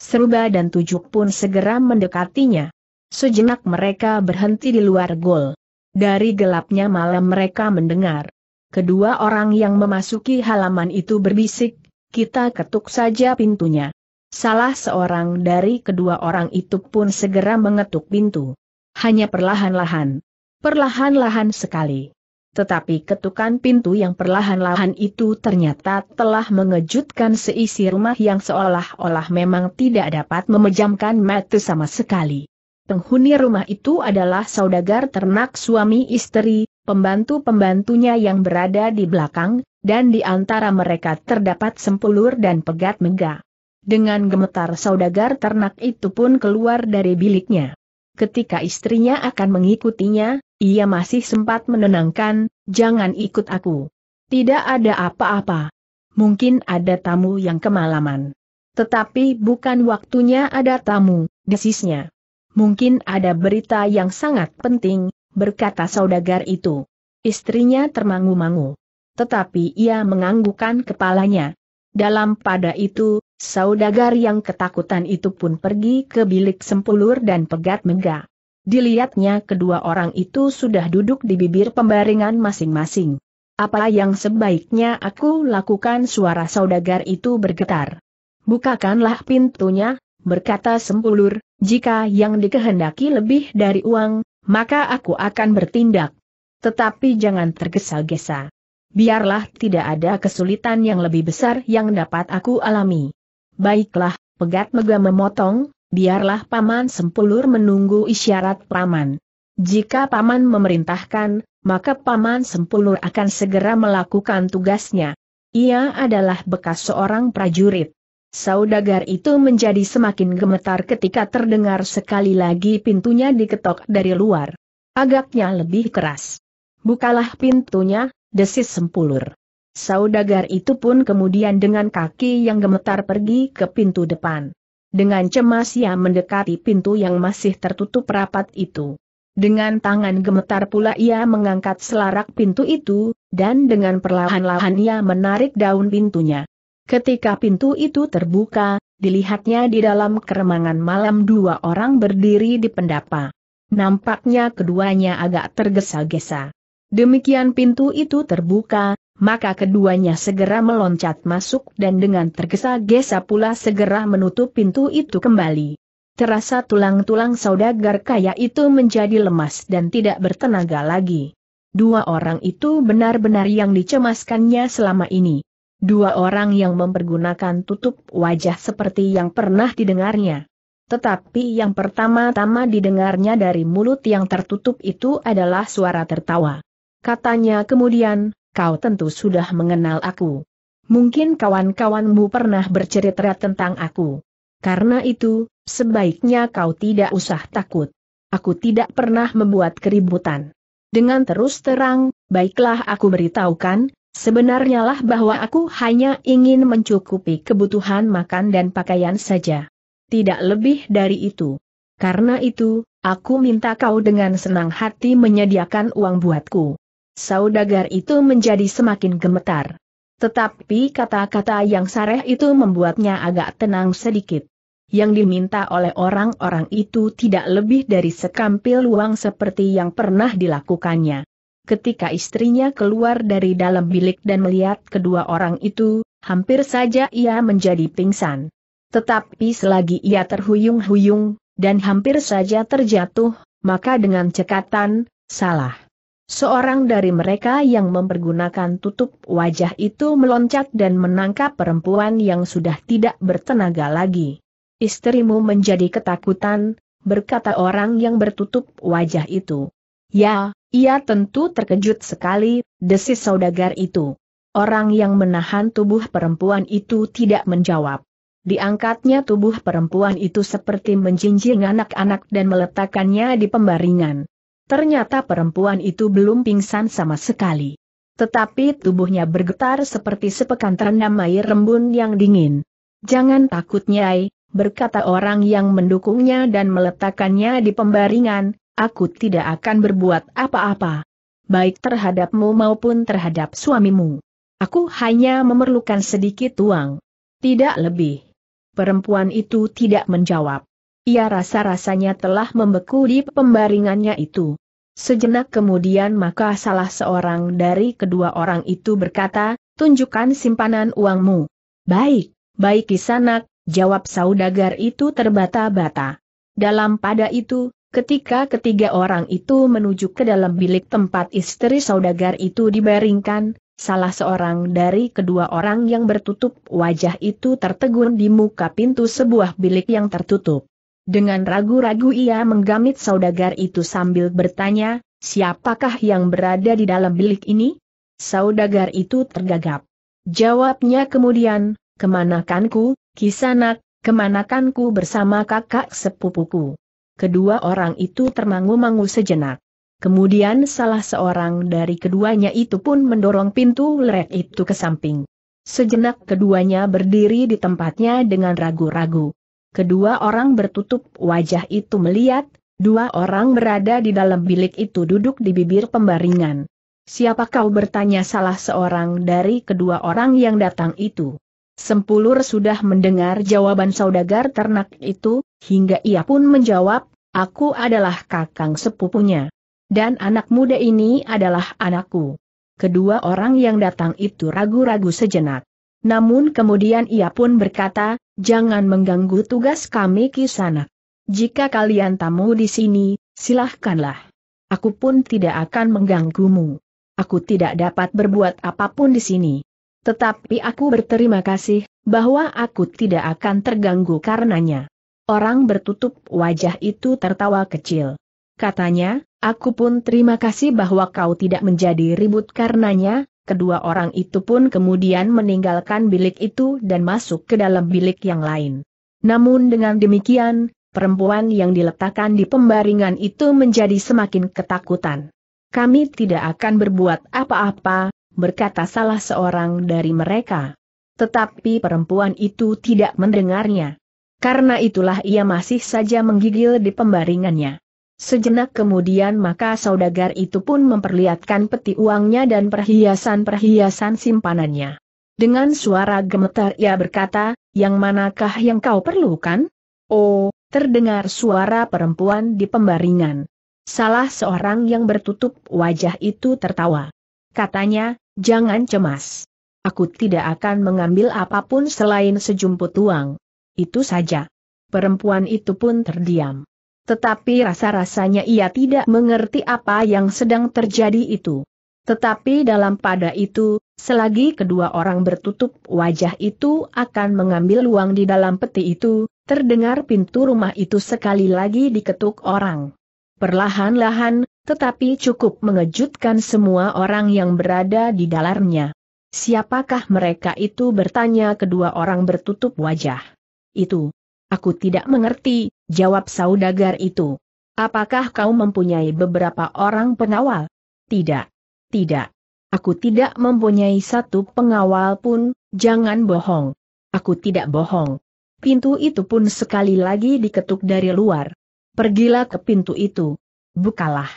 Seruba dan Tujuh pun segera mendekatinya. Sejenak mereka berhenti di luar gol. Dari gelapnya malam mereka mendengar. Kedua orang yang memasuki halaman itu berbisik, kita ketuk saja pintunya. Salah seorang dari kedua orang itu pun segera mengetuk pintu. Hanya perlahan-lahan. Perlahan-lahan sekali. Tetapi ketukan pintu yang perlahan-lahan itu ternyata telah mengejutkan seisi rumah yang seolah-olah memang tidak dapat memejamkan mata sama sekali. Penghuni rumah itu adalah saudagar ternak suami istri, pembantu-pembantunya yang berada di belakang, dan di antara mereka terdapat sempulur dan pegat megah. Dengan gemetar saudagar ternak itu pun keluar dari biliknya. Ketika istrinya akan mengikutinya, ia masih sempat menenangkan, jangan ikut aku. Tidak ada apa-apa. Mungkin ada tamu yang kemalaman. Tetapi bukan waktunya ada tamu, desisnya. Mungkin ada berita yang sangat penting, berkata saudagar itu. Istrinya termangu-mangu. Tetapi ia menganggukkan kepalanya. Dalam pada itu, Saudagar yang ketakutan itu pun pergi ke bilik sempulur dan pegat mengga. Dilihatnya kedua orang itu sudah duduk di bibir pembaringan masing-masing. Apa yang sebaiknya aku lakukan suara saudagar itu bergetar. Bukakanlah pintunya, berkata sempulur, jika yang dikehendaki lebih dari uang, maka aku akan bertindak. Tetapi jangan tergesa-gesa. Biarlah tidak ada kesulitan yang lebih besar yang dapat aku alami. Baiklah, pegat mega memotong, biarlah paman sempulur menunggu isyarat paman. Jika paman memerintahkan, maka paman sempulur akan segera melakukan tugasnya. Ia adalah bekas seorang prajurit. Saudagar itu menjadi semakin gemetar ketika terdengar sekali lagi pintunya diketok dari luar. Agaknya lebih keras. Bukalah pintunya, desis sempulur. Saudagar itu pun kemudian dengan kaki yang gemetar pergi ke pintu depan. Dengan cemas ia mendekati pintu yang masih tertutup rapat itu. Dengan tangan gemetar pula ia mengangkat selarak pintu itu, dan dengan perlahan-lahan ia menarik daun pintunya. Ketika pintu itu terbuka, dilihatnya di dalam keremangan malam dua orang berdiri di pendapa. Nampaknya keduanya agak tergesa-gesa. Demikian pintu itu terbuka, maka keduanya segera meloncat masuk dan dengan tergesa-gesa pula segera menutup pintu itu kembali. Terasa tulang-tulang saudagar kaya itu menjadi lemas dan tidak bertenaga lagi. Dua orang itu benar-benar yang dicemaskannya selama ini. Dua orang yang mempergunakan tutup wajah seperti yang pernah didengarnya. Tetapi yang pertama-tama didengarnya dari mulut yang tertutup itu adalah suara tertawa. Katanya kemudian, kau tentu sudah mengenal aku. Mungkin kawan-kawanmu pernah bercerita tentang aku. Karena itu, sebaiknya kau tidak usah takut. Aku tidak pernah membuat keributan. Dengan terus terang, baiklah aku beritahukan, sebenarnya lah bahwa aku hanya ingin mencukupi kebutuhan makan dan pakaian saja. Tidak lebih dari itu. Karena itu, aku minta kau dengan senang hati menyediakan uang buatku saudagar itu menjadi semakin gemetar. Tetapi kata-kata yang sareh itu membuatnya agak tenang sedikit. Yang diminta oleh orang-orang itu tidak lebih dari sekampil uang seperti yang pernah dilakukannya. Ketika istrinya keluar dari dalam bilik dan melihat kedua orang itu, hampir saja ia menjadi pingsan. Tetapi selagi ia terhuyung-huyung, dan hampir saja terjatuh, maka dengan cekatan, salah. Seorang dari mereka yang mempergunakan tutup wajah itu meloncat dan menangkap perempuan yang sudah tidak bertenaga lagi. Istrimu menjadi ketakutan, berkata orang yang bertutup wajah itu. Ya, ia tentu terkejut sekali, desis saudagar itu. Orang yang menahan tubuh perempuan itu tidak menjawab. Diangkatnya tubuh perempuan itu seperti menjinjing anak-anak dan meletakkannya di pembaringan. Ternyata perempuan itu belum pingsan sama sekali. Tetapi tubuhnya bergetar seperti sepekan terendam air rembun yang dingin. Jangan takut Nyai, berkata orang yang mendukungnya dan meletakkannya di pembaringan, aku tidak akan berbuat apa-apa. Baik terhadapmu maupun terhadap suamimu. Aku hanya memerlukan sedikit uang. Tidak lebih. Perempuan itu tidak menjawab. Ia rasa-rasanya telah membeku di pembaringannya itu. Sejenak kemudian maka salah seorang dari kedua orang itu berkata, tunjukkan simpanan uangmu. Baik, baik kisanak, jawab saudagar itu terbata-bata. Dalam pada itu, ketika ketiga orang itu menuju ke dalam bilik tempat istri saudagar itu dibaringkan, salah seorang dari kedua orang yang bertutup wajah itu tertegun di muka pintu sebuah bilik yang tertutup. Dengan ragu-ragu ia menggamit saudagar itu sambil bertanya, siapakah yang berada di dalam bilik ini? Saudagar itu tergagap. Jawabnya kemudian, kemanakanku, kisanak, kemanakanku bersama kakak sepupuku. Kedua orang itu termangu-mangu sejenak. Kemudian salah seorang dari keduanya itu pun mendorong pintu lerek itu ke samping. Sejenak keduanya berdiri di tempatnya dengan ragu-ragu. Kedua orang bertutup wajah itu melihat, dua orang berada di dalam bilik itu duduk di bibir pembaringan. Siapa kau bertanya salah seorang dari kedua orang yang datang itu? Sempulur sudah mendengar jawaban saudagar ternak itu, hingga ia pun menjawab, aku adalah kakang sepupunya. Dan anak muda ini adalah anakku. Kedua orang yang datang itu ragu-ragu sejenak. Namun kemudian ia pun berkata, Jangan mengganggu tugas kami sana. Jika kalian tamu di sini, silahkanlah. Aku pun tidak akan mengganggumu. Aku tidak dapat berbuat apapun di sini. Tetapi aku berterima kasih, bahwa aku tidak akan terganggu karenanya. Orang bertutup wajah itu tertawa kecil. Katanya, aku pun terima kasih bahwa kau tidak menjadi ribut karenanya, kedua orang itu pun kemudian meninggalkan bilik itu dan masuk ke dalam bilik yang lain. Namun dengan demikian, perempuan yang diletakkan di pembaringan itu menjadi semakin ketakutan. Kami tidak akan berbuat apa-apa, berkata salah seorang dari mereka. Tetapi perempuan itu tidak mendengarnya. Karena itulah ia masih saja menggigil di pembaringannya. Sejenak kemudian maka saudagar itu pun memperlihatkan peti uangnya dan perhiasan-perhiasan simpanannya. Dengan suara gemetar ia berkata, yang manakah yang kau perlukan? Oh, terdengar suara perempuan di pembaringan. Salah seorang yang bertutup wajah itu tertawa. Katanya, jangan cemas. Aku tidak akan mengambil apapun selain sejumput uang. Itu saja. Perempuan itu pun terdiam. Tetapi rasa-rasanya ia tidak mengerti apa yang sedang terjadi itu. Tetapi dalam pada itu, selagi kedua orang bertutup wajah itu akan mengambil uang di dalam peti itu, terdengar pintu rumah itu sekali lagi diketuk orang. Perlahan-lahan, tetapi cukup mengejutkan semua orang yang berada di dalamnya. Siapakah mereka itu bertanya kedua orang bertutup wajah. Itu. Aku tidak mengerti, jawab saudagar itu. Apakah kau mempunyai beberapa orang pengawal? Tidak. Tidak. Aku tidak mempunyai satu pengawal pun, jangan bohong. Aku tidak bohong. Pintu itu pun sekali lagi diketuk dari luar. Pergilah ke pintu itu. Bukalah.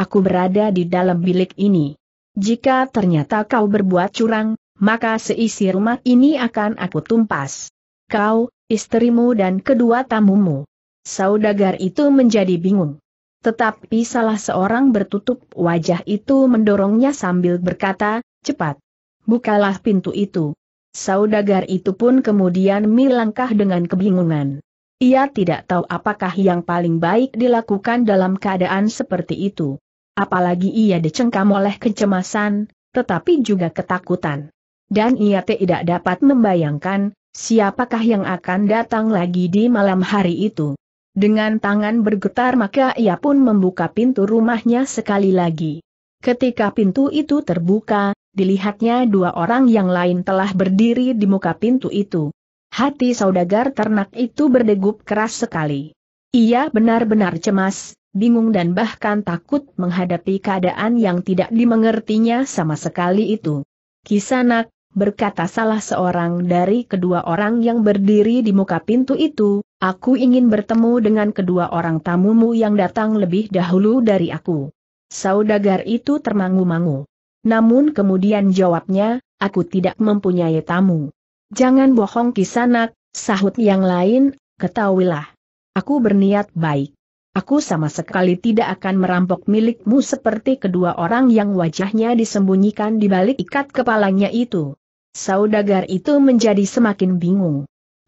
Aku berada di dalam bilik ini. Jika ternyata kau berbuat curang, maka seisi rumah ini akan aku tumpas. Kau, istrimu dan kedua tamumu. Saudagar itu menjadi bingung. Tetapi salah seorang bertutup wajah itu mendorongnya sambil berkata, cepat. Bukalah pintu itu. Saudagar itu pun kemudian melangkah dengan kebingungan. Ia tidak tahu apakah yang paling baik dilakukan dalam keadaan seperti itu. Apalagi ia dicengkam oleh kecemasan, tetapi juga ketakutan. Dan ia tidak dapat membayangkan, siapakah yang akan datang lagi di malam hari itu. Dengan tangan bergetar maka ia pun membuka pintu rumahnya sekali lagi. Ketika pintu itu terbuka, dilihatnya dua orang yang lain telah berdiri di muka pintu itu. Hati saudagar ternak itu berdegup keras sekali. Ia benar-benar cemas, bingung dan bahkan takut menghadapi keadaan yang tidak dimengertinya sama sekali itu. Kisanak, berkata salah seorang dari kedua orang yang berdiri di muka pintu itu, aku ingin bertemu dengan kedua orang tamumu yang datang lebih dahulu dari aku. Saudagar itu termangu-mangu. Namun kemudian jawabnya, aku tidak mempunyai tamu. Jangan bohong kisanak, sahut yang lain, ketahuilah. Aku berniat baik. Aku sama sekali tidak akan merampok milikmu seperti kedua orang yang wajahnya disembunyikan di balik ikat kepalanya itu saudagar itu menjadi semakin bingung.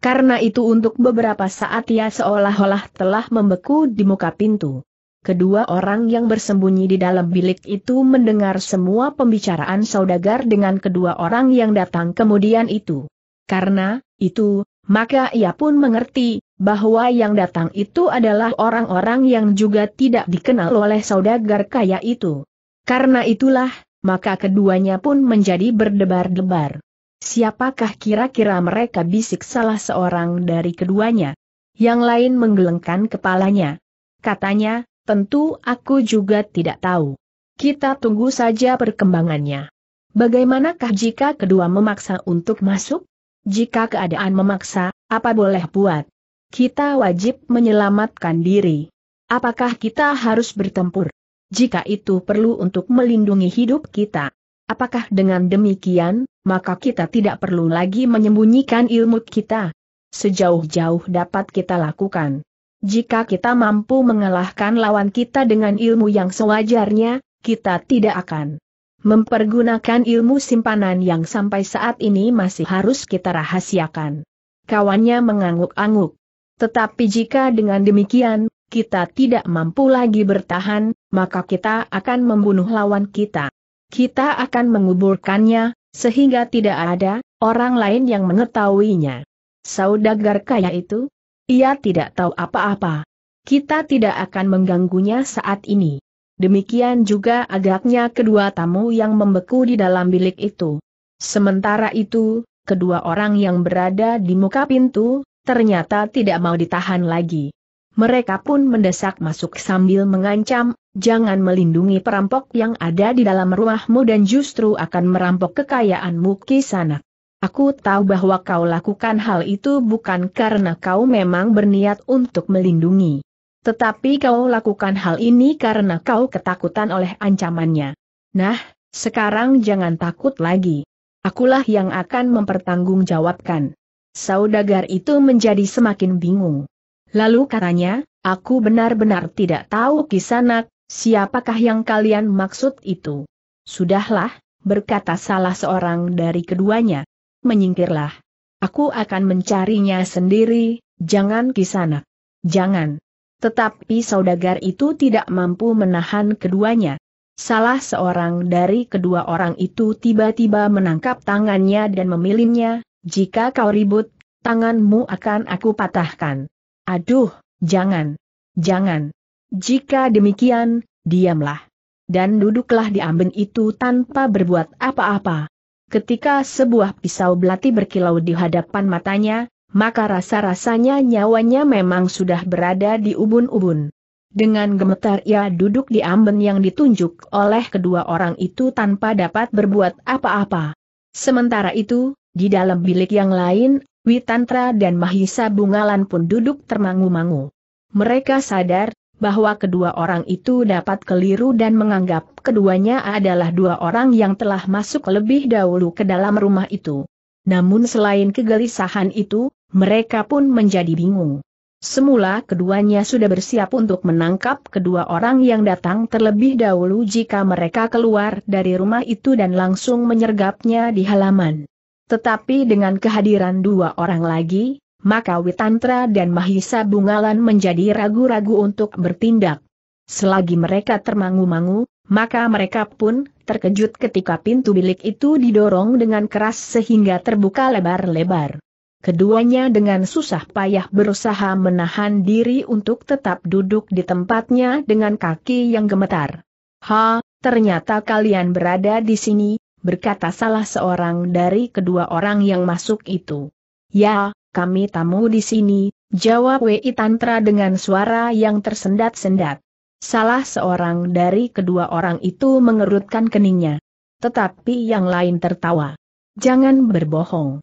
Karena itu untuk beberapa saat ia seolah-olah telah membeku di muka pintu. Kedua orang yang bersembunyi di dalam bilik itu mendengar semua pembicaraan saudagar dengan kedua orang yang datang kemudian itu. Karena itu, maka ia pun mengerti bahwa yang datang itu adalah orang-orang yang juga tidak dikenal oleh saudagar kaya itu. Karena itulah, maka keduanya pun menjadi berdebar-debar. Siapakah kira-kira mereka bisik salah seorang dari keduanya? Yang lain menggelengkan kepalanya. Katanya, tentu aku juga tidak tahu. Kita tunggu saja perkembangannya. Bagaimanakah jika kedua memaksa untuk masuk? Jika keadaan memaksa, apa boleh buat? Kita wajib menyelamatkan diri. Apakah kita harus bertempur? Jika itu perlu untuk melindungi hidup kita. Apakah dengan demikian, maka kita tidak perlu lagi menyembunyikan ilmu kita? Sejauh-jauh dapat kita lakukan. Jika kita mampu mengalahkan lawan kita dengan ilmu yang sewajarnya, kita tidak akan mempergunakan ilmu simpanan yang sampai saat ini masih harus kita rahasiakan. Kawannya mengangguk-angguk. Tetapi jika dengan demikian, kita tidak mampu lagi bertahan, maka kita akan membunuh lawan kita. Kita akan menguburkannya, sehingga tidak ada orang lain yang mengetahuinya. Saudagar kaya itu? Ia tidak tahu apa-apa. Kita tidak akan mengganggunya saat ini. Demikian juga agaknya kedua tamu yang membeku di dalam bilik itu. Sementara itu, kedua orang yang berada di muka pintu, ternyata tidak mau ditahan lagi. Mereka pun mendesak masuk sambil mengancam, jangan melindungi perampok yang ada di dalam rumahmu dan justru akan merampok kekayaanmu kisanak. Aku tahu bahwa kau lakukan hal itu bukan karena kau memang berniat untuk melindungi. Tetapi kau lakukan hal ini karena kau ketakutan oleh ancamannya. Nah, sekarang jangan takut lagi. Akulah yang akan mempertanggungjawabkan. Saudagar itu menjadi semakin bingung. Lalu katanya, aku benar-benar tidak tahu kisanak, siapakah yang kalian maksud itu. Sudahlah, berkata salah seorang dari keduanya. Menyingkirlah. Aku akan mencarinya sendiri, jangan kisanak. Jangan. Tetapi saudagar itu tidak mampu menahan keduanya. Salah seorang dari kedua orang itu tiba-tiba menangkap tangannya dan memilinnya, jika kau ribut, tanganmu akan aku patahkan. Aduh, jangan. Jangan. Jika demikian, diamlah. Dan duduklah di amben itu tanpa berbuat apa-apa. Ketika sebuah pisau belati berkilau di hadapan matanya, maka rasa-rasanya nyawanya memang sudah berada di ubun-ubun. Dengan gemetar ia duduk di amben yang ditunjuk oleh kedua orang itu tanpa dapat berbuat apa-apa. Sementara itu, di dalam bilik yang lain, Witantra dan Mahisa Bungalan pun duduk termangu-mangu. Mereka sadar, bahwa kedua orang itu dapat keliru dan menganggap keduanya adalah dua orang yang telah masuk lebih dahulu ke dalam rumah itu. Namun selain kegelisahan itu, mereka pun menjadi bingung. Semula keduanya sudah bersiap untuk menangkap kedua orang yang datang terlebih dahulu jika mereka keluar dari rumah itu dan langsung menyergapnya di halaman. Tetapi dengan kehadiran dua orang lagi, maka Witantra dan Mahisa Bungalan menjadi ragu-ragu untuk bertindak. Selagi mereka termangu-mangu, maka mereka pun terkejut ketika pintu bilik itu didorong dengan keras sehingga terbuka lebar-lebar. Keduanya dengan susah payah berusaha menahan diri untuk tetap duduk di tempatnya dengan kaki yang gemetar. Ha, ternyata kalian berada di sini, berkata salah seorang dari kedua orang yang masuk itu. Ya, kami tamu di sini, jawab Wei Tantra dengan suara yang tersendat-sendat. Salah seorang dari kedua orang itu mengerutkan keningnya. Tetapi yang lain tertawa. Jangan berbohong.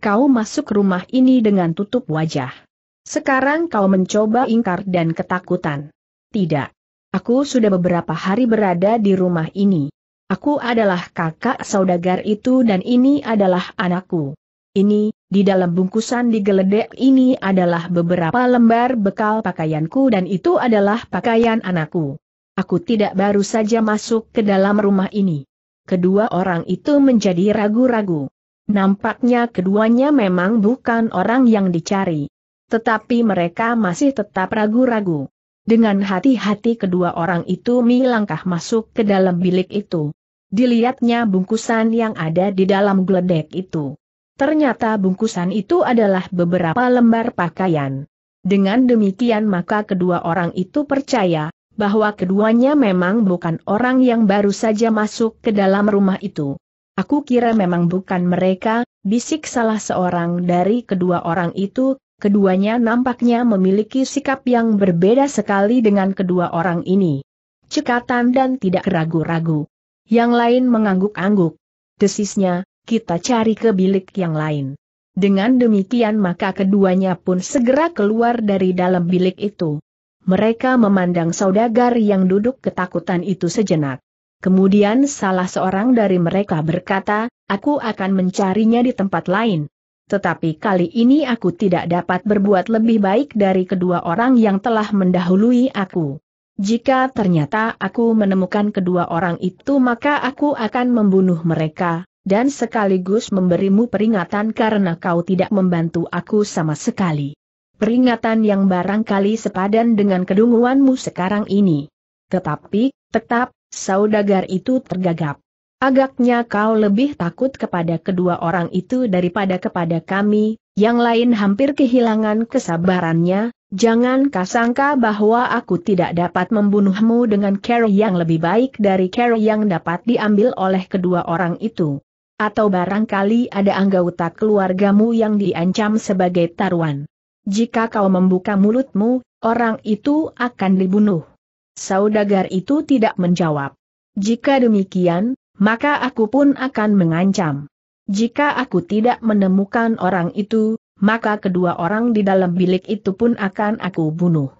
Kau masuk rumah ini dengan tutup wajah. Sekarang kau mencoba ingkar dan ketakutan. Tidak. Aku sudah beberapa hari berada di rumah ini. Aku adalah kakak saudagar itu dan ini adalah anakku. Ini, di dalam bungkusan di geledek ini adalah beberapa lembar bekal pakaianku dan itu adalah pakaian anakku. Aku tidak baru saja masuk ke dalam rumah ini. Kedua orang itu menjadi ragu-ragu. Nampaknya keduanya memang bukan orang yang dicari. Tetapi mereka masih tetap ragu-ragu. Dengan hati-hati kedua orang itu Mi masuk ke dalam bilik itu. Dilihatnya bungkusan yang ada di dalam geledek itu. Ternyata bungkusan itu adalah beberapa lembar pakaian. Dengan demikian maka kedua orang itu percaya, bahwa keduanya memang bukan orang yang baru saja masuk ke dalam rumah itu. Aku kira memang bukan mereka, bisik salah seorang dari kedua orang itu, Keduanya nampaknya memiliki sikap yang berbeda sekali dengan kedua orang ini. Cekatan dan tidak ragu-ragu. Yang lain mengangguk-angguk. Desisnya, kita cari ke bilik yang lain. Dengan demikian maka keduanya pun segera keluar dari dalam bilik itu. Mereka memandang saudagar yang duduk ketakutan itu sejenak. Kemudian salah seorang dari mereka berkata, aku akan mencarinya di tempat lain. Tetapi kali ini aku tidak dapat berbuat lebih baik dari kedua orang yang telah mendahului aku. Jika ternyata aku menemukan kedua orang itu maka aku akan membunuh mereka, dan sekaligus memberimu peringatan karena kau tidak membantu aku sama sekali. Peringatan yang barangkali sepadan dengan kedunguanmu sekarang ini. Tetapi, tetap, saudagar itu tergagap. Agaknya kau lebih takut kepada kedua orang itu daripada kepada kami, yang lain hampir kehilangan kesabarannya, jangan kasangka bahwa aku tidak dapat membunuhmu dengan cara yang lebih baik dari cara yang dapat diambil oleh kedua orang itu. Atau barangkali ada anggota keluargamu yang diancam sebagai taruhan. Jika kau membuka mulutmu, orang itu akan dibunuh. Saudagar itu tidak menjawab. Jika demikian, maka aku pun akan mengancam. Jika aku tidak menemukan orang itu, maka kedua orang di dalam bilik itu pun akan aku bunuh.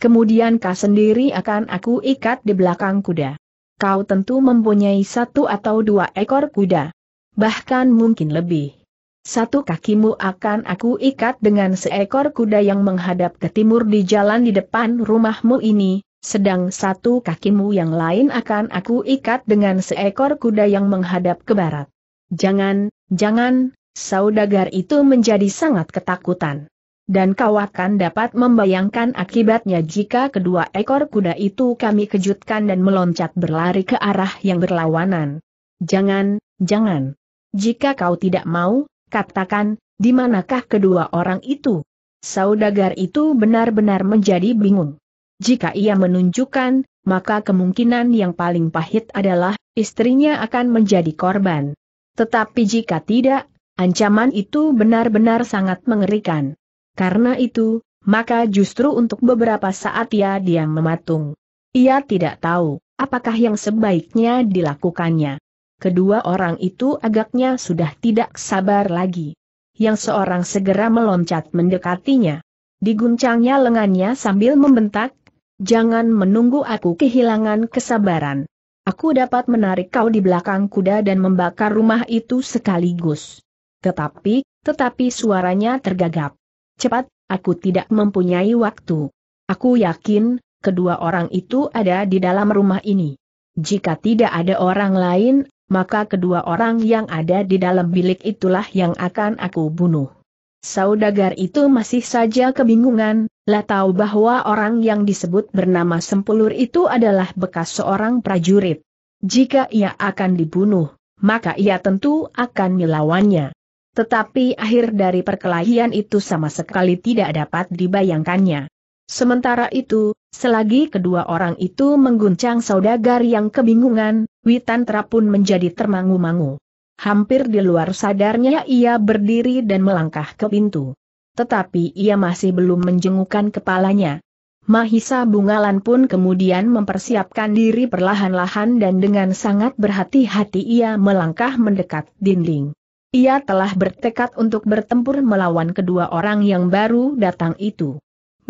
Kemudian kau sendiri akan aku ikat di belakang kuda. Kau tentu mempunyai satu atau dua ekor kuda. Bahkan mungkin lebih. Satu kakimu akan aku ikat dengan seekor kuda yang menghadap ke timur di jalan di depan rumahmu ini, sedang satu kakimu yang lain akan aku ikat dengan seekor kuda yang menghadap ke barat. Jangan, jangan, saudagar itu menjadi sangat ketakutan. Dan kau akan dapat membayangkan akibatnya jika kedua ekor kuda itu kami kejutkan dan meloncat berlari ke arah yang berlawanan. Jangan, jangan. Jika kau tidak mau, katakan, di manakah kedua orang itu? Saudagar itu benar-benar menjadi bingung. Jika ia menunjukkan, maka kemungkinan yang paling pahit adalah istrinya akan menjadi korban. Tetapi jika tidak, ancaman itu benar-benar sangat mengerikan. Karena itu, maka justru untuk beberapa saat ia diam mematung. Ia tidak tahu apakah yang sebaiknya dilakukannya. Kedua orang itu agaknya sudah tidak sabar lagi. Yang seorang segera meloncat mendekatinya. Diguncangnya lengannya sambil membentak, Jangan menunggu aku kehilangan kesabaran. Aku dapat menarik kau di belakang kuda dan membakar rumah itu sekaligus. Tetapi, tetapi suaranya tergagap. Cepat, aku tidak mempunyai waktu. Aku yakin, kedua orang itu ada di dalam rumah ini. Jika tidak ada orang lain, maka kedua orang yang ada di dalam bilik itulah yang akan aku bunuh. Saudagar itu masih saja kebingungan, lah tahu bahwa orang yang disebut bernama Sempulur itu adalah bekas seorang prajurit. Jika ia akan dibunuh, maka ia tentu akan melawannya. Tetapi akhir dari perkelahian itu sama sekali tidak dapat dibayangkannya. Sementara itu, selagi kedua orang itu mengguncang saudagar yang kebingungan, Witantra pun menjadi termangu-mangu. Hampir di luar sadarnya ia berdiri dan melangkah ke pintu. Tetapi ia masih belum menjengukkan kepalanya. Mahisa Bungalan pun kemudian mempersiapkan diri perlahan-lahan dan dengan sangat berhati-hati ia melangkah mendekat dinding. Ia telah bertekad untuk bertempur melawan kedua orang yang baru datang itu.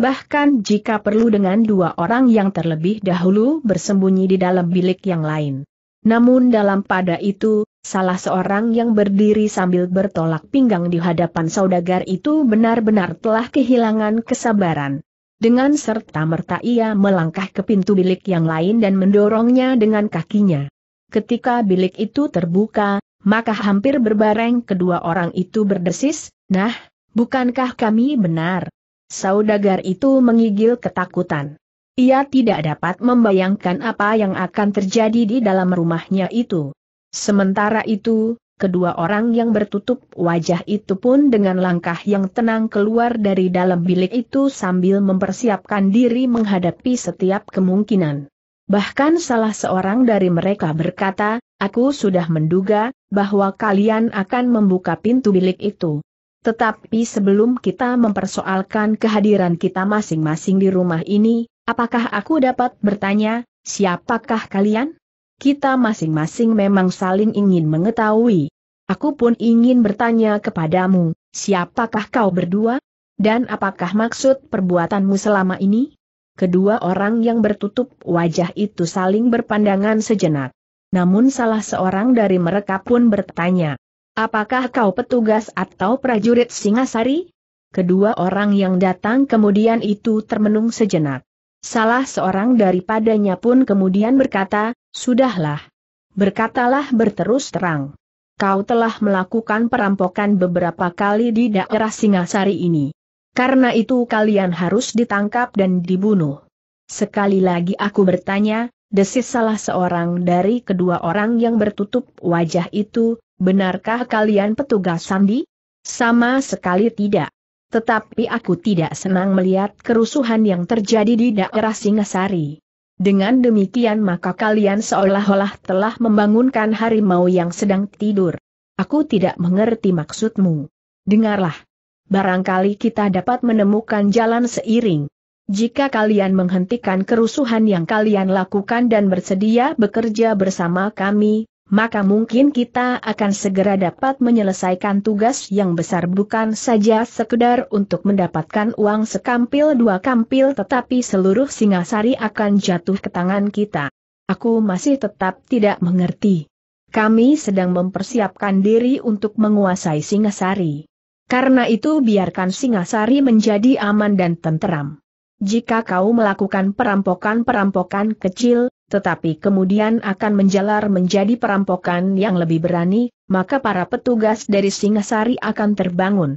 Bahkan jika perlu dengan dua orang yang terlebih dahulu bersembunyi di dalam bilik yang lain. Namun dalam pada itu, Salah seorang yang berdiri sambil bertolak pinggang di hadapan saudagar itu benar-benar telah kehilangan kesabaran. Dengan serta-merta ia melangkah ke pintu bilik yang lain dan mendorongnya dengan kakinya. Ketika bilik itu terbuka, maka hampir berbareng kedua orang itu berdesis, nah, bukankah kami benar? Saudagar itu mengigil ketakutan. Ia tidak dapat membayangkan apa yang akan terjadi di dalam rumahnya itu. Sementara itu, kedua orang yang bertutup wajah itu pun dengan langkah yang tenang keluar dari dalam bilik itu sambil mempersiapkan diri menghadapi setiap kemungkinan. Bahkan salah seorang dari mereka berkata, aku sudah menduga, bahwa kalian akan membuka pintu bilik itu. Tetapi sebelum kita mempersoalkan kehadiran kita masing-masing di rumah ini, apakah aku dapat bertanya, siapakah kalian? Kita masing-masing memang saling ingin mengetahui. Aku pun ingin bertanya kepadamu, siapakah kau berdua? Dan apakah maksud perbuatanmu selama ini? Kedua orang yang bertutup wajah itu saling berpandangan sejenak. Namun salah seorang dari mereka pun bertanya, Apakah kau petugas atau prajurit Singasari? Kedua orang yang datang kemudian itu termenung sejenak. Salah seorang daripadanya pun kemudian berkata, Sudahlah. Berkatalah berterus terang. Kau telah melakukan perampokan beberapa kali di daerah Singasari ini. Karena itu kalian harus ditangkap dan dibunuh. Sekali lagi aku bertanya, desis salah seorang dari kedua orang yang bertutup wajah itu, benarkah kalian petugas sandi? Sama sekali tidak. Tetapi aku tidak senang melihat kerusuhan yang terjadi di daerah Singasari. Dengan demikian maka kalian seolah-olah telah membangunkan harimau yang sedang tidur. Aku tidak mengerti maksudmu. Dengarlah. Barangkali kita dapat menemukan jalan seiring. Jika kalian menghentikan kerusuhan yang kalian lakukan dan bersedia bekerja bersama kami, maka mungkin kita akan segera dapat menyelesaikan tugas yang besar bukan saja sekedar untuk mendapatkan uang sekampil dua kampil tetapi seluruh Singasari akan jatuh ke tangan kita. Aku masih tetap tidak mengerti. Kami sedang mempersiapkan diri untuk menguasai Singasari. Karena itu biarkan Singasari menjadi aman dan tenteram. Jika kau melakukan perampokan-perampokan kecil, tetapi kemudian akan menjalar menjadi perampokan yang lebih berani, maka para petugas dari Singasari akan terbangun.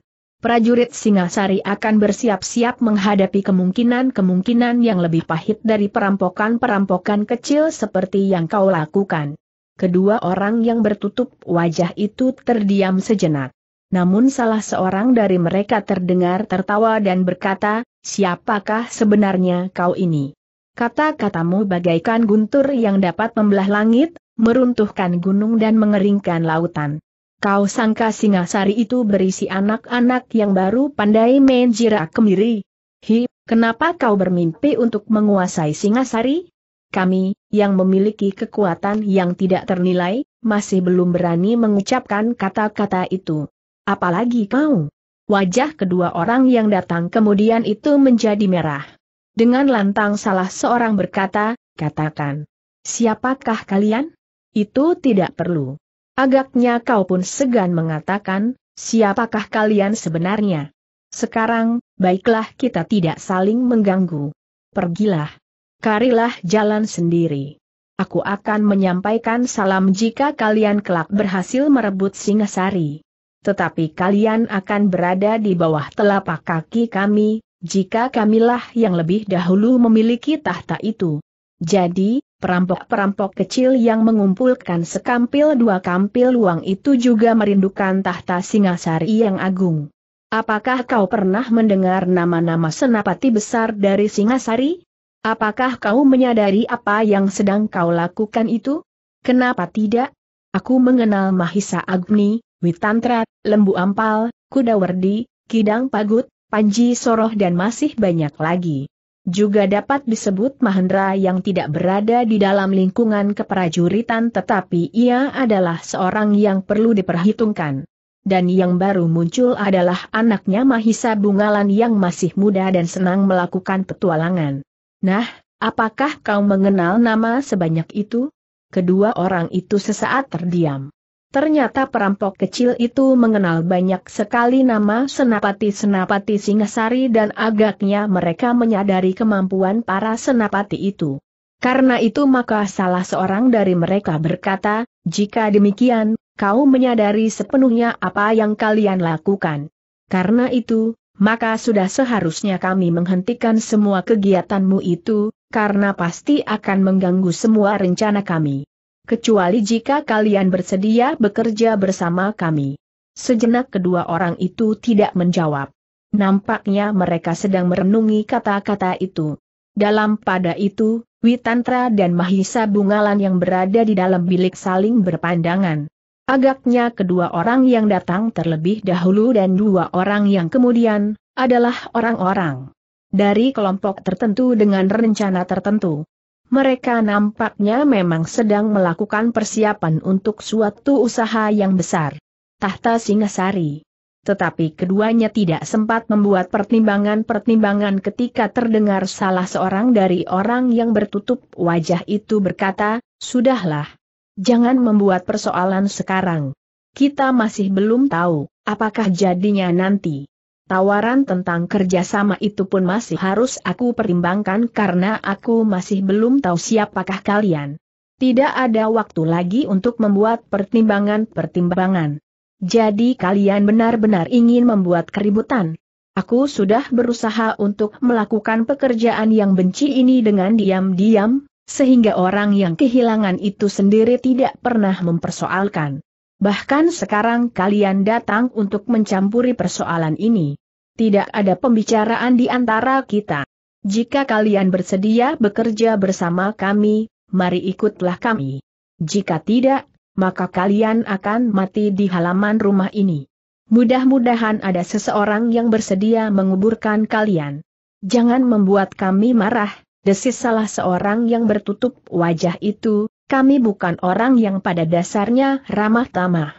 Prajurit Singasari akan bersiap-siap menghadapi kemungkinan-kemungkinan yang lebih pahit dari perampokan-perampokan kecil seperti yang kau lakukan. Kedua orang yang bertutup wajah itu terdiam sejenak. Namun salah seorang dari mereka terdengar tertawa dan berkata, siapakah sebenarnya kau ini? Kata-katamu bagaikan guntur yang dapat membelah langit, meruntuhkan gunung dan mengeringkan lautan. Kau sangka Singasari itu berisi anak-anak yang baru pandai main jirak kemiri? Hi, kenapa kau bermimpi untuk menguasai Singasari? Kami, yang memiliki kekuatan yang tidak ternilai, masih belum berani mengucapkan kata-kata itu. Apalagi kau. Wajah kedua orang yang datang kemudian itu menjadi merah. Dengan lantang salah seorang berkata, katakan. Siapakah kalian? Itu tidak perlu. Agaknya kau pun segan mengatakan, siapakah kalian sebenarnya? Sekarang, baiklah kita tidak saling mengganggu. Pergilah. Karilah jalan sendiri. Aku akan menyampaikan salam jika kalian kelak berhasil merebut Singasari. Tetapi kalian akan berada di bawah telapak kaki kami, jika kamilah yang lebih dahulu memiliki tahta itu. Jadi, perampok-perampok kecil yang mengumpulkan sekampil dua kampil uang itu juga merindukan tahta Singasari yang agung. Apakah kau pernah mendengar nama-nama senapati besar dari Singasari? Apakah kau menyadari apa yang sedang kau lakukan itu? Kenapa tidak? Aku mengenal Mahisa Agni, Witantrat, Lembu Ampal, Kudawardi, Kidang Pagut, Panji Soroh dan masih banyak lagi. Juga dapat disebut Mahendra yang tidak berada di dalam lingkungan keprajuritan tetapi ia adalah seorang yang perlu diperhitungkan. Dan yang baru muncul adalah anaknya Mahisa Bungalan yang masih muda dan senang melakukan petualangan. Nah, apakah kau mengenal nama sebanyak itu? Kedua orang itu sesaat terdiam. Ternyata perampok kecil itu mengenal banyak sekali nama senapati-senapati Singasari dan agaknya mereka menyadari kemampuan para senapati itu. Karena itu maka salah seorang dari mereka berkata, jika demikian, kau menyadari sepenuhnya apa yang kalian lakukan. Karena itu, maka sudah seharusnya kami menghentikan semua kegiatanmu itu, karena pasti akan mengganggu semua rencana kami kecuali jika kalian bersedia bekerja bersama kami. Sejenak kedua orang itu tidak menjawab. Nampaknya mereka sedang merenungi kata-kata itu. Dalam pada itu, Witantra dan Mahisa Bungalan yang berada di dalam bilik saling berpandangan. Agaknya kedua orang yang datang terlebih dahulu dan dua orang yang kemudian, adalah orang-orang dari kelompok tertentu dengan rencana tertentu mereka nampaknya memang sedang melakukan persiapan untuk suatu usaha yang besar. Tahta Singasari. Tetapi keduanya tidak sempat membuat pertimbangan-pertimbangan ketika terdengar salah seorang dari orang yang bertutup wajah itu berkata, Sudahlah. Jangan membuat persoalan sekarang. Kita masih belum tahu, apakah jadinya nanti. Tawaran tentang kerjasama itu pun masih harus aku pertimbangkan karena aku masih belum tahu siapakah kalian. Tidak ada waktu lagi untuk membuat pertimbangan-pertimbangan. Jadi kalian benar-benar ingin membuat keributan. Aku sudah berusaha untuk melakukan pekerjaan yang benci ini dengan diam-diam, sehingga orang yang kehilangan itu sendiri tidak pernah mempersoalkan. Bahkan sekarang kalian datang untuk mencampuri persoalan ini tidak ada pembicaraan di antara kita. Jika kalian bersedia bekerja bersama kami, mari ikutlah kami. Jika tidak, maka kalian akan mati di halaman rumah ini. Mudah-mudahan ada seseorang yang bersedia menguburkan kalian. Jangan membuat kami marah, desis salah seorang yang bertutup wajah itu, kami bukan orang yang pada dasarnya ramah tamah.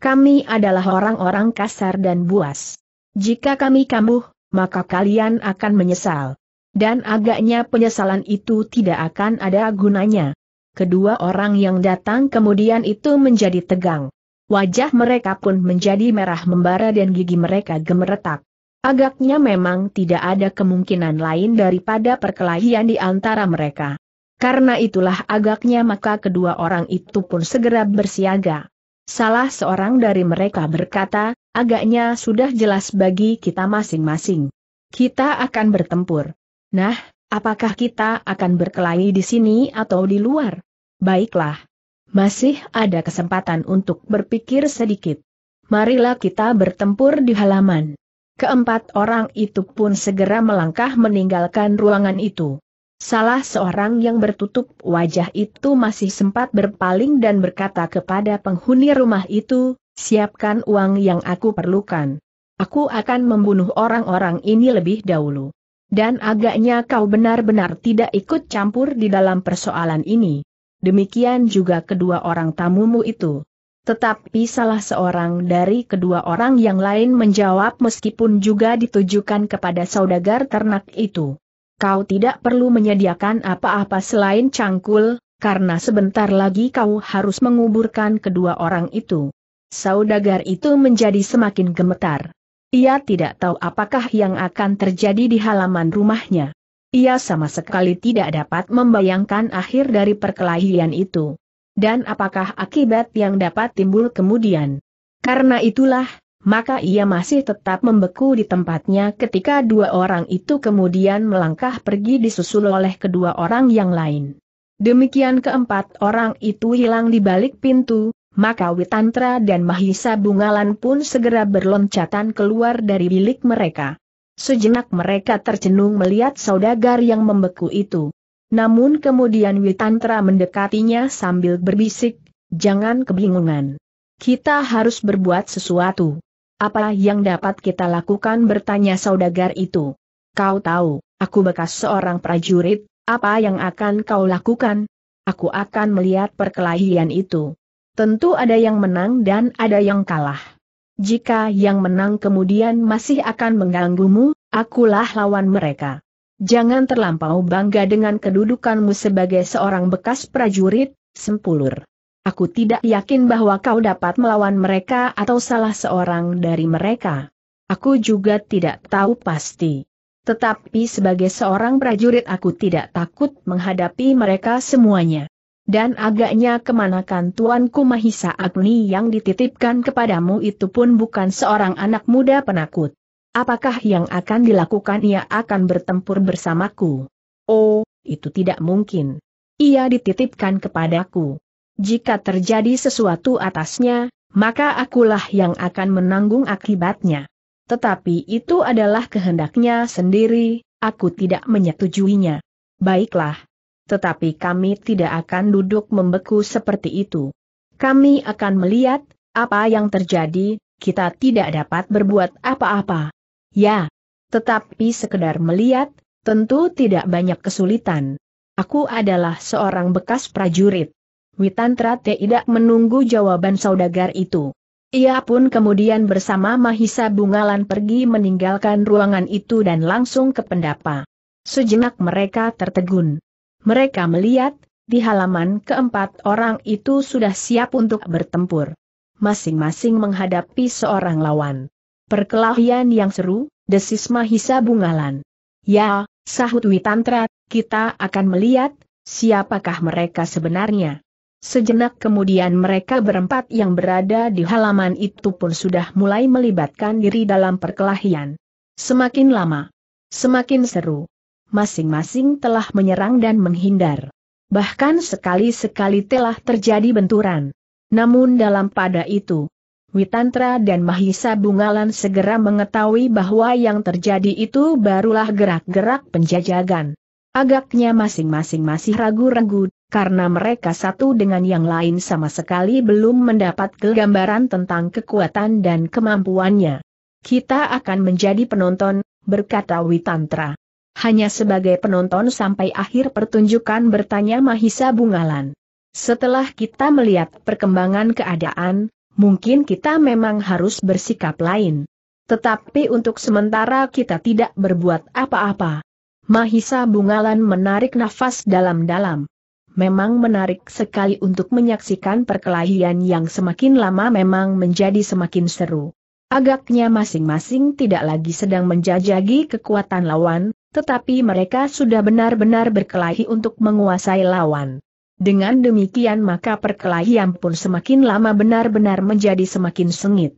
Kami adalah orang-orang kasar dan buas. Jika kami kambuh, maka kalian akan menyesal. Dan agaknya penyesalan itu tidak akan ada gunanya. Kedua orang yang datang kemudian itu menjadi tegang. Wajah mereka pun menjadi merah membara dan gigi mereka gemeretak. Agaknya memang tidak ada kemungkinan lain daripada perkelahian di antara mereka. Karena itulah agaknya maka kedua orang itu pun segera bersiaga. Salah seorang dari mereka berkata, agaknya sudah jelas bagi kita masing-masing. Kita akan bertempur. Nah, apakah kita akan berkelahi di sini atau di luar? Baiklah. Masih ada kesempatan untuk berpikir sedikit. Marilah kita bertempur di halaman. Keempat orang itu pun segera melangkah meninggalkan ruangan itu. Salah seorang yang bertutup wajah itu masih sempat berpaling dan berkata kepada penghuni rumah itu, siapkan uang yang aku perlukan. Aku akan membunuh orang-orang ini lebih dahulu. Dan agaknya kau benar-benar tidak ikut campur di dalam persoalan ini. Demikian juga kedua orang tamumu itu. Tetapi salah seorang dari kedua orang yang lain menjawab meskipun juga ditujukan kepada saudagar ternak itu kau tidak perlu menyediakan apa-apa selain cangkul, karena sebentar lagi kau harus menguburkan kedua orang itu. Saudagar itu menjadi semakin gemetar. Ia tidak tahu apakah yang akan terjadi di halaman rumahnya. Ia sama sekali tidak dapat membayangkan akhir dari perkelahian itu. Dan apakah akibat yang dapat timbul kemudian. Karena itulah, maka ia masih tetap membeku di tempatnya ketika dua orang itu kemudian melangkah pergi disusul oleh kedua orang yang lain. Demikian keempat orang itu hilang di balik pintu, maka Witantra dan Mahisa Bungalan pun segera berloncatan keluar dari bilik mereka. Sejenak mereka tercenung melihat saudagar yang membeku itu. Namun kemudian Witantra mendekatinya sambil berbisik, jangan kebingungan. Kita harus berbuat sesuatu. Apa yang dapat kita lakukan bertanya saudagar itu. Kau tahu, aku bekas seorang prajurit, apa yang akan kau lakukan? Aku akan melihat perkelahian itu. Tentu ada yang menang dan ada yang kalah. Jika yang menang kemudian masih akan mengganggumu, akulah lawan mereka. Jangan terlampau bangga dengan kedudukanmu sebagai seorang bekas prajurit, sempulur. Aku tidak yakin bahwa kau dapat melawan mereka atau salah seorang dari mereka. Aku juga tidak tahu pasti. Tetapi sebagai seorang prajurit aku tidak takut menghadapi mereka semuanya. Dan agaknya kemanakan Tuanku Mahisa Agni yang dititipkan kepadamu itu pun bukan seorang anak muda penakut. Apakah yang akan dilakukan ia akan bertempur bersamaku? Oh, itu tidak mungkin. Ia dititipkan kepadaku jika terjadi sesuatu atasnya, maka akulah yang akan menanggung akibatnya. Tetapi itu adalah kehendaknya sendiri, aku tidak menyetujuinya. Baiklah. Tetapi kami tidak akan duduk membeku seperti itu. Kami akan melihat, apa yang terjadi, kita tidak dapat berbuat apa-apa. Ya. Tetapi sekedar melihat, tentu tidak banyak kesulitan. Aku adalah seorang bekas prajurit. Witantra tidak menunggu jawaban saudagar itu. Ia pun kemudian bersama Mahisa Bungalan pergi meninggalkan ruangan itu dan langsung ke pendapa. Sejenak mereka tertegun. Mereka melihat, di halaman keempat orang itu sudah siap untuk bertempur. Masing-masing menghadapi seorang lawan. Perkelahian yang seru, desis Mahisa Bungalan. Ya, sahut Witantra, kita akan melihat, siapakah mereka sebenarnya. Sejenak kemudian mereka berempat yang berada di halaman itu pun sudah mulai melibatkan diri dalam perkelahian. Semakin lama, semakin seru. Masing-masing telah menyerang dan menghindar. Bahkan sekali-sekali telah terjadi benturan. Namun dalam pada itu, Witantra dan Mahisa Bungalan segera mengetahui bahwa yang terjadi itu barulah gerak-gerak penjajagan. Agaknya masing-masing masih ragu-ragu karena mereka satu dengan yang lain sama sekali belum mendapat gambaran tentang kekuatan dan kemampuannya. Kita akan menjadi penonton, berkata Witantra. Hanya sebagai penonton sampai akhir pertunjukan bertanya Mahisa Bungalan. Setelah kita melihat perkembangan keadaan, mungkin kita memang harus bersikap lain. Tetapi untuk sementara kita tidak berbuat apa-apa. Mahisa Bungalan menarik nafas dalam-dalam. Memang menarik sekali untuk menyaksikan perkelahian yang semakin lama memang menjadi semakin seru. Agaknya masing-masing tidak lagi sedang menjajagi kekuatan lawan, tetapi mereka sudah benar-benar berkelahi untuk menguasai lawan. Dengan demikian maka perkelahian pun semakin lama benar-benar menjadi semakin sengit.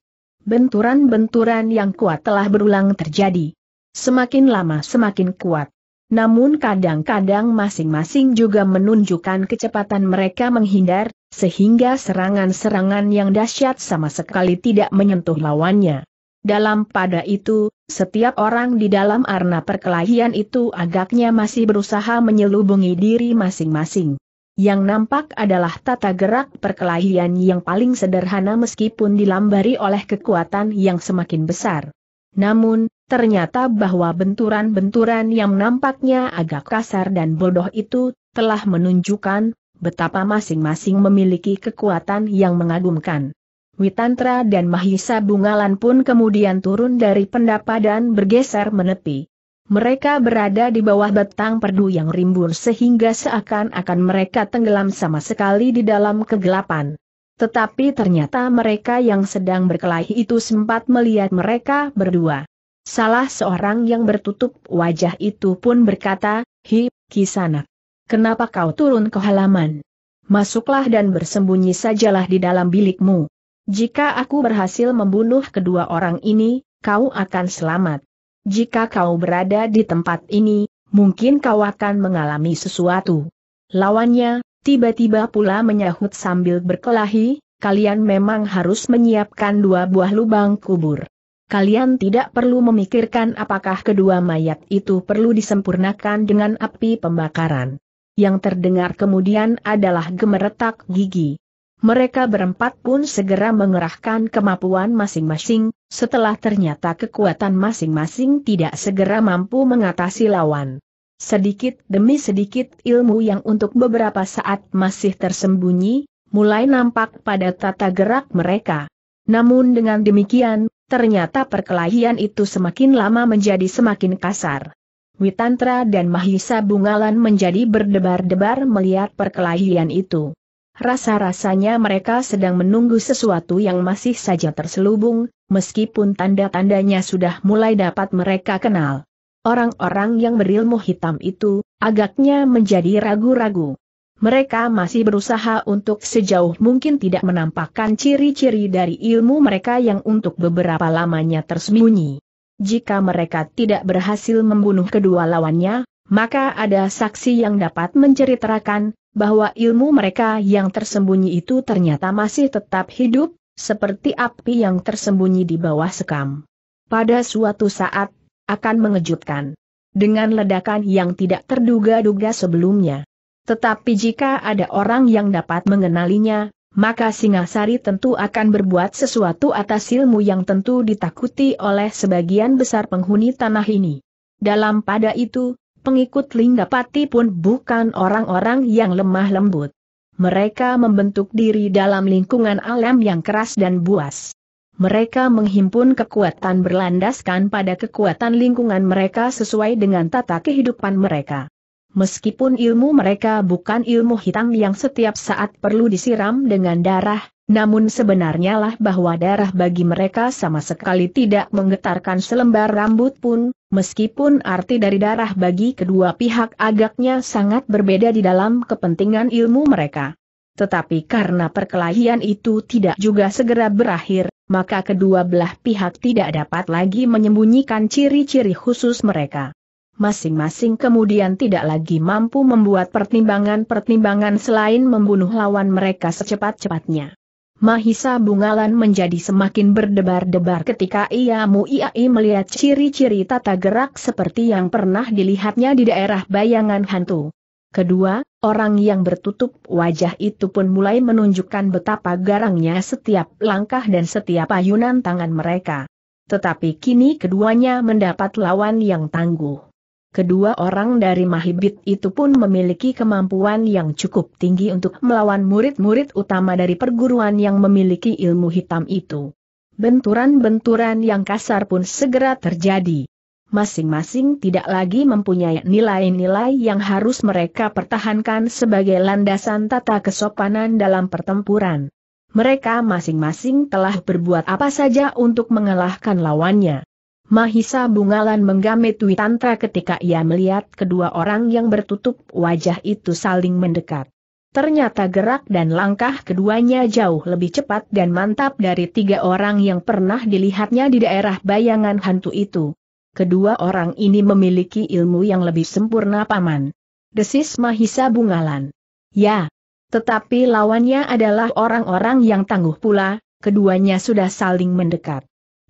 Benturan-benturan yang kuat telah berulang terjadi. Semakin lama semakin kuat namun kadang-kadang masing-masing juga menunjukkan kecepatan mereka menghindar, sehingga serangan-serangan yang dahsyat sama sekali tidak menyentuh lawannya. Dalam pada itu, setiap orang di dalam arena perkelahian itu agaknya masih berusaha menyelubungi diri masing-masing. Yang nampak adalah tata gerak perkelahian yang paling sederhana meskipun dilambari oleh kekuatan yang semakin besar. Namun, ternyata bahwa benturan-benturan yang nampaknya agak kasar dan bodoh itu telah menunjukkan betapa masing-masing memiliki kekuatan yang mengagumkan. Witantra dan Mahisa Bungalan pun kemudian turun dari pendapa dan bergeser menepi. Mereka berada di bawah batang perdu yang rimbun sehingga seakan-akan mereka tenggelam sama sekali di dalam kegelapan. Tetapi ternyata mereka yang sedang berkelahi itu sempat melihat mereka berdua. Salah seorang yang bertutup wajah itu pun berkata, Hi, kisanak. Kenapa kau turun ke halaman? Masuklah dan bersembunyi sajalah di dalam bilikmu. Jika aku berhasil membunuh kedua orang ini, kau akan selamat. Jika kau berada di tempat ini, mungkin kau akan mengalami sesuatu. Lawannya, tiba-tiba pula menyahut sambil berkelahi, kalian memang harus menyiapkan dua buah lubang kubur kalian tidak perlu memikirkan apakah kedua mayat itu perlu disempurnakan dengan api pembakaran. Yang terdengar kemudian adalah gemeretak gigi. Mereka berempat pun segera mengerahkan kemampuan masing-masing, setelah ternyata kekuatan masing-masing tidak segera mampu mengatasi lawan. Sedikit demi sedikit ilmu yang untuk beberapa saat masih tersembunyi, mulai nampak pada tata gerak mereka. Namun dengan demikian, ternyata perkelahian itu semakin lama menjadi semakin kasar. Witantra dan Mahisa Bungalan menjadi berdebar-debar melihat perkelahian itu. Rasa-rasanya mereka sedang menunggu sesuatu yang masih saja terselubung, meskipun tanda-tandanya sudah mulai dapat mereka kenal. Orang-orang yang berilmu hitam itu, agaknya menjadi ragu-ragu mereka masih berusaha untuk sejauh mungkin tidak menampakkan ciri-ciri dari ilmu mereka yang untuk beberapa lamanya tersembunyi. Jika mereka tidak berhasil membunuh kedua lawannya, maka ada saksi yang dapat menceritakan bahwa ilmu mereka yang tersembunyi itu ternyata masih tetap hidup, seperti api yang tersembunyi di bawah sekam. Pada suatu saat, akan mengejutkan. Dengan ledakan yang tidak terduga-duga sebelumnya. Tetapi jika ada orang yang dapat mengenalinya, maka Singasari tentu akan berbuat sesuatu atas ilmu yang tentu ditakuti oleh sebagian besar penghuni tanah ini. Dalam pada itu, pengikut Linggapati pun bukan orang-orang yang lemah lembut. Mereka membentuk diri dalam lingkungan alam yang keras dan buas. Mereka menghimpun kekuatan berlandaskan pada kekuatan lingkungan mereka sesuai dengan tata kehidupan mereka. Meskipun ilmu mereka bukan ilmu hitam yang setiap saat perlu disiram dengan darah, namun sebenarnya lah bahwa darah bagi mereka sama sekali tidak menggetarkan selembar rambut pun, meskipun arti dari darah bagi kedua pihak agaknya sangat berbeda di dalam kepentingan ilmu mereka. Tetapi karena perkelahian itu tidak juga segera berakhir, maka kedua belah pihak tidak dapat lagi menyembunyikan ciri-ciri khusus mereka masing-masing kemudian tidak lagi mampu membuat pertimbangan-pertimbangan selain membunuh lawan mereka secepat-cepatnya. Mahisa Bungalan menjadi semakin berdebar-debar ketika ia muiai melihat ciri-ciri tata gerak seperti yang pernah dilihatnya di daerah bayangan hantu. Kedua, orang yang bertutup wajah itu pun mulai menunjukkan betapa garangnya setiap langkah dan setiap ayunan tangan mereka. Tetapi kini keduanya mendapat lawan yang tangguh kedua orang dari Mahibit itu pun memiliki kemampuan yang cukup tinggi untuk melawan murid-murid utama dari perguruan yang memiliki ilmu hitam itu. Benturan-benturan yang kasar pun segera terjadi. Masing-masing tidak lagi mempunyai nilai-nilai yang harus mereka pertahankan sebagai landasan tata kesopanan dalam pertempuran. Mereka masing-masing telah berbuat apa saja untuk mengalahkan lawannya. Mahisa Bungalan menggamit Witantra ketika ia melihat kedua orang yang bertutup wajah itu saling mendekat. Ternyata gerak dan langkah keduanya jauh lebih cepat dan mantap dari tiga orang yang pernah dilihatnya di daerah bayangan hantu itu. Kedua orang ini memiliki ilmu yang lebih sempurna paman. Desis Mahisa Bungalan. Ya. Tetapi lawannya adalah orang-orang yang tangguh pula, keduanya sudah saling mendekat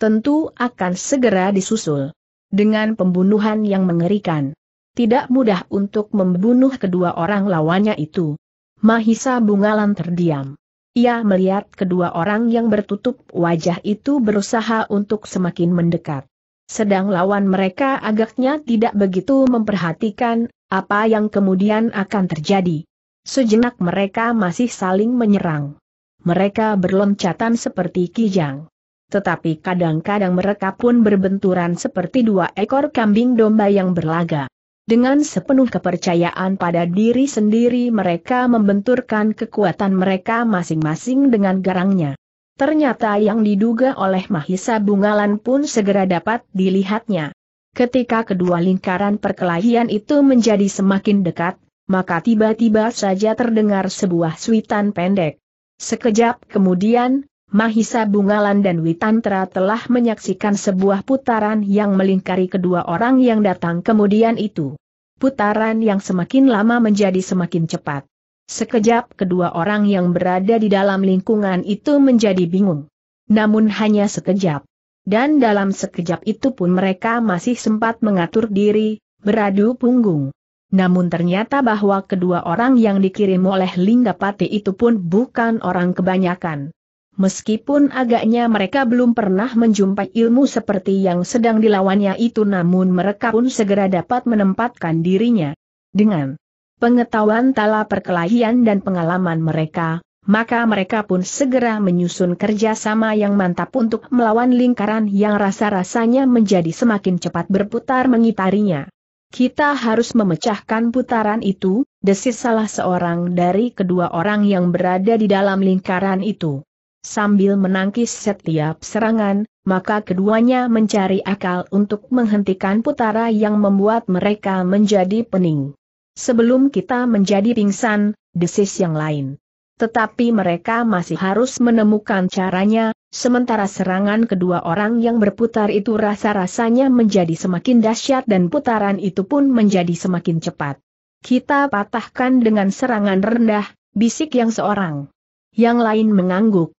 tentu akan segera disusul. Dengan pembunuhan yang mengerikan. Tidak mudah untuk membunuh kedua orang lawannya itu. Mahisa Bungalan terdiam. Ia melihat kedua orang yang bertutup wajah itu berusaha untuk semakin mendekat. Sedang lawan mereka agaknya tidak begitu memperhatikan apa yang kemudian akan terjadi. Sejenak mereka masih saling menyerang. Mereka berloncatan seperti kijang tetapi kadang-kadang mereka pun berbenturan seperti dua ekor kambing domba yang berlaga. Dengan sepenuh kepercayaan pada diri sendiri mereka membenturkan kekuatan mereka masing-masing dengan garangnya. Ternyata yang diduga oleh Mahisa Bungalan pun segera dapat dilihatnya. Ketika kedua lingkaran perkelahian itu menjadi semakin dekat, maka tiba-tiba saja terdengar sebuah suitan pendek. Sekejap kemudian, Mahisa Bungalan dan Witantra telah menyaksikan sebuah putaran yang melingkari kedua orang yang datang kemudian itu. Putaran yang semakin lama menjadi semakin cepat. Sekejap kedua orang yang berada di dalam lingkungan itu menjadi bingung. Namun hanya sekejap. Dan dalam sekejap itu pun mereka masih sempat mengatur diri, beradu punggung. Namun ternyata bahwa kedua orang yang dikirim oleh Linggapati itu pun bukan orang kebanyakan. Meskipun agaknya mereka belum pernah menjumpai ilmu seperti yang sedang dilawannya itu namun mereka pun segera dapat menempatkan dirinya. Dengan pengetahuan tala perkelahian dan pengalaman mereka, maka mereka pun segera menyusun kerjasama yang mantap untuk melawan lingkaran yang rasa-rasanya menjadi semakin cepat berputar mengitarinya. Kita harus memecahkan putaran itu, desis salah seorang dari kedua orang yang berada di dalam lingkaran itu. Sambil menangkis setiap serangan, maka keduanya mencari akal untuk menghentikan putara yang membuat mereka menjadi pening. Sebelum kita menjadi pingsan, desis yang lain. Tetapi mereka masih harus menemukan caranya, sementara serangan kedua orang yang berputar itu rasa-rasanya menjadi semakin dahsyat dan putaran itu pun menjadi semakin cepat. Kita patahkan dengan serangan rendah, bisik yang seorang. Yang lain mengangguk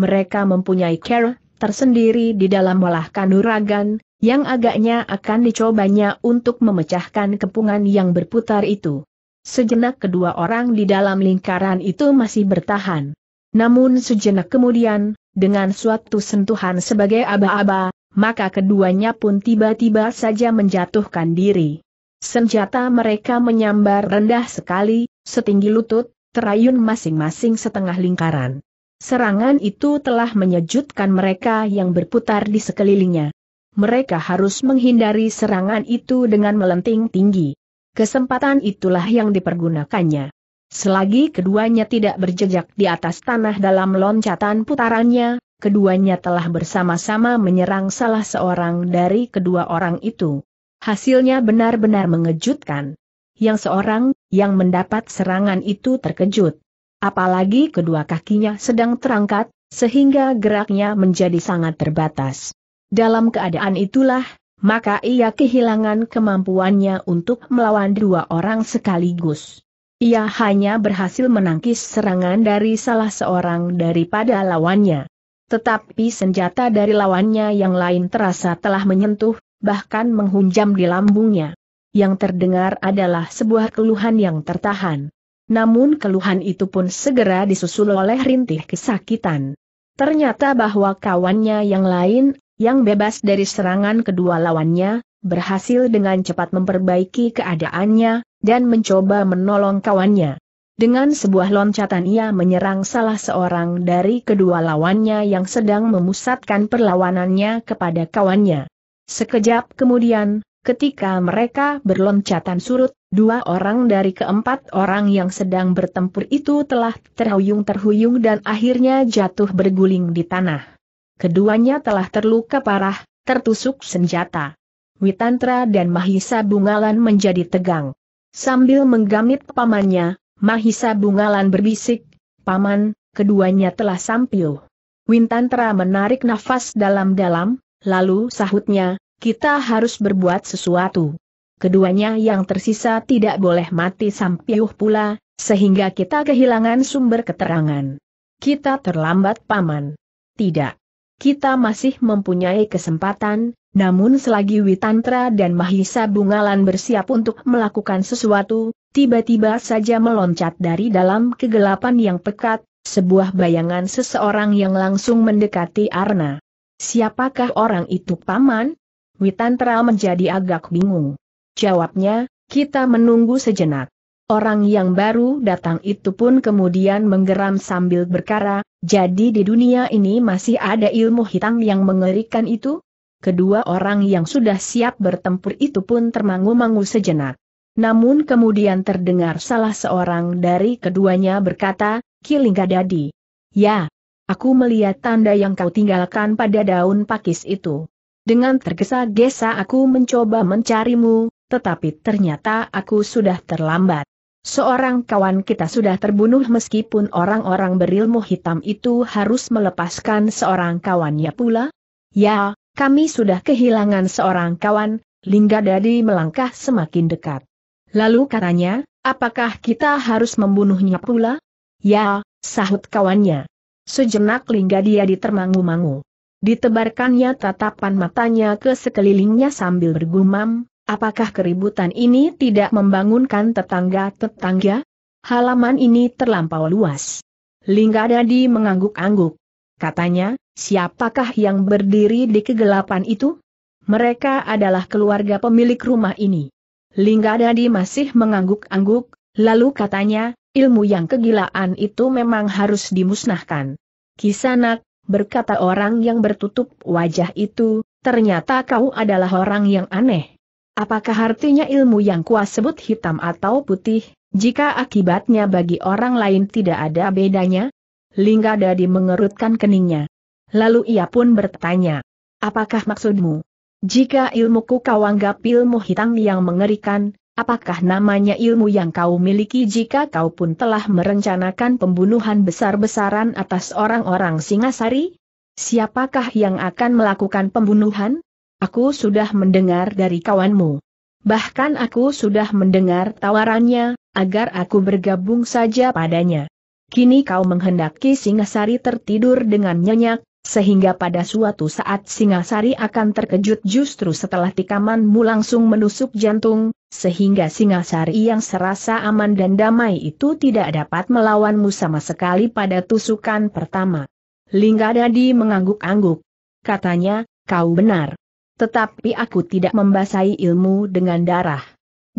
mereka mempunyai care tersendiri di dalam olah kanuragan, yang agaknya akan dicobanya untuk memecahkan kepungan yang berputar itu. Sejenak kedua orang di dalam lingkaran itu masih bertahan. Namun sejenak kemudian, dengan suatu sentuhan sebagai aba-aba, maka keduanya pun tiba-tiba saja menjatuhkan diri. Senjata mereka menyambar rendah sekali, setinggi lutut, terayun masing-masing setengah lingkaran. Serangan itu telah menyejutkan mereka yang berputar di sekelilingnya. Mereka harus menghindari serangan itu dengan melenting tinggi. Kesempatan itulah yang dipergunakannya. Selagi keduanya tidak berjejak di atas tanah dalam loncatan putarannya, keduanya telah bersama-sama menyerang salah seorang dari kedua orang itu. Hasilnya benar-benar mengejutkan. Yang seorang, yang mendapat serangan itu terkejut apalagi kedua kakinya sedang terangkat, sehingga geraknya menjadi sangat terbatas. Dalam keadaan itulah, maka ia kehilangan kemampuannya untuk melawan dua orang sekaligus. Ia hanya berhasil menangkis serangan dari salah seorang daripada lawannya. Tetapi senjata dari lawannya yang lain terasa telah menyentuh, bahkan menghunjam di lambungnya. Yang terdengar adalah sebuah keluhan yang tertahan. Namun keluhan itu pun segera disusul oleh rintih kesakitan. Ternyata bahwa kawannya yang lain, yang bebas dari serangan kedua lawannya, berhasil dengan cepat memperbaiki keadaannya, dan mencoba menolong kawannya. Dengan sebuah loncatan ia menyerang salah seorang dari kedua lawannya yang sedang memusatkan perlawanannya kepada kawannya. Sekejap kemudian, ketika mereka berloncatan surut, Dua orang dari keempat orang yang sedang bertempur itu telah terhuyung-terhuyung dan akhirnya jatuh berguling di tanah. Keduanya telah terluka parah, tertusuk senjata. Witantra dan Mahisa Bungalan menjadi tegang. Sambil menggamit pamannya, Mahisa Bungalan berbisik, Paman, keduanya telah sampil. Wintantra menarik nafas dalam-dalam, lalu sahutnya, kita harus berbuat sesuatu keduanya yang tersisa tidak boleh mati sampiuh pula, sehingga kita kehilangan sumber keterangan. Kita terlambat paman. Tidak. Kita masih mempunyai kesempatan, namun selagi Witantra dan Mahisa Bungalan bersiap untuk melakukan sesuatu, tiba-tiba saja meloncat dari dalam kegelapan yang pekat, sebuah bayangan seseorang yang langsung mendekati Arna. Siapakah orang itu paman? Witantra menjadi agak bingung. Jawabnya, kita menunggu sejenak. Orang yang baru datang itu pun kemudian menggeram sambil berkara, jadi di dunia ini masih ada ilmu hitam yang mengerikan itu? Kedua orang yang sudah siap bertempur itu pun termangu-mangu sejenak. Namun kemudian terdengar salah seorang dari keduanya berkata, Kilinggadadi. Ya, aku melihat tanda yang kau tinggalkan pada daun pakis itu. Dengan tergesa-gesa aku mencoba mencarimu, tetapi ternyata aku sudah terlambat. Seorang kawan kita sudah terbunuh meskipun orang-orang berilmu hitam itu harus melepaskan seorang kawannya pula? Ya, kami sudah kehilangan seorang kawan, Lingga Dadi melangkah semakin dekat. Lalu katanya, apakah kita harus membunuhnya pula? Ya, sahut kawannya. Sejenak Lingga dia mangu Ditebarkannya tatapan matanya ke sekelilingnya sambil bergumam, Apakah keributan ini tidak membangunkan tetangga-tetangga? Halaman ini terlampau luas. Lingga Dadi mengangguk-angguk. Katanya, siapakah yang berdiri di kegelapan itu? Mereka adalah keluarga pemilik rumah ini. Lingga Dadi masih mengangguk-angguk, lalu katanya, ilmu yang kegilaan itu memang harus dimusnahkan. Kisanak, berkata orang yang bertutup wajah itu, ternyata kau adalah orang yang aneh. Apakah artinya ilmu yang kuas sebut hitam atau putih, jika akibatnya bagi orang lain tidak ada bedanya? Lingga Dadi mengerutkan keningnya. Lalu ia pun bertanya, apakah maksudmu? Jika ilmuku kau anggap ilmu hitam yang mengerikan, apakah namanya ilmu yang kau miliki jika kau pun telah merencanakan pembunuhan besar-besaran atas orang-orang Singasari? Siapakah yang akan melakukan pembunuhan? Aku sudah mendengar dari kawanmu. Bahkan aku sudah mendengar tawarannya, agar aku bergabung saja padanya. Kini kau menghendaki Singasari tertidur dengan nyenyak, sehingga pada suatu saat Singasari akan terkejut justru setelah tikamanmu langsung menusuk jantung, sehingga Singasari yang serasa aman dan damai itu tidak dapat melawanmu sama sekali pada tusukan pertama. Lingga Dadi mengangguk-angguk. Katanya, kau benar. Tetapi aku tidak membasahi ilmu dengan darah.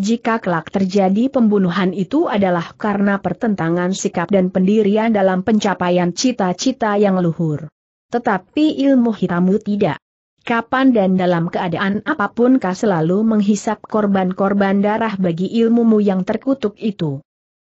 Jika kelak terjadi pembunuhan itu adalah karena pertentangan sikap dan pendirian dalam pencapaian cita-cita yang luhur. Tetapi ilmu hitammu tidak. Kapan dan dalam keadaan apapun kau selalu menghisap korban-korban darah bagi ilmumu yang terkutuk itu.